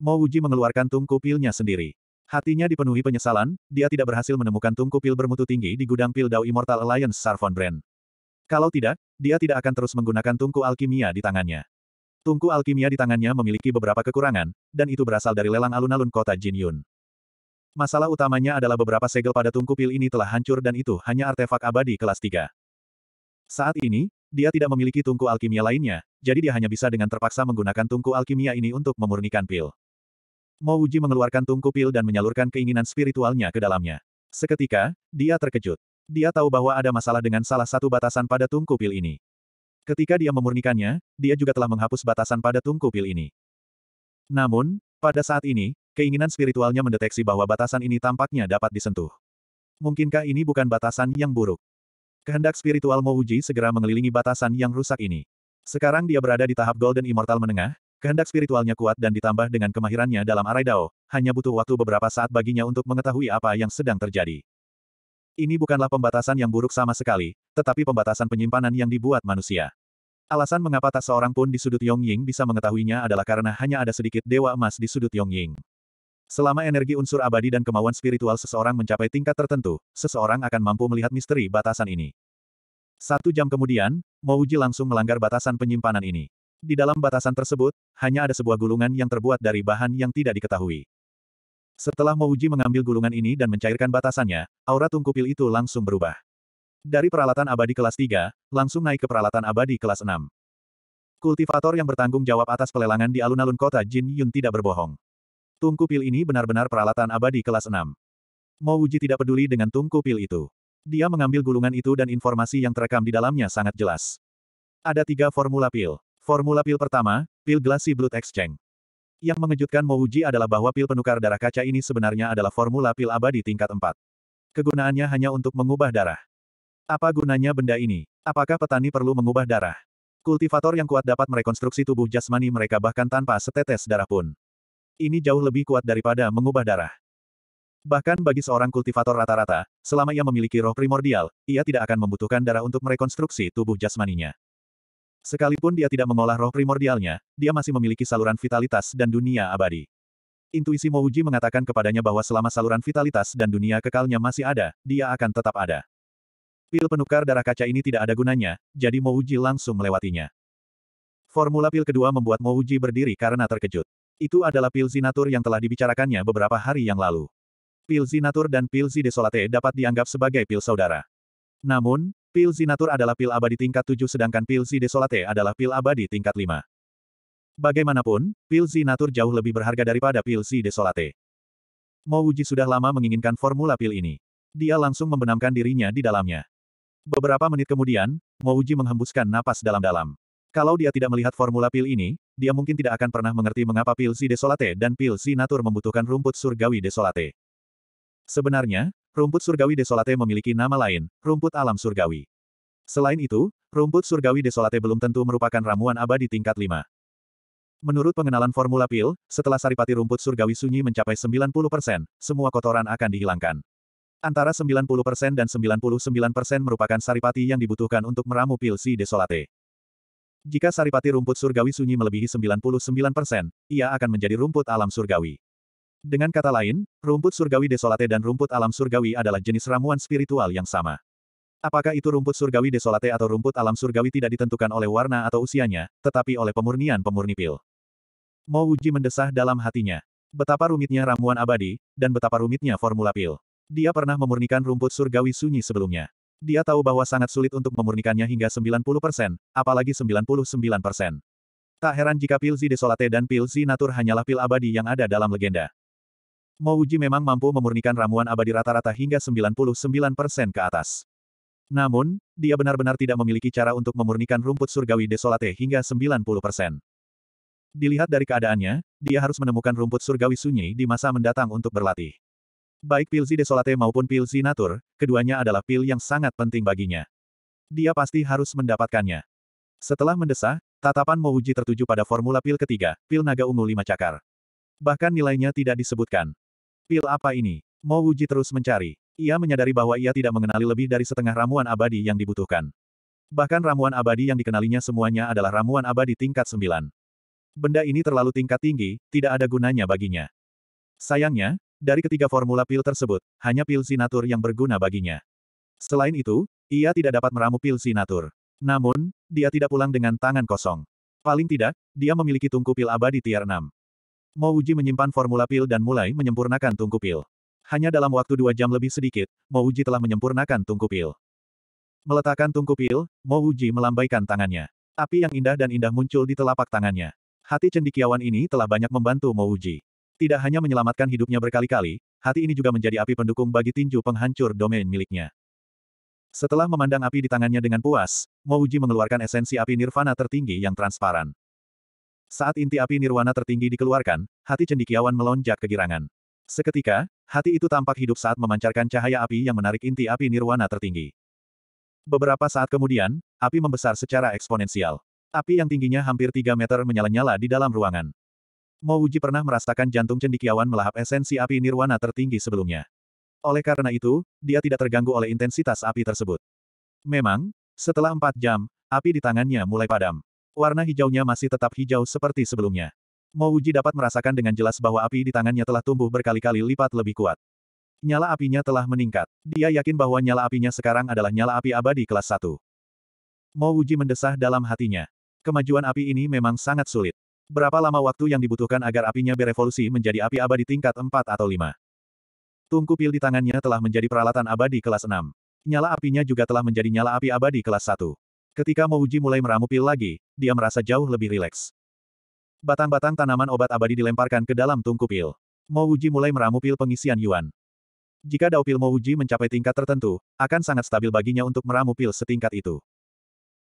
Mo Wuji mengeluarkan tungku pilnya sendiri. Hatinya dipenuhi penyesalan, dia tidak berhasil menemukan tungku pil bermutu tinggi di gudang pil Dao Immortal Alliance Sarfon Brand. Kalau tidak, dia tidak akan terus menggunakan tungku alkimia di tangannya. Tungku alkimia di tangannya memiliki beberapa kekurangan, dan itu berasal dari lelang alun-alun kota Jin Yun. Masalah utamanya adalah beberapa segel pada tungku pil ini telah hancur dan itu hanya artefak abadi kelas 3. Saat ini, dia tidak memiliki tungku alkimia lainnya, jadi dia hanya bisa dengan terpaksa menggunakan tungku alkimia ini untuk memurnikan pil. Mouji mengeluarkan tungku pil dan menyalurkan keinginan spiritualnya ke dalamnya. Seketika, dia terkejut. Dia tahu bahwa ada masalah dengan salah satu batasan pada tungku pil ini. Ketika dia memurnikannya, dia juga telah menghapus batasan pada tungku pil ini. Namun, pada saat ini, keinginan spiritualnya mendeteksi bahwa batasan ini tampaknya dapat disentuh. Mungkinkah ini bukan batasan yang buruk? Kehendak spiritual Mo Uji segera mengelilingi batasan yang rusak ini. Sekarang dia berada di tahap Golden Immortal menengah, kehendak spiritualnya kuat dan ditambah dengan kemahirannya dalam arai Dao, hanya butuh waktu beberapa saat baginya untuk mengetahui apa yang sedang terjadi. Ini bukanlah pembatasan yang buruk sama sekali, tetapi pembatasan penyimpanan yang dibuat manusia. Alasan mengapa tak seorang pun di sudut Yongying bisa mengetahuinya adalah karena hanya ada sedikit dewa emas di sudut Yongying. Selama energi unsur abadi dan kemauan spiritual seseorang mencapai tingkat tertentu, seseorang akan mampu melihat misteri batasan ini. Satu jam kemudian, Mouji langsung melanggar batasan penyimpanan ini. Di dalam batasan tersebut, hanya ada sebuah gulungan yang terbuat dari bahan yang tidak diketahui. Setelah Mouji mengambil gulungan ini dan mencairkan batasannya, aura tungku pil itu langsung berubah. Dari peralatan abadi kelas 3, langsung naik ke peralatan abadi kelas 6. Kultivator yang bertanggung jawab atas pelelangan di alun-alun kota Jin Yun tidak berbohong. Tungku pil ini benar-benar peralatan abadi kelas 6. Mo tidak peduli dengan tungku pil itu. Dia mengambil gulungan itu dan informasi yang terekam di dalamnya sangat jelas. Ada tiga formula pil. Formula pil pertama, pil glasi blood exchange. Yang mengejutkan Mo adalah bahwa pil penukar darah kaca ini sebenarnya adalah formula pil abadi tingkat 4. Kegunaannya hanya untuk mengubah darah. Apa gunanya benda ini? Apakah petani perlu mengubah darah? Kultivator yang kuat dapat merekonstruksi tubuh jasmani mereka bahkan tanpa setetes darah pun. Ini jauh lebih kuat daripada mengubah darah. Bahkan bagi seorang kultivator rata-rata, selama ia memiliki roh primordial, ia tidak akan membutuhkan darah untuk merekonstruksi tubuh jasmaninya. Sekalipun dia tidak mengolah roh primordialnya, dia masih memiliki saluran vitalitas dan dunia abadi. Intuisi Mouji mengatakan kepadanya bahwa selama saluran vitalitas dan dunia kekalnya masih ada, dia akan tetap ada. Pil penukar darah kaca ini tidak ada gunanya, jadi Mouji langsung melewatinya. Formula pil kedua membuat Mouji berdiri karena terkejut. Itu adalah pil zinatur yang telah dibicarakannya beberapa hari yang lalu. Pil zinatur dan pil zidesolate dapat dianggap sebagai pil saudara. Namun, pil zinatur adalah pil abadi tingkat 7 sedangkan pil zidesolate adalah pil abadi tingkat 5. Bagaimanapun, pil zinatur jauh lebih berharga daripada pil zidesolate. Mouji sudah lama menginginkan formula pil ini. Dia langsung membenamkan dirinya di dalamnya. Beberapa menit kemudian, Mouji menghembuskan napas dalam-dalam. Kalau dia tidak melihat formula pil ini, dia mungkin tidak akan pernah mengerti mengapa pil si desolate dan pil si natur membutuhkan rumput surgawi desolate. Sebenarnya, rumput surgawi desolate memiliki nama lain, rumput alam surgawi. Selain itu, rumput surgawi desolate belum tentu merupakan ramuan abadi tingkat 5. Menurut pengenalan formula pil, setelah saripati rumput surgawi sunyi mencapai 90%, semua kotoran akan dihilangkan. Antara 90% dan 99% merupakan saripati yang dibutuhkan untuk meramu pil si desolate. Jika saripati rumput surgawi sunyi melebihi 99 persen, ia akan menjadi rumput alam surgawi. Dengan kata lain, rumput surgawi desolate dan rumput alam surgawi adalah jenis ramuan spiritual yang sama. Apakah itu rumput surgawi desolate atau rumput alam surgawi tidak ditentukan oleh warna atau usianya, tetapi oleh pemurnian pemurni pil. Mo Uji mendesah dalam hatinya. Betapa rumitnya ramuan abadi, dan betapa rumitnya formula pil. Dia pernah memurnikan rumput surgawi sunyi sebelumnya. Dia tahu bahwa sangat sulit untuk memurnikannya hingga 90%, apalagi 99%. Tak heran jika Pilzi Desolate dan Pilzi Natur hanyalah pil abadi yang ada dalam legenda. Mouji memang mampu memurnikan ramuan abadi rata-rata hingga 99% ke atas. Namun, dia benar-benar tidak memiliki cara untuk memurnikan rumput surgawi desolate hingga 90%. Dilihat dari keadaannya, dia harus menemukan rumput surgawi sunyi di masa mendatang untuk berlatih. Baik pil Desolate maupun pil Zinatur, keduanya adalah pil yang sangat penting baginya. Dia pasti harus mendapatkannya. Setelah mendesah, tatapan Mouji tertuju pada formula pil ketiga, pil naga ungu lima cakar. Bahkan nilainya tidak disebutkan. Pil apa ini? Mouji terus mencari. Ia menyadari bahwa ia tidak mengenali lebih dari setengah ramuan abadi yang dibutuhkan. Bahkan ramuan abadi yang dikenalinya semuanya adalah ramuan abadi tingkat sembilan. Benda ini terlalu tingkat tinggi, tidak ada gunanya baginya. Sayangnya, dari ketiga formula pil tersebut, hanya pil sinatur yang berguna baginya. Selain itu, ia tidak dapat meramu pil sinatur. Namun, dia tidak pulang dengan tangan kosong. Paling tidak, dia memiliki tungku pil abadi tier 6. Mouji menyimpan formula pil dan mulai menyempurnakan tungku pil. Hanya dalam waktu dua jam lebih sedikit, Mouji telah menyempurnakan tungku pil. Meletakkan tungku pil, Mouji melambaikan tangannya. Api yang indah dan indah muncul di telapak tangannya. Hati cendikiawan ini telah banyak membantu Mouji. Tidak hanya menyelamatkan hidupnya berkali-kali, hati ini juga menjadi api pendukung bagi tinju penghancur domain miliknya. Setelah memandang api di tangannya dengan puas, Mouji mengeluarkan esensi api nirvana tertinggi yang transparan. Saat inti api nirwana tertinggi dikeluarkan, hati cendikiawan melonjak kegirangan. Seketika, hati itu tampak hidup saat memancarkan cahaya api yang menarik inti api nirwana tertinggi. Beberapa saat kemudian, api membesar secara eksponensial. Api yang tingginya hampir 3 meter menyala-nyala di dalam ruangan. Mo Uji pernah merasakan jantung cendikiawan melahap esensi api nirwana tertinggi sebelumnya. Oleh karena itu, dia tidak terganggu oleh intensitas api tersebut. Memang, setelah empat jam, api di tangannya mulai padam. Warna hijaunya masih tetap hijau seperti sebelumnya. Mo Uji dapat merasakan dengan jelas bahwa api di tangannya telah tumbuh berkali-kali lipat lebih kuat. Nyala apinya telah meningkat. Dia yakin bahwa nyala apinya sekarang adalah nyala api abadi kelas 1. Mo Uji mendesah dalam hatinya. Kemajuan api ini memang sangat sulit. Berapa lama waktu yang dibutuhkan agar apinya berevolusi menjadi api abadi tingkat 4 atau 5? Tungku pil di tangannya telah menjadi peralatan abadi kelas 6. Nyala apinya juga telah menjadi nyala api abadi kelas 1. Ketika Mouji mulai meramu pil lagi, dia merasa jauh lebih rileks. Batang-batang tanaman obat abadi dilemparkan ke dalam tungku pil. Mouji mulai meramu pil pengisian yuan. Jika dao pil Mouji mencapai tingkat tertentu, akan sangat stabil baginya untuk meramu pil setingkat itu.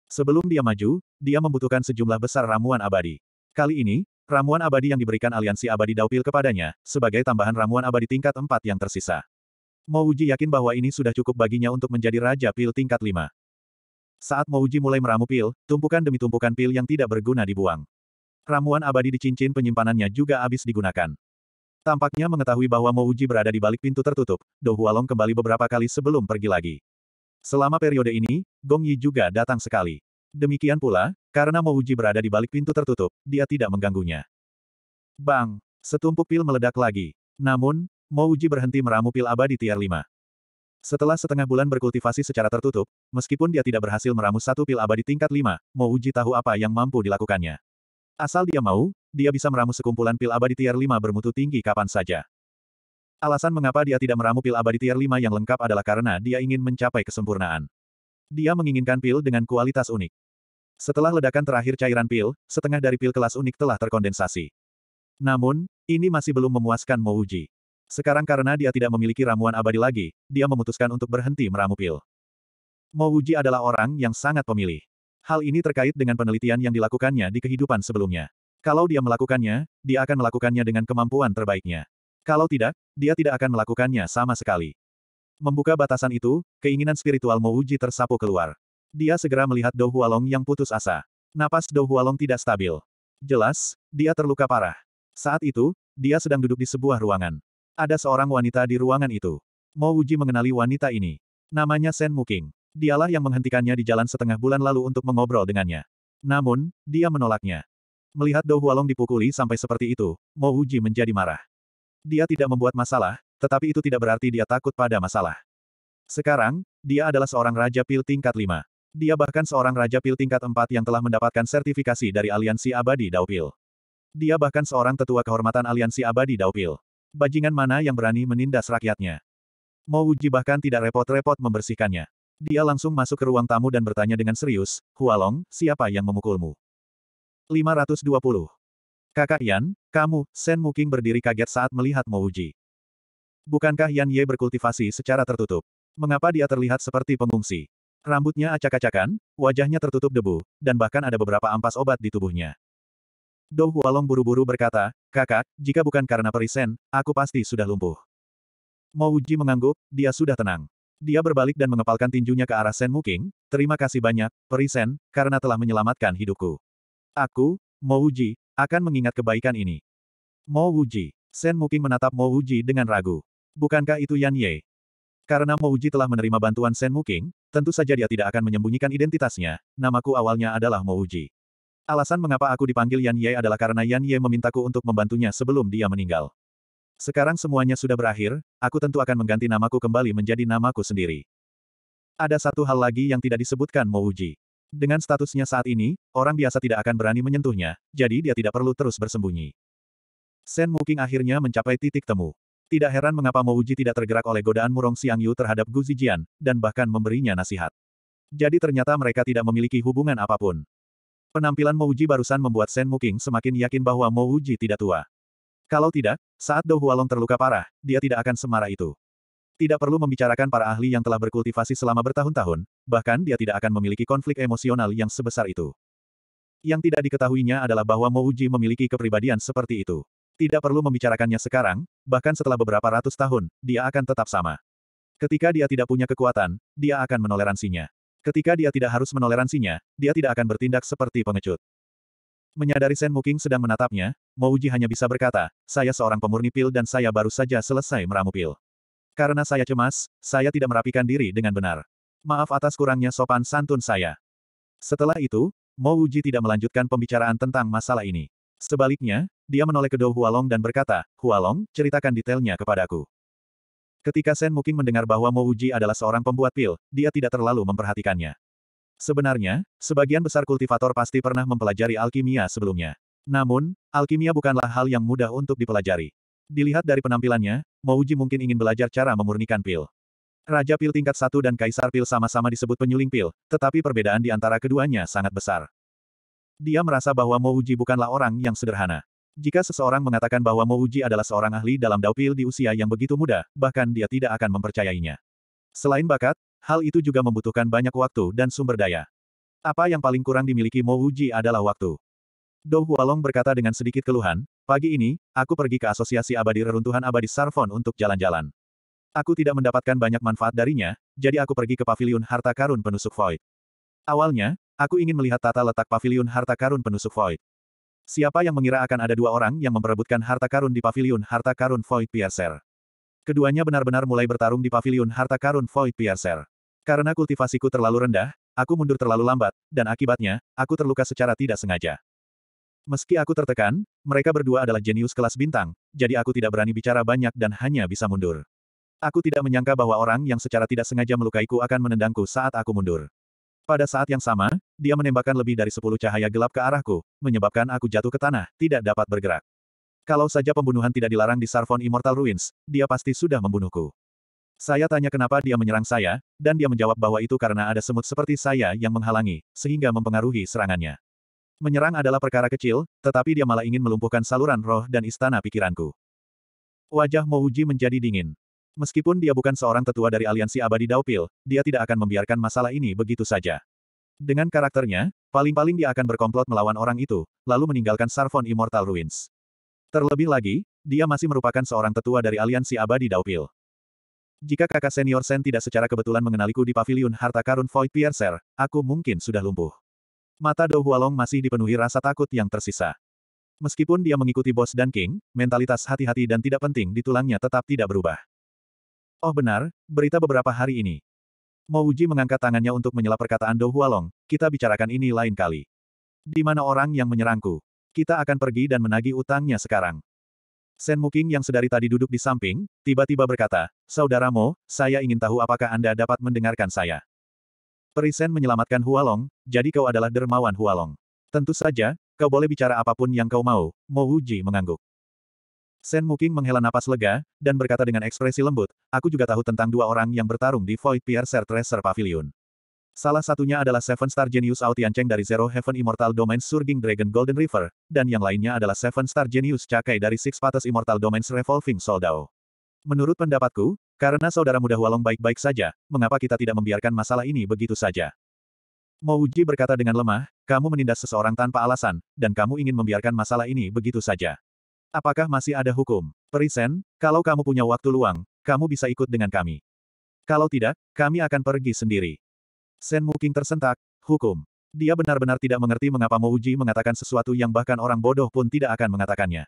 Sebelum dia maju, dia membutuhkan sejumlah besar ramuan abadi. Kali ini, ramuan abadi yang diberikan aliansi abadi Daupil kepadanya, sebagai tambahan ramuan abadi tingkat 4 yang tersisa. Mouji yakin bahwa ini sudah cukup baginya untuk menjadi Raja Pil tingkat 5. Saat Mouji mulai meramu pil, tumpukan demi tumpukan pil yang tidak berguna dibuang. Ramuan abadi di cincin penyimpanannya juga habis digunakan. Tampaknya mengetahui bahwa Mouji berada di balik pintu tertutup, Do Hualong kembali beberapa kali sebelum pergi lagi. Selama periode ini, Gong Yi juga datang sekali. Demikian pula, karena Mouji berada di balik pintu tertutup, dia tidak mengganggunya. Bang! Setumpuk pil meledak lagi. Namun, Mouji berhenti meramu pil abadi tier 5. Setelah setengah bulan berkultivasi secara tertutup, meskipun dia tidak berhasil meramu satu pil abadi tingkat 5, Mouji tahu apa yang mampu dilakukannya. Asal dia mau, dia bisa meramu sekumpulan pil abadi tier 5 bermutu tinggi kapan saja. Alasan mengapa dia tidak meramu pil abadi tier 5 yang lengkap adalah karena dia ingin mencapai kesempurnaan. Dia menginginkan pil dengan kualitas unik. Setelah ledakan terakhir cairan pil, setengah dari pil kelas unik telah terkondensasi. Namun, ini masih belum memuaskan Mouji. Sekarang karena dia tidak memiliki ramuan abadi lagi, dia memutuskan untuk berhenti meramu pil. Mouji adalah orang yang sangat pemilih. Hal ini terkait dengan penelitian yang dilakukannya di kehidupan sebelumnya. Kalau dia melakukannya, dia akan melakukannya dengan kemampuan terbaiknya. Kalau tidak, dia tidak akan melakukannya sama sekali. Membuka batasan itu, keinginan spiritual Mouji tersapu keluar. Dia segera melihat Dou Hualong yang putus asa. Napas Dou Hualong tidak stabil. Jelas, dia terluka parah. Saat itu, dia sedang duduk di sebuah ruangan. Ada seorang wanita di ruangan itu. Mouji mengenali wanita ini. Namanya Sen Muking. Dialah yang menghentikannya di jalan setengah bulan lalu untuk mengobrol dengannya. Namun, dia menolaknya. Melihat Dou Hualong dipukuli sampai seperti itu, Mouji menjadi marah. Dia tidak membuat masalah, tetapi itu tidak berarti dia takut pada masalah. Sekarang, dia adalah seorang Raja Pil tingkat 5. Dia bahkan seorang Raja Pil tingkat 4 yang telah mendapatkan sertifikasi dari Aliansi Abadi Daupil. Dia bahkan seorang tetua kehormatan Aliansi Abadi Daupil. Bajingan mana yang berani menindas rakyatnya? Uji bahkan tidak repot-repot membersihkannya. Dia langsung masuk ke ruang tamu dan bertanya dengan serius, Hualong, siapa yang memukulmu? 520. Kakak Yan, kamu, Sen Muking berdiri kaget saat melihat Mouji. Bukankah Yan Ye berkultivasi secara tertutup? Mengapa dia terlihat seperti pengungsi? Rambutnya acak-acakan, wajahnya tertutup debu, dan bahkan ada beberapa ampas obat di tubuhnya. Dou Hualong buru-buru berkata, Kakak, jika bukan karena perisen, aku pasti sudah lumpuh. Mo Uji mengangguk, dia sudah tenang. Dia berbalik dan mengepalkan tinjunya ke arah Sen Muking, terima kasih banyak, perisen, karena telah menyelamatkan hidupku. Aku, Mo Uji, akan mengingat kebaikan ini. Mo Uji, Sen Muking menatap Mo Uji dengan ragu. Bukankah itu Yan Ye? Karena Mo Uji telah menerima bantuan Shen King, tentu saja dia tidak akan menyembunyikan identitasnya, namaku awalnya adalah Mo Uji. Alasan mengapa aku dipanggil Yan Ye adalah karena Yan Ye memintaku untuk membantunya sebelum dia meninggal. Sekarang semuanya sudah berakhir, aku tentu akan mengganti namaku kembali menjadi namaku sendiri. Ada satu hal lagi yang tidak disebutkan Mo Uji. Dengan statusnya saat ini, orang biasa tidak akan berani menyentuhnya, jadi dia tidak perlu terus bersembunyi. Sen Muking akhirnya mencapai titik temu. Tidak heran mengapa Mouji tidak tergerak oleh godaan murong Xiang Yu terhadap Gu Zijian, dan bahkan memberinya nasihat. Jadi ternyata mereka tidak memiliki hubungan apapun. Penampilan Mouji barusan membuat Shen Muking semakin yakin bahwa Mouji tidak tua. Kalau tidak, saat Dou Hualong terluka parah, dia tidak akan semarah itu. Tidak perlu membicarakan para ahli yang telah berkultivasi selama bertahun-tahun, bahkan dia tidak akan memiliki konflik emosional yang sebesar itu. Yang tidak diketahuinya adalah bahwa Mouji memiliki kepribadian seperti itu. Tidak perlu membicarakannya sekarang, bahkan setelah beberapa ratus tahun, dia akan tetap sama. Ketika dia tidak punya kekuatan, dia akan menoleransinya. Ketika dia tidak harus menoleransinya, dia tidak akan bertindak seperti pengecut. Menyadari Sen Muking sedang menatapnya, Mouji hanya bisa berkata, saya seorang pemurni pil dan saya baru saja selesai meramu pil. Karena saya cemas, saya tidak merapikan diri dengan benar. Maaf atas kurangnya sopan santun saya. Setelah itu, Mouji tidak melanjutkan pembicaraan tentang masalah ini. Sebaliknya, dia menoleh ke Dou Hualong dan berkata, Hualong, ceritakan detailnya kepadaku. Ketika Shen Muking mendengar bahwa Mo Uji adalah seorang pembuat pil, dia tidak terlalu memperhatikannya. Sebenarnya, sebagian besar kultivator pasti pernah mempelajari alkimia sebelumnya. Namun, alkimia bukanlah hal yang mudah untuk dipelajari. Dilihat dari penampilannya, Mo Uji mungkin ingin belajar cara memurnikan pil. Raja Pil tingkat satu dan Kaisar Pil sama-sama disebut penyuling pil, tetapi perbedaan di antara keduanya sangat besar. Dia merasa bahwa Mo Uji bukanlah orang yang sederhana. Jika seseorang mengatakan bahwa Mo Uji adalah seorang ahli dalam daupil di usia yang begitu muda, bahkan dia tidak akan mempercayainya. Selain bakat, hal itu juga membutuhkan banyak waktu dan sumber daya. Apa yang paling kurang dimiliki Mo Uji adalah waktu. Dou Hualong berkata dengan sedikit keluhan, pagi ini, aku pergi ke asosiasi abadi reruntuhan abadi Sarfon untuk jalan-jalan. Aku tidak mendapatkan banyak manfaat darinya, jadi aku pergi ke Paviliun harta karun penusuk Void. Awalnya, aku ingin melihat tata letak Paviliun harta karun penusuk Void. Siapa yang mengira akan ada dua orang yang memperebutkan harta karun di pavilion harta karun Void Piercer? Keduanya benar-benar mulai bertarung di pavilion harta karun Void Piercer. Karena kultivasiku terlalu rendah, aku mundur terlalu lambat, dan akibatnya, aku terluka secara tidak sengaja. Meski aku tertekan, mereka berdua adalah jenius kelas bintang, jadi aku tidak berani bicara banyak dan hanya bisa mundur. Aku tidak menyangka bahwa orang yang secara tidak sengaja melukaiku akan menendangku saat aku mundur. Pada saat yang sama, dia menembakkan lebih dari sepuluh cahaya gelap ke arahku, menyebabkan aku jatuh ke tanah, tidak dapat bergerak. Kalau saja pembunuhan tidak dilarang di Sarvon Immortal Ruins, dia pasti sudah membunuhku. Saya tanya kenapa dia menyerang saya, dan dia menjawab bahwa itu karena ada semut seperti saya yang menghalangi, sehingga mempengaruhi serangannya. Menyerang adalah perkara kecil, tetapi dia malah ingin melumpuhkan saluran roh dan istana pikiranku. Wajah Mouji menjadi dingin. Meskipun dia bukan seorang tetua dari aliansi abadi Daupil, dia tidak akan membiarkan masalah ini begitu saja. Dengan karakternya, paling-paling dia akan berkomplot melawan orang itu, lalu meninggalkan Sarvon Immortal Ruins. Terlebih lagi, dia masih merupakan seorang tetua dari aliansi abadi Daupil. Jika kakak senior Sen tidak secara kebetulan mengenaliku di paviliun harta karun Void Piercer, aku mungkin sudah lumpuh. Mata Dou Hualong masih dipenuhi rasa takut yang tersisa. Meskipun dia mengikuti bos dan King, mentalitas hati-hati dan tidak penting di tulangnya tetap tidak berubah. Oh benar, berita beberapa hari ini. Mo Uji mengangkat tangannya untuk menyela perkataan Dou Hualong, kita bicarakan ini lain kali. Di mana orang yang menyerangku? Kita akan pergi dan menagih utangnya sekarang. Sen Muking yang sedari tadi duduk di samping, tiba-tiba berkata, Saudara Mo, saya ingin tahu apakah Anda dapat mendengarkan saya. Perisen menyelamatkan Hualong, jadi kau adalah dermawan Hualong. Tentu saja, kau boleh bicara apapun yang kau mau, Mo Uji mengangguk. Sen Muking menghela napas lega, dan berkata dengan ekspresi lembut, aku juga tahu tentang dua orang yang bertarung di Void Pierre Sertreser Pavilion. Salah satunya adalah Seven Star Genius Ao Tiancheng dari Zero Heaven Immortal Domain Surging Dragon Golden River, dan yang lainnya adalah Seven Star Genius Cakai dari Six Paths Immortal Domain Revolving Soul Dao. Menurut pendapatku, karena saudara muda Hualong baik-baik saja, mengapa kita tidak membiarkan masalah ini begitu saja? Uji berkata dengan lemah, kamu menindas seseorang tanpa alasan, dan kamu ingin membiarkan masalah ini begitu saja. Apakah masih ada hukum? Perisen, kalau kamu punya waktu luang, kamu bisa ikut dengan kami. Kalau tidak, kami akan pergi sendiri. Sen Muking tersentak, hukum. Dia benar-benar tidak mengerti mengapa Mouji mengatakan sesuatu yang bahkan orang bodoh pun tidak akan mengatakannya.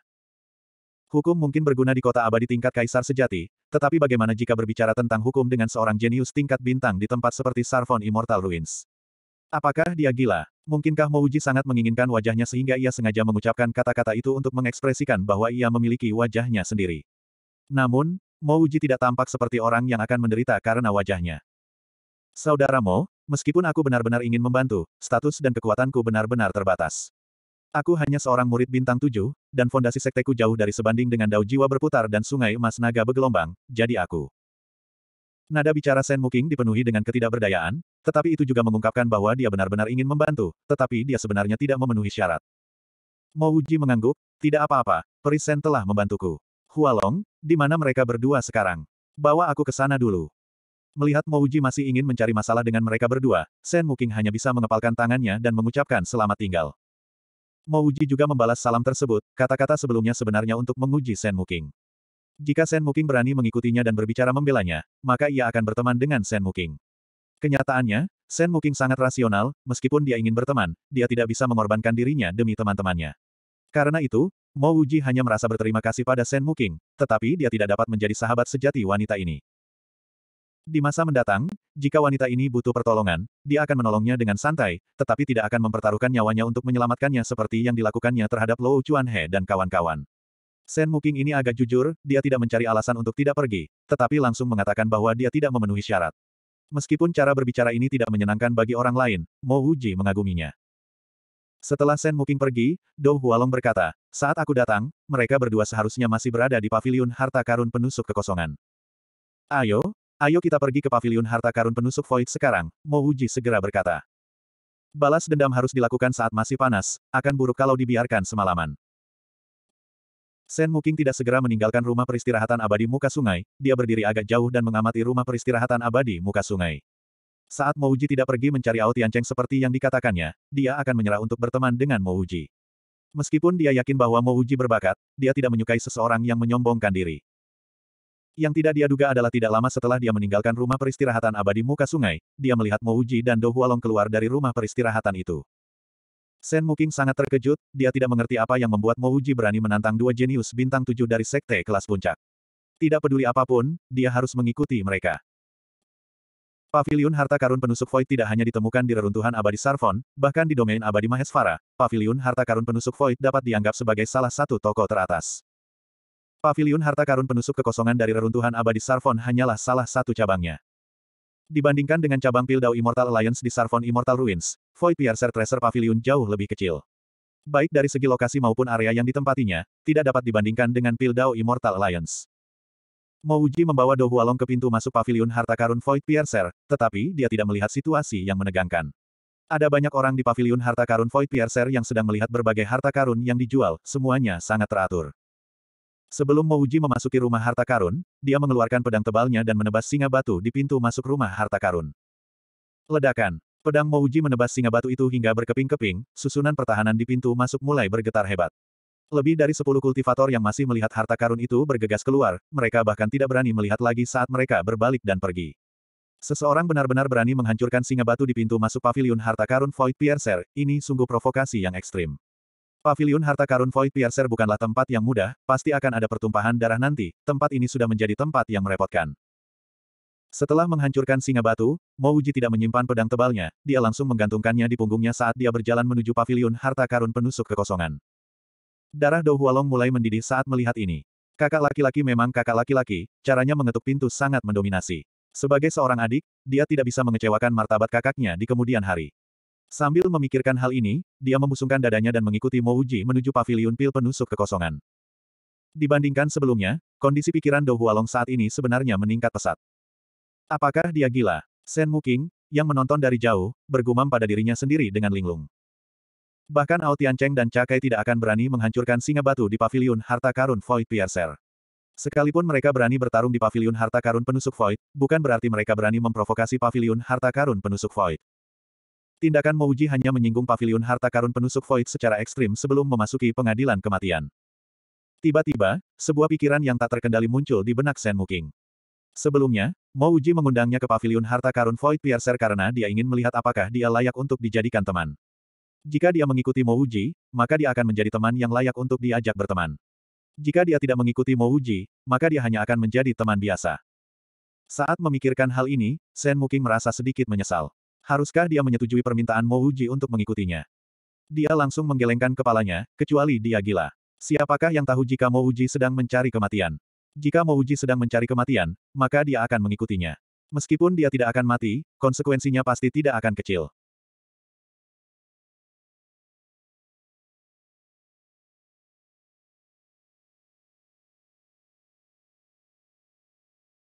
Hukum mungkin berguna di kota abadi tingkat kaisar sejati, tetapi bagaimana jika berbicara tentang hukum dengan seorang jenius tingkat bintang di tempat seperti Sarfon Immortal Ruins? Apakah dia gila? Mungkinkah Mouji sangat menginginkan wajahnya sehingga ia sengaja mengucapkan kata-kata itu untuk mengekspresikan bahwa ia memiliki wajahnya sendiri. Namun, Mouji tidak tampak seperti orang yang akan menderita karena wajahnya. Saudara Mo, meskipun aku benar-benar ingin membantu, status dan kekuatanku benar-benar terbatas. Aku hanya seorang murid bintang tujuh, dan fondasi sekteku jauh dari sebanding dengan dao jiwa berputar dan sungai emas naga bergelombang, jadi aku Nada bicara Sen Muking dipenuhi dengan ketidakberdayaan, tetapi itu juga mengungkapkan bahwa dia benar-benar ingin membantu, tetapi dia sebenarnya tidak memenuhi syarat. Mo Wuji mengangguk, tidak apa-apa, Shen telah membantuku. Hualong, di mana mereka berdua sekarang? Bawa aku ke sana dulu. Melihat Mo Wuji masih ingin mencari masalah dengan mereka berdua, Sen Muking hanya bisa mengepalkan tangannya dan mengucapkan selamat tinggal. Mo Wuji juga membalas salam tersebut, kata-kata sebelumnya sebenarnya untuk menguji Sen Muking. Jika Shen Muking berani mengikutinya dan berbicara membelanya, maka ia akan berteman dengan Shen Muking. Kenyataannya, Shen Muking sangat rasional, meskipun dia ingin berteman, dia tidak bisa mengorbankan dirinya demi teman-temannya. Karena itu, Mo Wuji hanya merasa berterima kasih pada Shen Muking, tetapi dia tidak dapat menjadi sahabat sejati wanita ini. Di masa mendatang, jika wanita ini butuh pertolongan, dia akan menolongnya dengan santai, tetapi tidak akan mempertaruhkan nyawanya untuk menyelamatkannya seperti yang dilakukannya terhadap Lou Chuan He dan kawan-kawan. Sen Muking ini agak jujur, dia tidak mencari alasan untuk tidak pergi, tetapi langsung mengatakan bahwa dia tidak memenuhi syarat. Meskipun cara berbicara ini tidak menyenangkan bagi orang lain, Mo Wuji mengaguminya. Setelah Sen Muking pergi, Dou Hualong berkata, saat aku datang, mereka berdua seharusnya masih berada di paviliun harta karun penusuk kekosongan. Ayo, ayo kita pergi ke paviliun harta karun penusuk Void sekarang, Mo Wuji segera berkata. Balas dendam harus dilakukan saat masih panas, akan buruk kalau dibiarkan semalaman. Sen Muking tidak segera meninggalkan rumah peristirahatan abadi muka sungai, dia berdiri agak jauh dan mengamati rumah peristirahatan abadi muka sungai. Saat Mouji tidak pergi mencari Ao Tiancheng seperti yang dikatakannya, dia akan menyerah untuk berteman dengan Mouji. Meskipun dia yakin bahwa Mouji berbakat, dia tidak menyukai seseorang yang menyombongkan diri. Yang tidak dia duga adalah tidak lama setelah dia meninggalkan rumah peristirahatan abadi muka sungai, dia melihat Mouji dan Do Hualong keluar dari rumah peristirahatan itu. Sen Muking sangat terkejut, dia tidak mengerti apa yang membuat Mo Uji berani menantang dua jenius bintang tujuh dari sekte kelas puncak. Tidak peduli apapun, dia harus mengikuti mereka. Pavilion harta karun penusuk Void tidak hanya ditemukan di reruntuhan abadi Sarfon, bahkan di domain abadi Mahesvara, Pavilion harta karun penusuk Void dapat dianggap sebagai salah satu toko teratas. Pavilion harta karun penusuk kekosongan dari reruntuhan abadi Sarfon hanyalah salah satu cabangnya. Dibandingkan dengan cabang Pildau Immortal Alliance di Sarvon Immortal Ruins, Void Piercer Treasure Pavilion jauh lebih kecil. Baik dari segi lokasi maupun area yang ditempatinya, tidak dapat dibandingkan dengan Pildau Immortal Alliance. Mouji membawa Do Hualong ke pintu masuk pavilion harta karun Void Piercer, tetapi dia tidak melihat situasi yang menegangkan. Ada banyak orang di pavilion harta karun Void Piercer yang sedang melihat berbagai harta karun yang dijual, semuanya sangat teratur. Sebelum Mouji memasuki rumah harta karun, dia mengeluarkan pedang tebalnya dan menebas singa batu di pintu masuk rumah harta karun. Ledakan. Pedang Mouji menebas singa batu itu hingga berkeping-keping, susunan pertahanan di pintu masuk mulai bergetar hebat. Lebih dari sepuluh kultivator yang masih melihat harta karun itu bergegas keluar, mereka bahkan tidak berani melihat lagi saat mereka berbalik dan pergi. Seseorang benar-benar berani menghancurkan singa batu di pintu masuk pavilion harta karun Void Piercer, ini sungguh provokasi yang ekstrim. Pavilion harta karun Void Piercer bukanlah tempat yang mudah, pasti akan ada pertumpahan darah nanti, tempat ini sudah menjadi tempat yang merepotkan. Setelah menghancurkan singa batu, Mo Mouji tidak menyimpan pedang tebalnya, dia langsung menggantungkannya di punggungnya saat dia berjalan menuju Pavilion harta karun penusuk kekosongan. Darah Dou Hualong mulai mendidih saat melihat ini. Kakak laki-laki memang kakak laki-laki, caranya mengetuk pintu sangat mendominasi. Sebagai seorang adik, dia tidak bisa mengecewakan martabat kakaknya di kemudian hari. Sambil memikirkan hal ini, dia memusungkan dadanya dan mengikuti Mo Uji menuju paviliun pil penusuk kekosongan. Dibandingkan sebelumnya, kondisi pikiran Do Hualong saat ini sebenarnya meningkat pesat. Apakah dia gila? Shen Muking, yang menonton dari jauh, bergumam pada dirinya sendiri dengan linglung. Bahkan Ao Tiancheng dan Cakai tidak akan berani menghancurkan singa batu di paviliun harta karun Void Piercer. Sekalipun mereka berani bertarung di paviliun harta karun penusuk Void, bukan berarti mereka berani memprovokasi paviliun harta karun penusuk Void. Tindakan Mouji hanya menyinggung pavilion harta karun penusuk Void secara ekstrim sebelum memasuki pengadilan kematian. Tiba-tiba, sebuah pikiran yang tak terkendali muncul di benak Shen Muking. Sebelumnya, Mouji mengundangnya ke pavilion harta karun Void Piercer karena dia ingin melihat apakah dia layak untuk dijadikan teman. Jika dia mengikuti Mouji, maka dia akan menjadi teman yang layak untuk diajak berteman. Jika dia tidak mengikuti Mouji, maka dia hanya akan menjadi teman biasa. Saat memikirkan hal ini, Shen Muking merasa sedikit menyesal. Haruskah dia menyetujui permintaan Mo Uji untuk mengikutinya? Dia langsung menggelengkan kepalanya, kecuali dia gila. Siapakah yang tahu jika Mo Uji sedang mencari kematian? Jika Mo Uji sedang mencari kematian, maka dia akan mengikutinya. Meskipun dia tidak akan mati, konsekuensinya pasti tidak akan kecil.